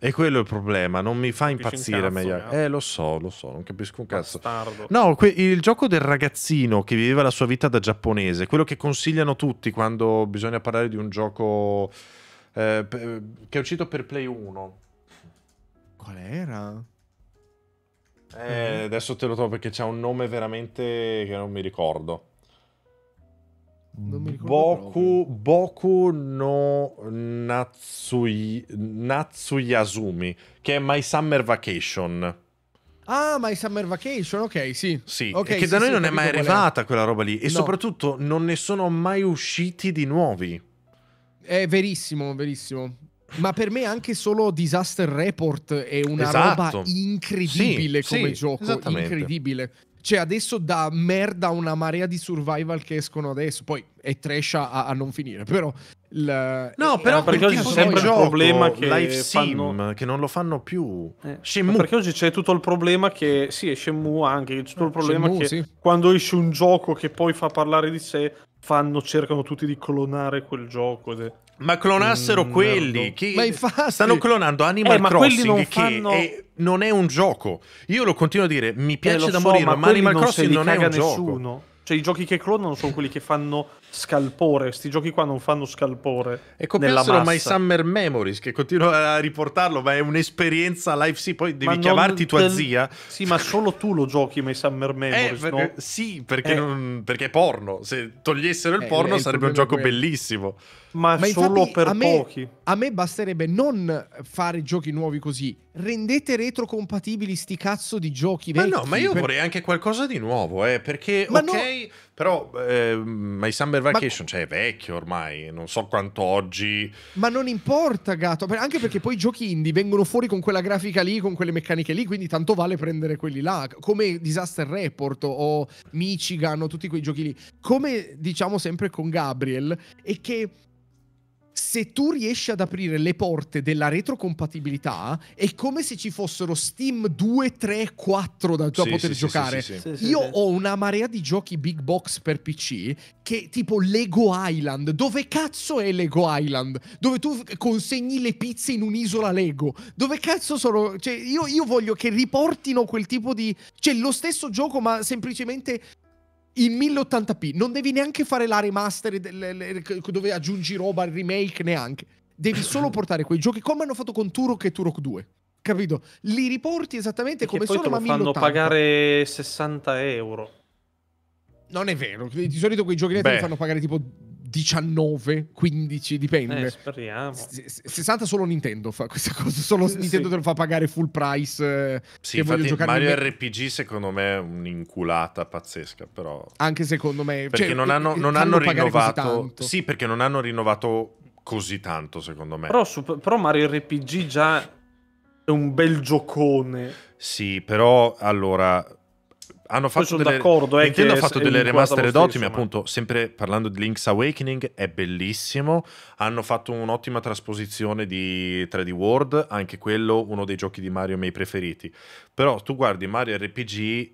E quello è il problema, non mi fa impazzire meglio. Eh, lo so, lo so, non capisco un cazzo. Bastardo. No, il gioco del ragazzino che viveva la sua vita da giapponese, quello che consigliano tutti quando bisogna parlare di un gioco eh, che è uscito per Play 1 Qual era? Eh, adesso te lo trovo perché c'è un nome veramente che non mi ricordo. Non mi ricordo Boku, Boku, no Natsui, Natsuyasumi, che è My Summer Vacation. Ah, My Summer Vacation, ok, sì. Sì, okay, che sì, da noi sì, non è mai arrivata è. quella roba lì. E no. soprattutto non ne sono mai usciti di nuovi. È verissimo, verissimo. Ma per me anche solo Disaster Report è una esatto. roba incredibile sì, come sì, gioco, incredibile. Cioè, adesso da merda una marea di survival che escono adesso. Poi è trash a, a non finire, però. Il, no, però perché oggi c'è sempre il problema che, live fanno... che non lo fanno più. Eh. Perché oggi c'è tutto il problema che. Sì, è Shenmue anche. C'è Tutto il problema Shenmue, che sì. quando esce un gioco che poi fa parlare di sé, fanno, cercano tutti di clonare quel gioco. Ed è ma clonassero mm, quelli. Che ma infatti... Stanno clonando Animal eh, Crossing, fanno... che è, non è un gioco. Io lo continuo a dire, mi eh, piace eh, da so, morire, ma, ma Animal non Crossing non è un nessuno. gioco. Cioè, i giochi che clonano sono quelli che fanno scalpore. Questi giochi qua non fanno scalpore. Ecco, pensano My Summer Memories, che continua a riportarlo, ma è un'esperienza live. Sì, poi devi ma chiamarti tua del... zia. Sì, ma solo tu lo giochi My Summer eh, Memories, eh, no? Sì, perché, eh. non... perché, è porno. Se togliessero il eh, porno il sarebbe un gioco bellissimo. Ma, ma solo per a me, pochi. A me basterebbe non fare giochi nuovi così, rendete retrocompatibili sti cazzo di giochi vecchi. Ma no, ma io per... vorrei anche qualcosa di nuovo, eh, perché ma ok, no... però eh, My Summer Vacation, ma... cioè è vecchio ormai, non so quanto oggi. Ma non importa, gatto, anche perché poi i giochi indie vengono fuori con quella grafica lì, con quelle meccaniche lì, quindi tanto vale prendere quelli là, come Disaster Report o Michigan o tutti quei giochi lì. Come diciamo sempre con Gabriel, è che se tu riesci ad aprire le porte della retrocompatibilità, è come se ci fossero Steam 2, 3, 4 da, da sì, poter sì, giocare. Sì, Io ho una marea di giochi big box per PC che tipo Lego Island. Dove cazzo è Lego Island? Dove tu consegni le pizze in un'isola Lego. Dove cazzo sono... Cioè, io, io voglio che riportino quel tipo di... Cioè, lo stesso gioco, ma semplicemente in 1080p. Non devi neanche fare la remaster dove aggiungi roba, il remake neanche. Devi solo *clears throat* portare quei giochi come hanno fatto con Turok e Turok 2. Capito? Li riporti esattamente e come sono, ma 1080. fanno pagare 60 euro. Non è vero, di solito quei giochi li fanno pagare tipo 19, 15, dipende. Eh, speriamo. 60 solo Nintendo fa questa cosa, solo sì, Nintendo sì. te lo fa pagare full price. Eh, sì, infatti Mario in... RPG secondo me è un'inculata pazzesca, però... Anche secondo me... Perché cioè, non hanno, non hanno rinnovato... Sì, perché non hanno rinnovato così tanto secondo me. Però, super... però Mario RPG già è un bel giocone. Sì, però allora hanno fatto sono delle... d'accordo. Eh, Nintendo ha fatto delle remastered ottime, appunto, sempre parlando di Link's Awakening, è bellissimo. Hanno fatto un'ottima trasposizione di 3D World, anche quello uno dei giochi di Mario miei preferiti. Però tu guardi Mario RPG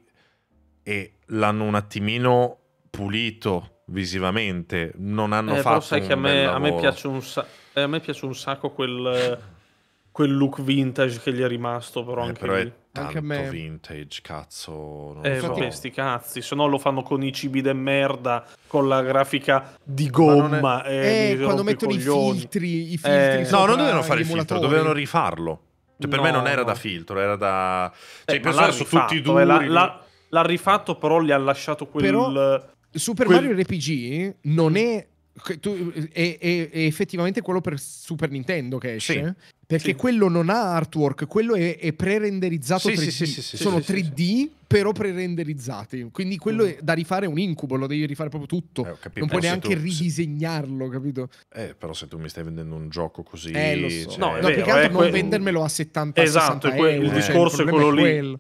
e l'hanno un attimino pulito visivamente, non hanno eh, fatto... Però sai che a me, a me, piace un, sa- eh, a me piace un sacco quel quel look vintage che gli è rimasto però eh, anche però è tanto anche me. vintage cazzo non eh, so. vabbè sti cazzi se no lo fanno con i cibi de merda con la grafica di gomma è... eh, eh quando mettono coglioni. i filtri, i eh. filtri eh, no non dovevano fare il filtro dovevano rifarlo cioè, per no, me non era no. da filtro era da eh, cioè i personaggi sono tutti duri due l'ha, l'ha rifatto però gli ha lasciato quel però... Super quel... Mario RPG non è tu, è, è, è, effettivamente quello per Super Nintendo che esce. Sì. Perché sì. quello non ha artwork, quello è, è pre-renderizzato sì, 3D. Sono 3D, però pre-renderizzati. Quindi quello mm. da rifare un incubo, lo devi rifare proprio tutto. Eh, non puoi neanche tu, ridisegnarlo, se... capito? Eh, però se tu mi stai vendendo un gioco così... Eh, lo so. Cioè... No, no vero, più che eh, altro non que... vendermelo a 70 esatto, euro. Esatto, il discorso cioè, è quello lì. Quello.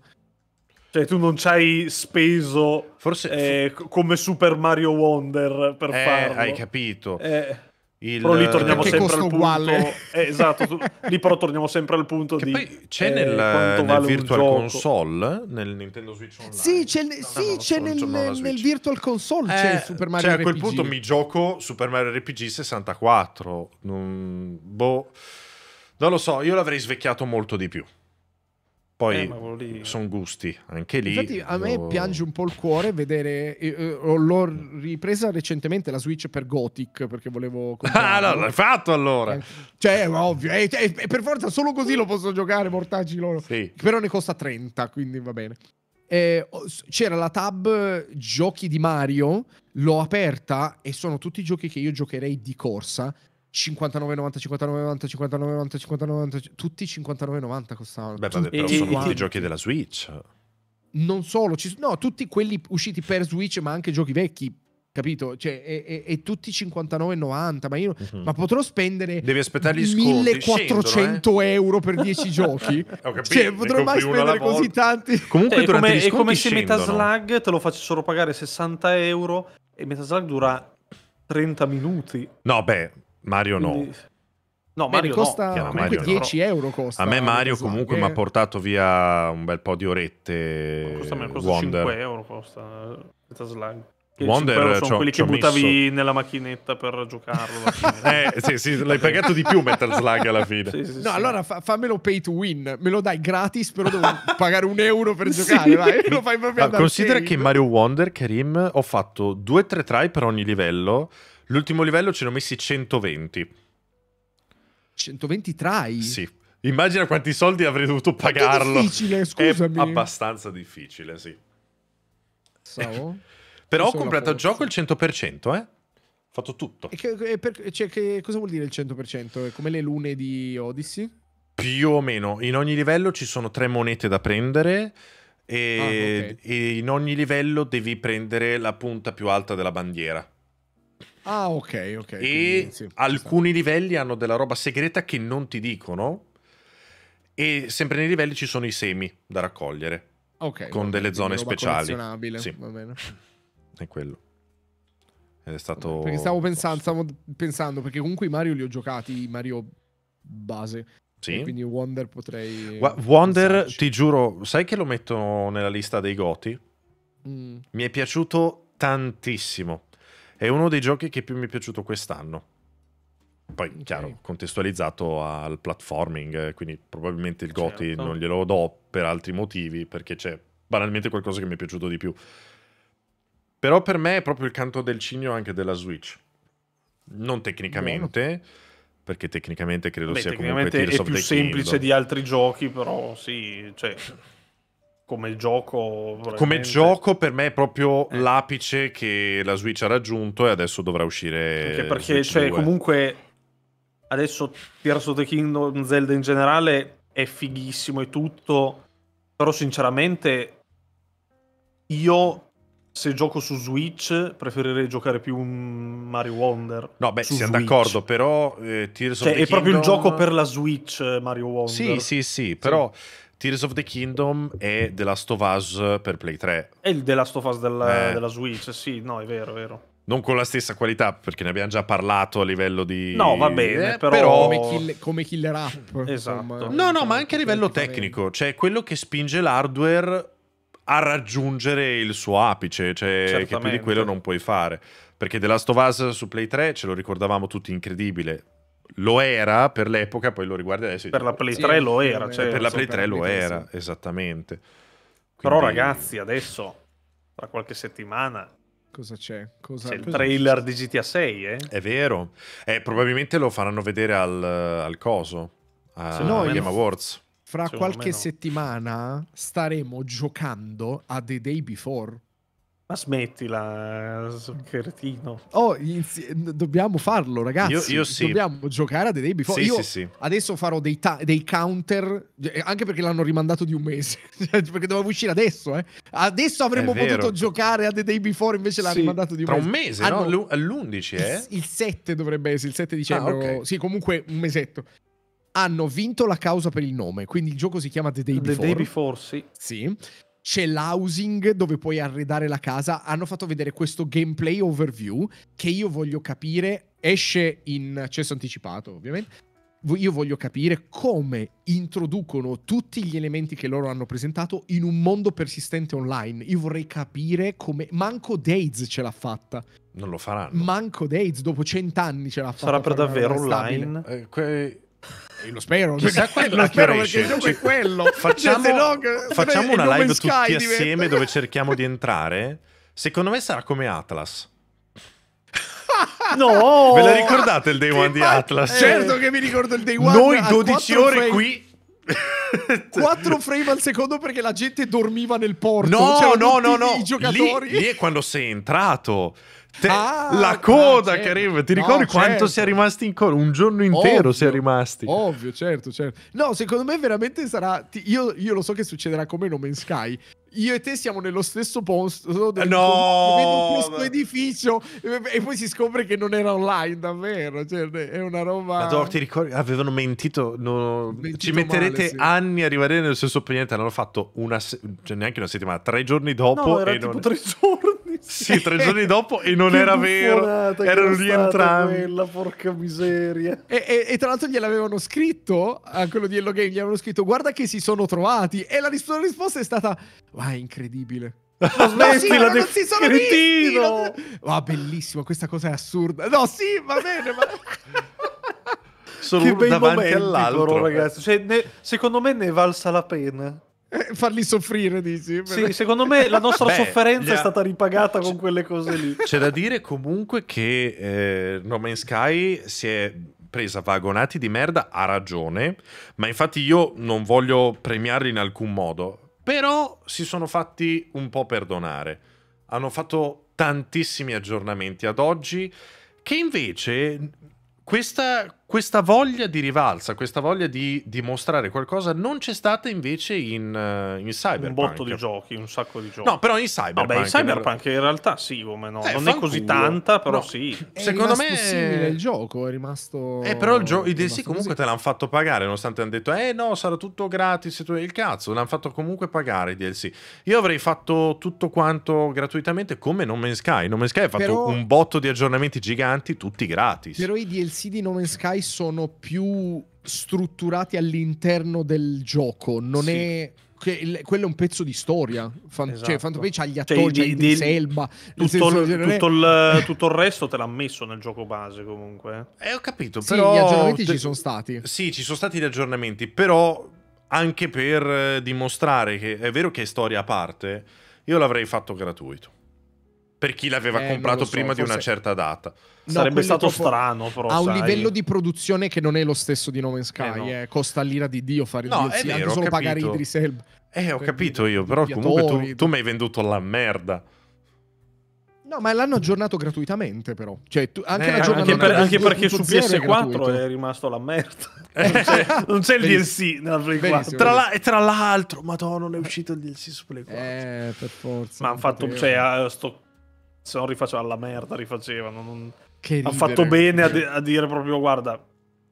Cioè, tu non ci hai speso Forse... Eh, come Super Mario Wonder per eh, farlo. Hai capito. Eh. Il... Però lì torniamo sempre al punto. Uguale. *laughs* Eh, esatto, tu... lì però torniamo sempre al punto che di. c'è eh, nel, nel vale Virtual Console, nel Nintendo Switch Online. Sì, c'è, no, sì, no, c'è nel, nel, Virtual Console. Eh, c'è il eh, Super Mario cioè, RPG. a quel punto mi gioco Super Mario RPG 64. Non... Boh, non lo so, io l'avrei svecchiato molto di più. Poi eh, lì... sono gusti, anche lì. Infatti, a me piange un po' il cuore vedere. Eh, eh l'ho ripresa recentemente la Switch per Gothic perché volevo. *laughs* ah, no, l'hai fatto allora! Eh, cioè, ovvio, eh, per forza solo così lo posso giocare, Mortaggi loro. Sì. Però ne costa 30, quindi va bene. Eh, c'era la tab giochi di Mario, l'ho aperta e sono tutti i giochi che io giocherei di corsa 59,90, 59,90, 59,90, 59,90, tutti 59,90 costavano. Beh, vabbè, però e, sono tutti i giochi della Switch. Non solo, ci, no, tutti quelli usciti per Switch, ma anche giochi vecchi, capito? Cioè, e, e, e tutti 59,90, ma io, uh-huh. ma potrò spendere Devi aspettare gli 1400 scendono, eh? euro per 10 *laughs* giochi? Ho capito, cioè, potrò mai spendere così tanti? Comunque, cioè, durante come, è come se Metal Slug te lo faccio solo pagare 60 euro e Metal Slug dura 30 minuti. No, beh, Mario Quindi... no. No, Mario costa no, Mario 10 no. euro costa. A me eh, Mario esatto. comunque che... Eh. mi ha portato via un bel po' di orette. costa, me costa 5 euro costa eh, senza slime. Wonder sono quelli che buttavi messo. nella macchinetta per giocarlo. *laughs* eh, sì, sì, l'hai pagato di più Metal Slug alla fine. Sì, sì, no, sì. allora fa, fammelo pay to win, me lo dai gratis, però devo pagare un euro per *laughs* giocare. Vai, *laughs* lo fai proprio ah, Considera che in Mario Wonder, Karim, ho fatto 2-3 try per ogni livello L'ultimo livello ce ne ho messi 120. 120 try? Sì. Immagina quanti soldi avrei dovuto pagarlo. È difficile, scusami. È abbastanza difficile, sì. So. Oh. Però ho completato il gioco il 100%, eh? Ho fatto tutto. E, che, e per, cioè, che, cosa vuol dire il 100%? È come le lune di Odyssey? Più o meno. In ogni livello ci sono tre monete da prendere. E, ah, okay. e in ogni livello devi prendere la punta più alta della bandiera. Ah, ok, ok. E quindi, sì, alcuni livelli hanno della roba segreta che non ti dicono. E sempre nei livelli ci sono i semi da raccogliere. Ok. Con bene, delle zone speciali. Sì. Va bene. È quello. Ed è stato. Perché stavo pensando, stavo pensando, perché comunque i Mario li ho giocati, Mario base. Sì. Quindi Wonder potrei. Gua- Wonder, pensarci. ti giuro, sai che lo metto nella lista dei goti? Mm. Mi è piaciuto tantissimo. È uno dei giochi che più mi è piaciuto quest'anno. Poi, okay. chiaro, contestualizzato al platforming, eh, quindi probabilmente il certo. non glielo do per altri motivi, perché c'è banalmente qualcosa che mi è piaciuto di più. Però per me è proprio il canto del cigno anche della Switch. Non tecnicamente, Buono. perché tecnicamente credo Beh, sia tecnicamente comunque Tears è più semplice Kingdom. di altri giochi, però sì, cioè come gioco. Come gioco per me è proprio eh. l'apice che la Switch ha raggiunto e adesso dovrà uscire. Anche perché, cioè, comunque adesso Tears of the Kingdom, Zelda in generale è fighissimo e tutto, però sinceramente io se gioco su Switch preferirei giocare più un Mario Wonder. No, beh, siamo Switch. d'accordo, però eh, Tears cioè, of the è Kingdom... proprio il gioco per la Switch eh, Mario Wonder. Sì, sì, sì, però... Sì Tears of the Kingdom e The Last of Us per Play 3. E il The Last of Us del, eh. della Switch, sì, no, è vero, è vero. Non con la stessa qualità, perché ne abbiamo già parlato a livello di... No, va bene, eh, però... però... Come, kill, come, killer app. Esatto. Come... No, no, ma anche a livello tecnico. Cioè, quello che spinge l'hardware a raggiungere il suo apice, cioè Certamente. che più di quello non puoi fare. Perché The Last of Us su Play 3, ce lo ricordavamo tutti, incredibile lo era per l'epoca, poi lo riguardi adesso. Per la Play 3 sì, lo era. Cioè, per la Play 3 lo era, esattamente. Quindi... Però ragazzi, adesso, tra qualche settimana... Cosa c'è? Cosa, c'è il trailer di GTA 6, eh? È vero. Eh, probabilmente lo faranno vedere al, al coso, a Se no, Game Awards. Fra qualche settimana staremo giocando a The Day Before. Ma smettila, cretino. Oh, inzi- dobbiamo farlo, ragazzi. Io, io sì. Dobbiamo giocare a The Day Before. Sì, io sì, sì. adesso farò dei, ta- dei, counter, eh, anche perché l'hanno rimandato di un mese, *laughs* cioè, perché doveva uscire adesso, eh. Adesso avremmo potuto giocare a The Day Before, invece l'hanno rimandato di un Tra mese. Tra un mese, Hanno... Ah, no? All'11, eh? Il, 7 dovrebbe essere, il 7 ah, dicembre. Ah, okay. Sì, comunque un mesetto hanno vinto la causa per il nome, quindi il gioco si chiama The Day Before. The Day Before, sì. Sì c'è l'housing dove puoi arredare la casa. Hanno fatto vedere questo gameplay overview che io voglio capire. Esce in accesso anticipato, ovviamente. Io voglio capire come introducono tutti gli elementi che loro hanno presentato in un mondo persistente online. Io vorrei capire come. Manco Days ce l'ha fatta. Non lo faranno. Manco Days, dopo cent'anni ce l'ha fatta. Sarà per davvero online? Eh, que- io lo spero. Chissà quello, lo spero perché esce. Cioè, quello. *laughs* Facciamo, cioè, no, facciamo una live tutti Sky assieme dove *laughs* cerchiamo di entrare. Secondo me sarà come Atlas. No! Ve la ricordate il day one di Atlas? Certo che mi ricordo il day one. Noi 12 ore frame. qui 4 frame al secondo perché la gente dormiva nel porto. No, no, no, no. I giocatori. Lì, lì è quando sei entrato. Te, ah, la coda certo. che arriva, ti ricordi no, certo. quanto certo. si è rimasti in coda? Un giorno intero ovvio, si è rimasti. Ovvio, certo, certo. No, secondo me veramente sarà. Ti, io, io, lo so che succederà come No Man's Sky. Io e te siamo nello stesso posto, No! del, no, questo edificio e, e, poi si scopre che non era online davvero, cioè, è una roba... Madonna, ti ricordi? Avevano mentito, no... mentito ci metterete male, sì. anni a rimanere nello stesso pianeta, l'hanno fatto una cioè, neanche una settimana, tre giorni dopo. No, era e tipo non... tre giorni. Sì, tre giorni dopo e non era vero. Erano rientrati. Quella, porca miseria. E, e, e, tra l'altro gliel'avevano scritto a quello di Hello Game, gli avevano scritto guarda che si sono trovati. E la, ris- la risposta è stata, ma è incredibile. Ma *laughs* no, sì, non si sono visti, non... Oh, *laughs* bellissimo, questa cosa è assurda. No, sì, va bene, ma... Sono che davanti momenti, all'altro. Loro, ragazzi. Cioè, ne... secondo me ne è valsa la pena. *laughs* farli soffrire, dici? Sì, secondo me la nostra *laughs* Beh, sofferenza è stata ripagata con quelle cose lì. C'è da dire comunque che eh, No Man's Sky si è presa vagonati di merda, ha ragione, ma infatti io non voglio premiarli in alcun modo, però si sono fatti un po' perdonare. Hanno fatto tantissimi aggiornamenti ad oggi che invece questa, questa voglia di rivalsa, questa voglia di dimostrare qualcosa non c'è stata invece in, uh, in, Cyberpunk. Un botto di giochi, un sacco di giochi. No, però in Cyberpunk. Vabbè, in Cyberpunk in realtà sì, come no. Eh, non è così culo. tanta, però no. sì. È Secondo me... È Simile, il gioco è rimasto... Eh, però il gioco... I DLC comunque così. te l'hanno fatto pagare, nonostante hanno detto, eh no, sarà tutto gratis tu il cazzo. L'hanno fatto comunque pagare i DLC. Io avrei fatto tutto quanto gratuitamente come No Man's Sky. No Man's Sky ha fatto però... un botto di aggiornamenti giganti, tutti gratis. Però i DLC di No Man's Sky Jedi sono più strutturati all'interno del gioco, non sì. è che, quello è un pezzo di storia. Fan, cioè, esatto. Cioè, Phantom Pain ha gli attori, cioè, di, di, Selva. Tutto, senso, il, tutto, il, tutto, il, resto te l'ha messo nel gioco base, comunque. Eh, ho capito. Sì, però, gli aggiornamenti te, ci sono stati. Sì, ci sono stati gli aggiornamenti, però anche per eh, dimostrare che è vero che è storia a parte, io l'avrei fatto gratuito per chi l'aveva eh, comprato so, prima di una certa data. No, Sarebbe stato strano, però. Ha un livello di produzione che non è lo stesso di No Man's eh, Sky. Eh, no. Eh, costa l'ira di Dio fare no, DLC, vero, anche solo pagare Idris Elba. Eh, ho capito io, però comunque tu, tu mi hai venduto la merda. No, ma l'hanno aggiornato gratuitamente, però. Cioè, tu, anche, eh, anche, per, anche perché su PS4 è, è, rimasto la merda. *laughs* Eh, non, c'è, il DLC nella Play 4. Tra, la, tra, l'altro, madonna, non è uscito il DLC su Play 4. Eh, per forza. Ma hanno fatto, cioè, eh, sto se non rifaceva la merda, rifacevano. Non... Ha fatto bene a, de- a, dire proprio, guarda,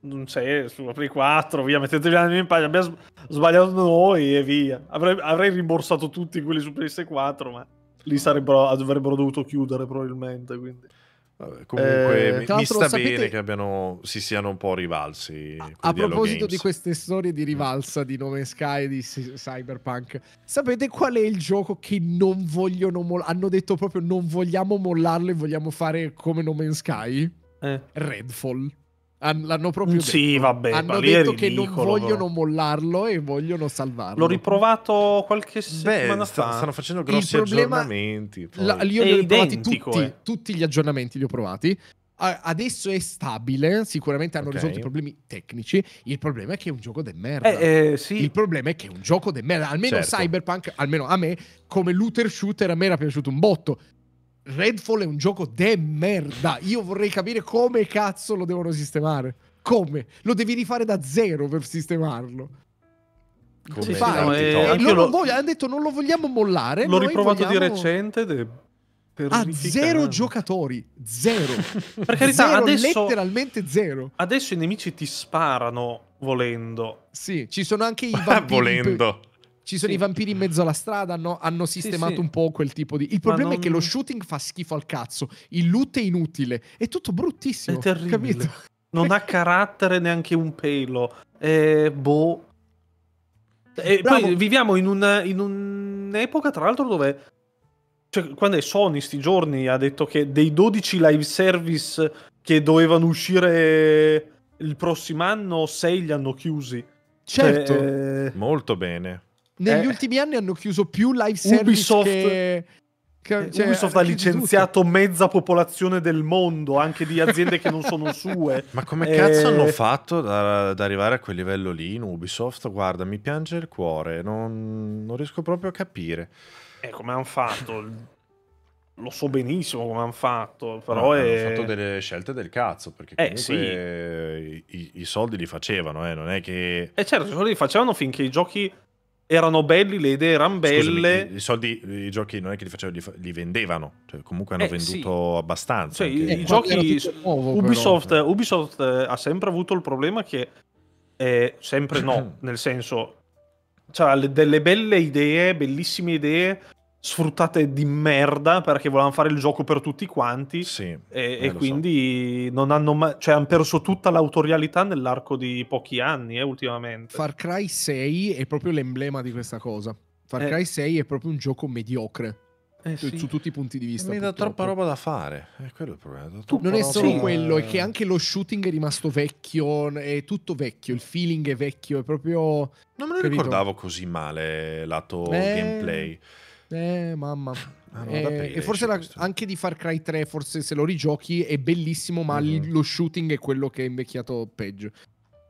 non c'è, sulla Play 4, via, mettetevi la mia pace, abbiamo sbagliato noi e via. Avrei, avrei rimborsato tutti quelli su PS4, ma lì sarebbero, avrebbero dovuto chiudere probabilmente, quindi comunque eh, mi, mi sta sapete, bene che abbiano, si siano un po' rivalsi. A, a proposito games. di queste storie di rivalsa di Nomen Sky e di Cyberpunk, sapete qual è il gioco che non vogliono mollare? Hanno detto proprio non vogliamo mollarlo e vogliamo fare come Nomen Sky? Eh. Redfall. L'hanno proprio sì, detto. vabbè, hanno detto che non vogliono mollarlo e vogliono salvarlo. L'ho riprovato qualche settimana Beh, fa. Stanno facendo grossi problema, aggiornamenti. La, li ho provati tutti, eh. tutti gli aggiornamenti li ho provati. Adesso è stabile, sicuramente hanno okay. risolto i problemi tecnici. Il problema è che è un gioco de merda. Eh, eh, sì. Il problema è che è un gioco de merda. Almeno certo. Cyberpunk, almeno a me, come looter shooter, a me era piaciuto un botto. Redfall è un gioco de merda. Io vorrei capire come cazzo lo devono sistemare. Come? Lo devi rifare da zero per sistemarlo. Come? Sì, no, eh, lo... voglio, hanno detto non lo vogliamo mollare. L'ho riprovato vogliamo... di recente. De... Ah, zero giocatori, zero. *laughs* per carità, zero, adesso, letteralmente zero. Adesso i nemici ti sparano volendo. Sì, ci sono anche i *laughs* vampiri. volendo. Ci sono sì. i vampiri in mezzo alla strada, hanno, hanno sistemato sì, un po' quel tipo di... Il problema non... è che lo shooting fa schifo al cazzo, il loot è inutile, è tutto bruttissimo. È terribile. Capito? Non ha *laughs* carattere neanche un pelo. Eh, boh. E poi viviamo in, una, in un'epoca, tra l'altro, dove cioè, quando è Sony sti giorni ha detto che dei 12 live service che dovevano uscire il prossimo anno, 6 li hanno chiusi. Certo. Cioè, eh, Molto bene negli eh, ultimi anni hanno chiuso più live service Ubisoft, che, che eh, cioè, Ubisoft ha licenziato tutto. mezza popolazione del mondo, anche di aziende che non sono *laughs* sue. Ma come eh... cazzo hanno eh, fatto ad arrivare a quel livello lì in Ubisoft? Guarda, mi piange il cuore, non, non riesco proprio a capire. Eh, come hanno fatto? *laughs* Lo so benissimo come hanno fatto, però no, è... hanno fatto delle scelte del cazzo, perché eh, comunque sì. i, i, soldi li facevano, eh, non è che... Eh certo, i soldi li facevano finché i giochi erano belli, le idee erano belle. Scusami, I soldi, i giochi non è che li facevano, li, li vendevano, cioè, comunque hanno eh, venduto sì. abbastanza. Eh, cioè, I, i giochi nuovo, Ubisoft, Ubisoft eh, ha sempre avuto il problema che, eh, sempre no, *clears throat* nel senso, cioè, ha delle belle idee, bellissime idee, sfruttate di merda perché volevano fare il gioco per tutti quanti sì, e, eh, e quindi so. non hanno ma- cioè, hanno perso tutta l'autorialità nell'arco di pochi anni eh, ultimamente. Far Cry 6 è proprio l'emblema di questa cosa. Far eh. Cry 6 è proprio un gioco mediocre. Eh sì. su tutti i punti di vista. Mi dà troppa roba da fare, è quello il problema. non è solo sì. quello, è che anche lo shooting è rimasto vecchio, è tutto vecchio, il feeling è vecchio, è proprio... Non me lo capito? ricordavo così male lato eh... gameplay. Eh, mamma. *laughs* Ah, no, eh, e forse la, anche di Far Cry 3, forse se lo rigiochi è bellissimo, ma mm-hmm. lo shooting è quello che è invecchiato peggio.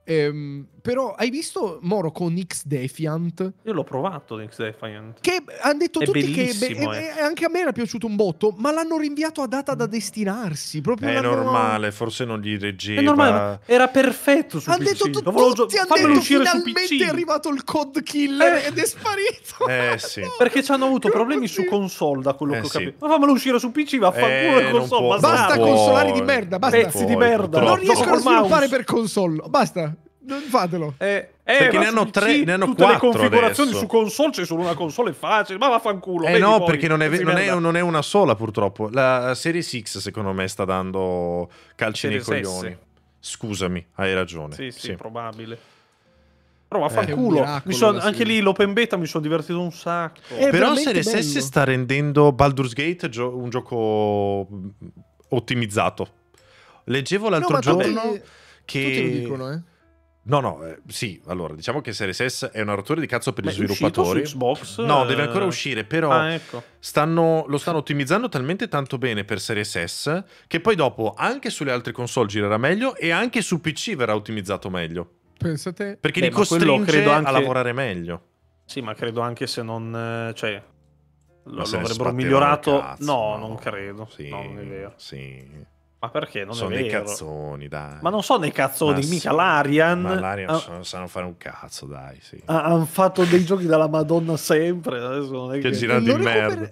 Ehm, però hai visto Moro con X Defiant? Io l'ho provato con X Defiant. Che hanno detto è tutti che be- eh. anche a me era piaciuto un botto, ma l'hanno rinviato a data da mm. destinarsi. Proprio è normale, no... forse non gli reggeva. È normale, era perfetto su hanno PC. Detto tu- volevo... tutti hanno detto finalmente è arrivato il Cod Killer eh. ed è sparito. *laughs* Eh sì. no, Perché ci hanno avuto problemi su console da quello eh, che ho capito. Sì. Ma fammelo uscire su PC, vaffanculo eh, console. Può, basta consolari di merda, basta. Pezzi di merda. Non riescono a sviluppare per console, basta fatelo. Eh, eh, perché ne hanno tre, sì, ne hanno tutte quattro. le configurazioni adesso. su console c'è cioè solo una console facile, ma vaffanculo. Eh no, poi, perché non è, non, è, non è, una sola purtroppo. La eh, Series X secondo me sta dando calci nei coglioni. Scusami, hai ragione. Sì, sì, sì. probabile. Però vaffanculo. Eh, mi son, anche lì l'open beta mi sono divertito un sacco. È Però Series bello. S sta rendendo Baldur's Gate gio- un gioco mm, ottimizzato. Leggevo l'altro no, giorno tutti, che... Tutti lo dicono, eh No, no, eh, sì, allora, diciamo che Series S è una rottura di cazzo per Beh, gli sviluppatori. Xbox, no, deve ancora eh. uscire, però ah, ecco. stanno, lo stanno ottimizzando talmente tanto bene per Series S che poi dopo anche sulle altre console girerà meglio e anche su PC verrà ottimizzato meglio. Pensate? Perché Beh, li costringe anche... a lavorare meglio. Sì, ma credo anche se non... Eh, cioè, lo, lo avrebbero migliorato... Cazzo, no, no, non credo. Sì, no, non è vero. Sì. Ma perché? Non sono è vero. dei cazzoni, dai. Ma non sono dei cazzoni, ma mica sì. l'Arian. Ma l'Arian ah. sanno fare un cazzo, dai, sì. Ah, hanno fatto dei giochi della Madonna sempre. che che... girano di recuper... merda.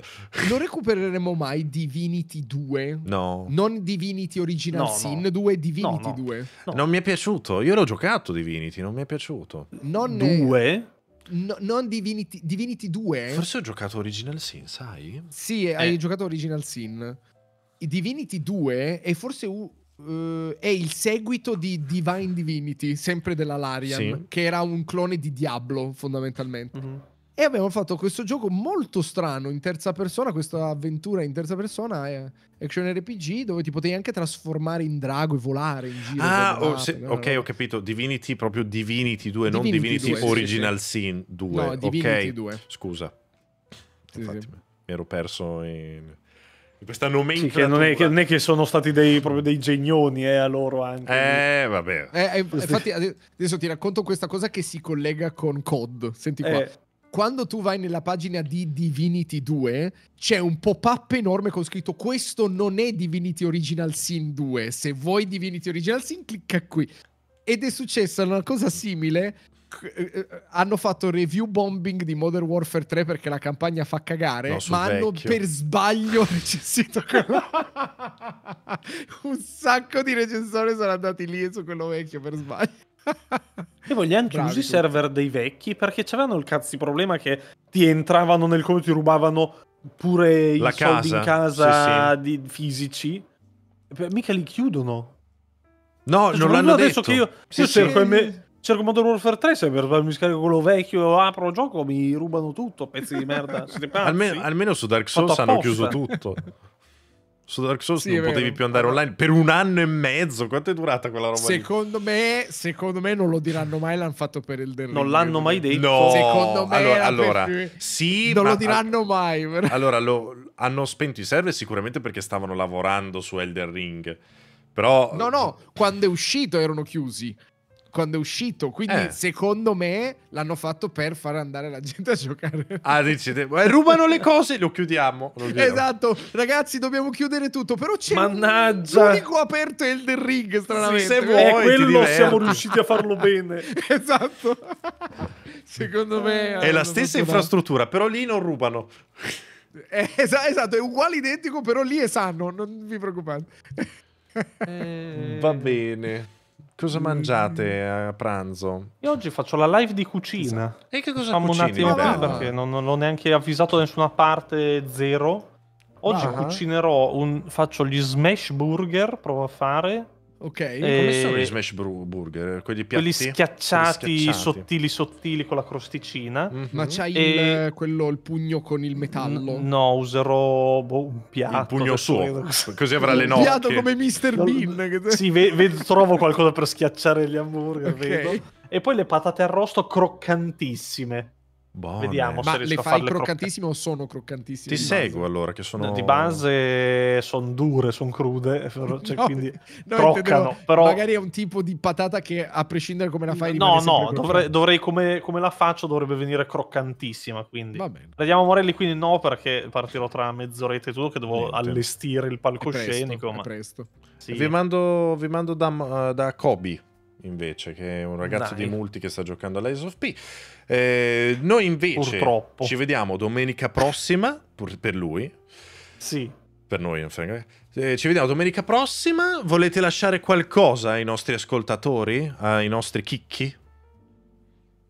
Non recupereremo mai Divinity 2. No. Non Divinity Original no, Sin 2, Divinity no, 2. Non mi è piaciuto. Io l'ho giocato Divinity, non mi è piaciuto. Non 2? No, non Divinity, Divinity 2. Forse ho giocato Original Sin, sai? Sì, eh. hai giocato Original Sin. Divinity 2 è forse u- Uh, è il seguito di Divine Divinity, sempre della Larian, sì. che era un clone di Diablo fondamentalmente. Mm-hmm. E abbiamo fatto questo gioco molto strano in terza persona, questa avventura in terza persona, eh, action RPG, dove ti potevi anche trasformare in drago e volare in giro. Ah, oh, se, ok, ho capito. Divinity, proprio Divinity 2, Divinity non Divinity 2, Original sì, Sin 2. No, Divinity okay. 2. Scusa. Sì, Infatti, mi ero perso in questa nomenclatura. Sì, che, non è, che, non è, che sono stati dei, proprio dei genioni eh, a loro anche. Eh, vabbè. Eh, eh infatti adesso ti racconto questa cosa che si collega con COD. Senti qua. Eh. Quando tu vai nella pagina di Divinity 2, c'è un pop-up enorme con scritto questo non è Divinity Original Sin 2. Se vuoi Divinity Original Sin, clicca qui. Ed è successa una cosa simile eh, eh, hanno fatto review bombing di Modern Warfare 3 perché la campagna fa cagare, no, ma vecchio. hanno per sbaglio *laughs* recensito quello... Un sacco di recensori sono andati lì su quello vecchio per sbaglio. e vogliamo gli i server dei vecchi perché c'avevano il cazzo di problema che ti entravano nel conto ti rubavano pure la i casa. soldi in casa sì, sì. Di, fisici. Mica li chiudono. No, cioè, non l'hanno detto. Che io, sì, io cerco M- cerco Modern Warfare 3 se per, farmi scarico quello vecchio apro il gioco mi rubano tutto pezzi di merda *laughs* almeno, almeno, su Dark Souls Fatto hanno apposta. chiuso tutto *laughs* su Dark Souls sì, non potevi più andare online per un anno e mezzo. Quanto è durata quella roba? Secondo lì? me, secondo me non lo diranno mai. L'hanno fatto per il Del Non l'hanno mai detto. No, secondo me allora, allora sì, non lo diranno mai. Però. Allora lo... hanno spento i server sicuramente perché stavano lavorando su Elder Ring. Però No, no, quando è uscito erano chiusi quando è uscito. Quindi, eh. secondo me, l'hanno fatto per far andare la gente a giocare. Ah, dici, eh, rubano le cose, lo chiudiamo. Lo esatto, ragazzi, dobbiamo chiudere tutto. Però c'è Mannaggia. Un, l'unico aperto è il del ring, stranamente. se vuoi, eh, quello siamo riusciti a farlo bene. *laughs* esatto. secondo me... È la stessa infrastruttura, da. però lì non rubano. Eh, esa, esatto, è uguale identico, però lì è sano, non vi preoccupate. Va eh. bene. Cosa mm. mangiate a pranzo? Io oggi faccio la live di cucina. E che cosa Facciamo cucini? un attimo qui perché non, l'ho neanche avvisato da nessuna parte, zero. Oggi ah. cucinerò un... faccio gli smash burger, provo a fare. Ok. E... Come sono gli smash burger? Quelli, quelli, schiacciati, quelli schiacciati, sottili sottili con la crosticina. Mm-hmm. Ma c'hai e... il, quello, il pugno con il metallo? no, userò boh, un piatto. Il pugno suo, *laughs* così avrà le note. Un piatto come Mr. Bean. No, sì, vedo, trovo qualcosa per schiacciare gli hamburger, *laughs* okay. vedo. E poi le patate arrosto croccantissime. Buone. Vediamo Ma se le fai croccantissime croc- o sono croccantissime? Ti seguo base. allora, che sono... Di base sono dure, sono crude, *laughs* cioè, no, quindi no, croccano. Però... Magari è un tipo di patata che a prescindere come la fai... No, no, dovrei, dovrei come, come, la faccio dovrebbe venire croccantissima, quindi... Va bene. Vediamo Morelli, quindi no, perché partirò tra mezz'oretta e tu, che devo Niente. allestire il palcoscenico. È presto, è presto. Sì. Vi mando, vi mando da, eh, da Kobe invece, che è un ragazzo Dai. di Multi che sta giocando all'Ace of P. Eh, noi invece Purtroppo. ci vediamo domenica prossima, per lui. Sì. Per noi, non Eh, ci vediamo domenica prossima. Volete lasciare qualcosa ai nostri ascoltatori, ai nostri chicchi?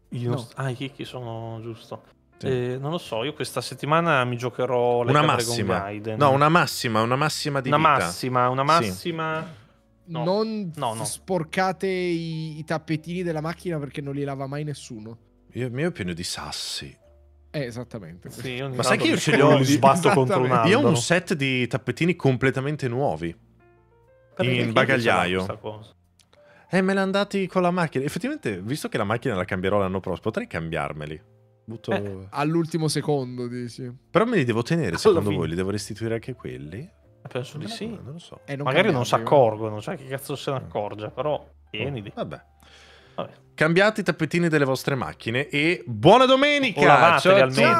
No. Nost- ah, i chicchi sono giusto. Sì. Eh, non lo so, io questa settimana mi giocherò una massima. Dragon Gaiden. No, una massima, una massima di una vita. Massima, una massima, sì. No. Non no, no. sporcate i, i, tappetini della macchina perché non li lava mai nessuno. Io, il mio è pieno di sassi. Eh, esattamente. Sì, Ma sai che io ce li ho sbatto contro un altro. Io ho un set di tappetini completamente nuovi. Perché in bagagliaio. Eh, me ne andati con la macchina. Effettivamente, visto che la macchina la cambierò l'anno prossimo, potrei cambiarmeli. Butto... Eh, all'ultimo secondo, dici. Però me li devo tenere, secondo voi? Li devo restituire anche quelli? Penso di sì. Non lo so. Eh, non Magari non si accorgono, sai che cazzo se ne accorge, però tienili. Vabbè. Vabbè. Cambiate i tappetini delle vostre macchine e buona domenica! O Ciao.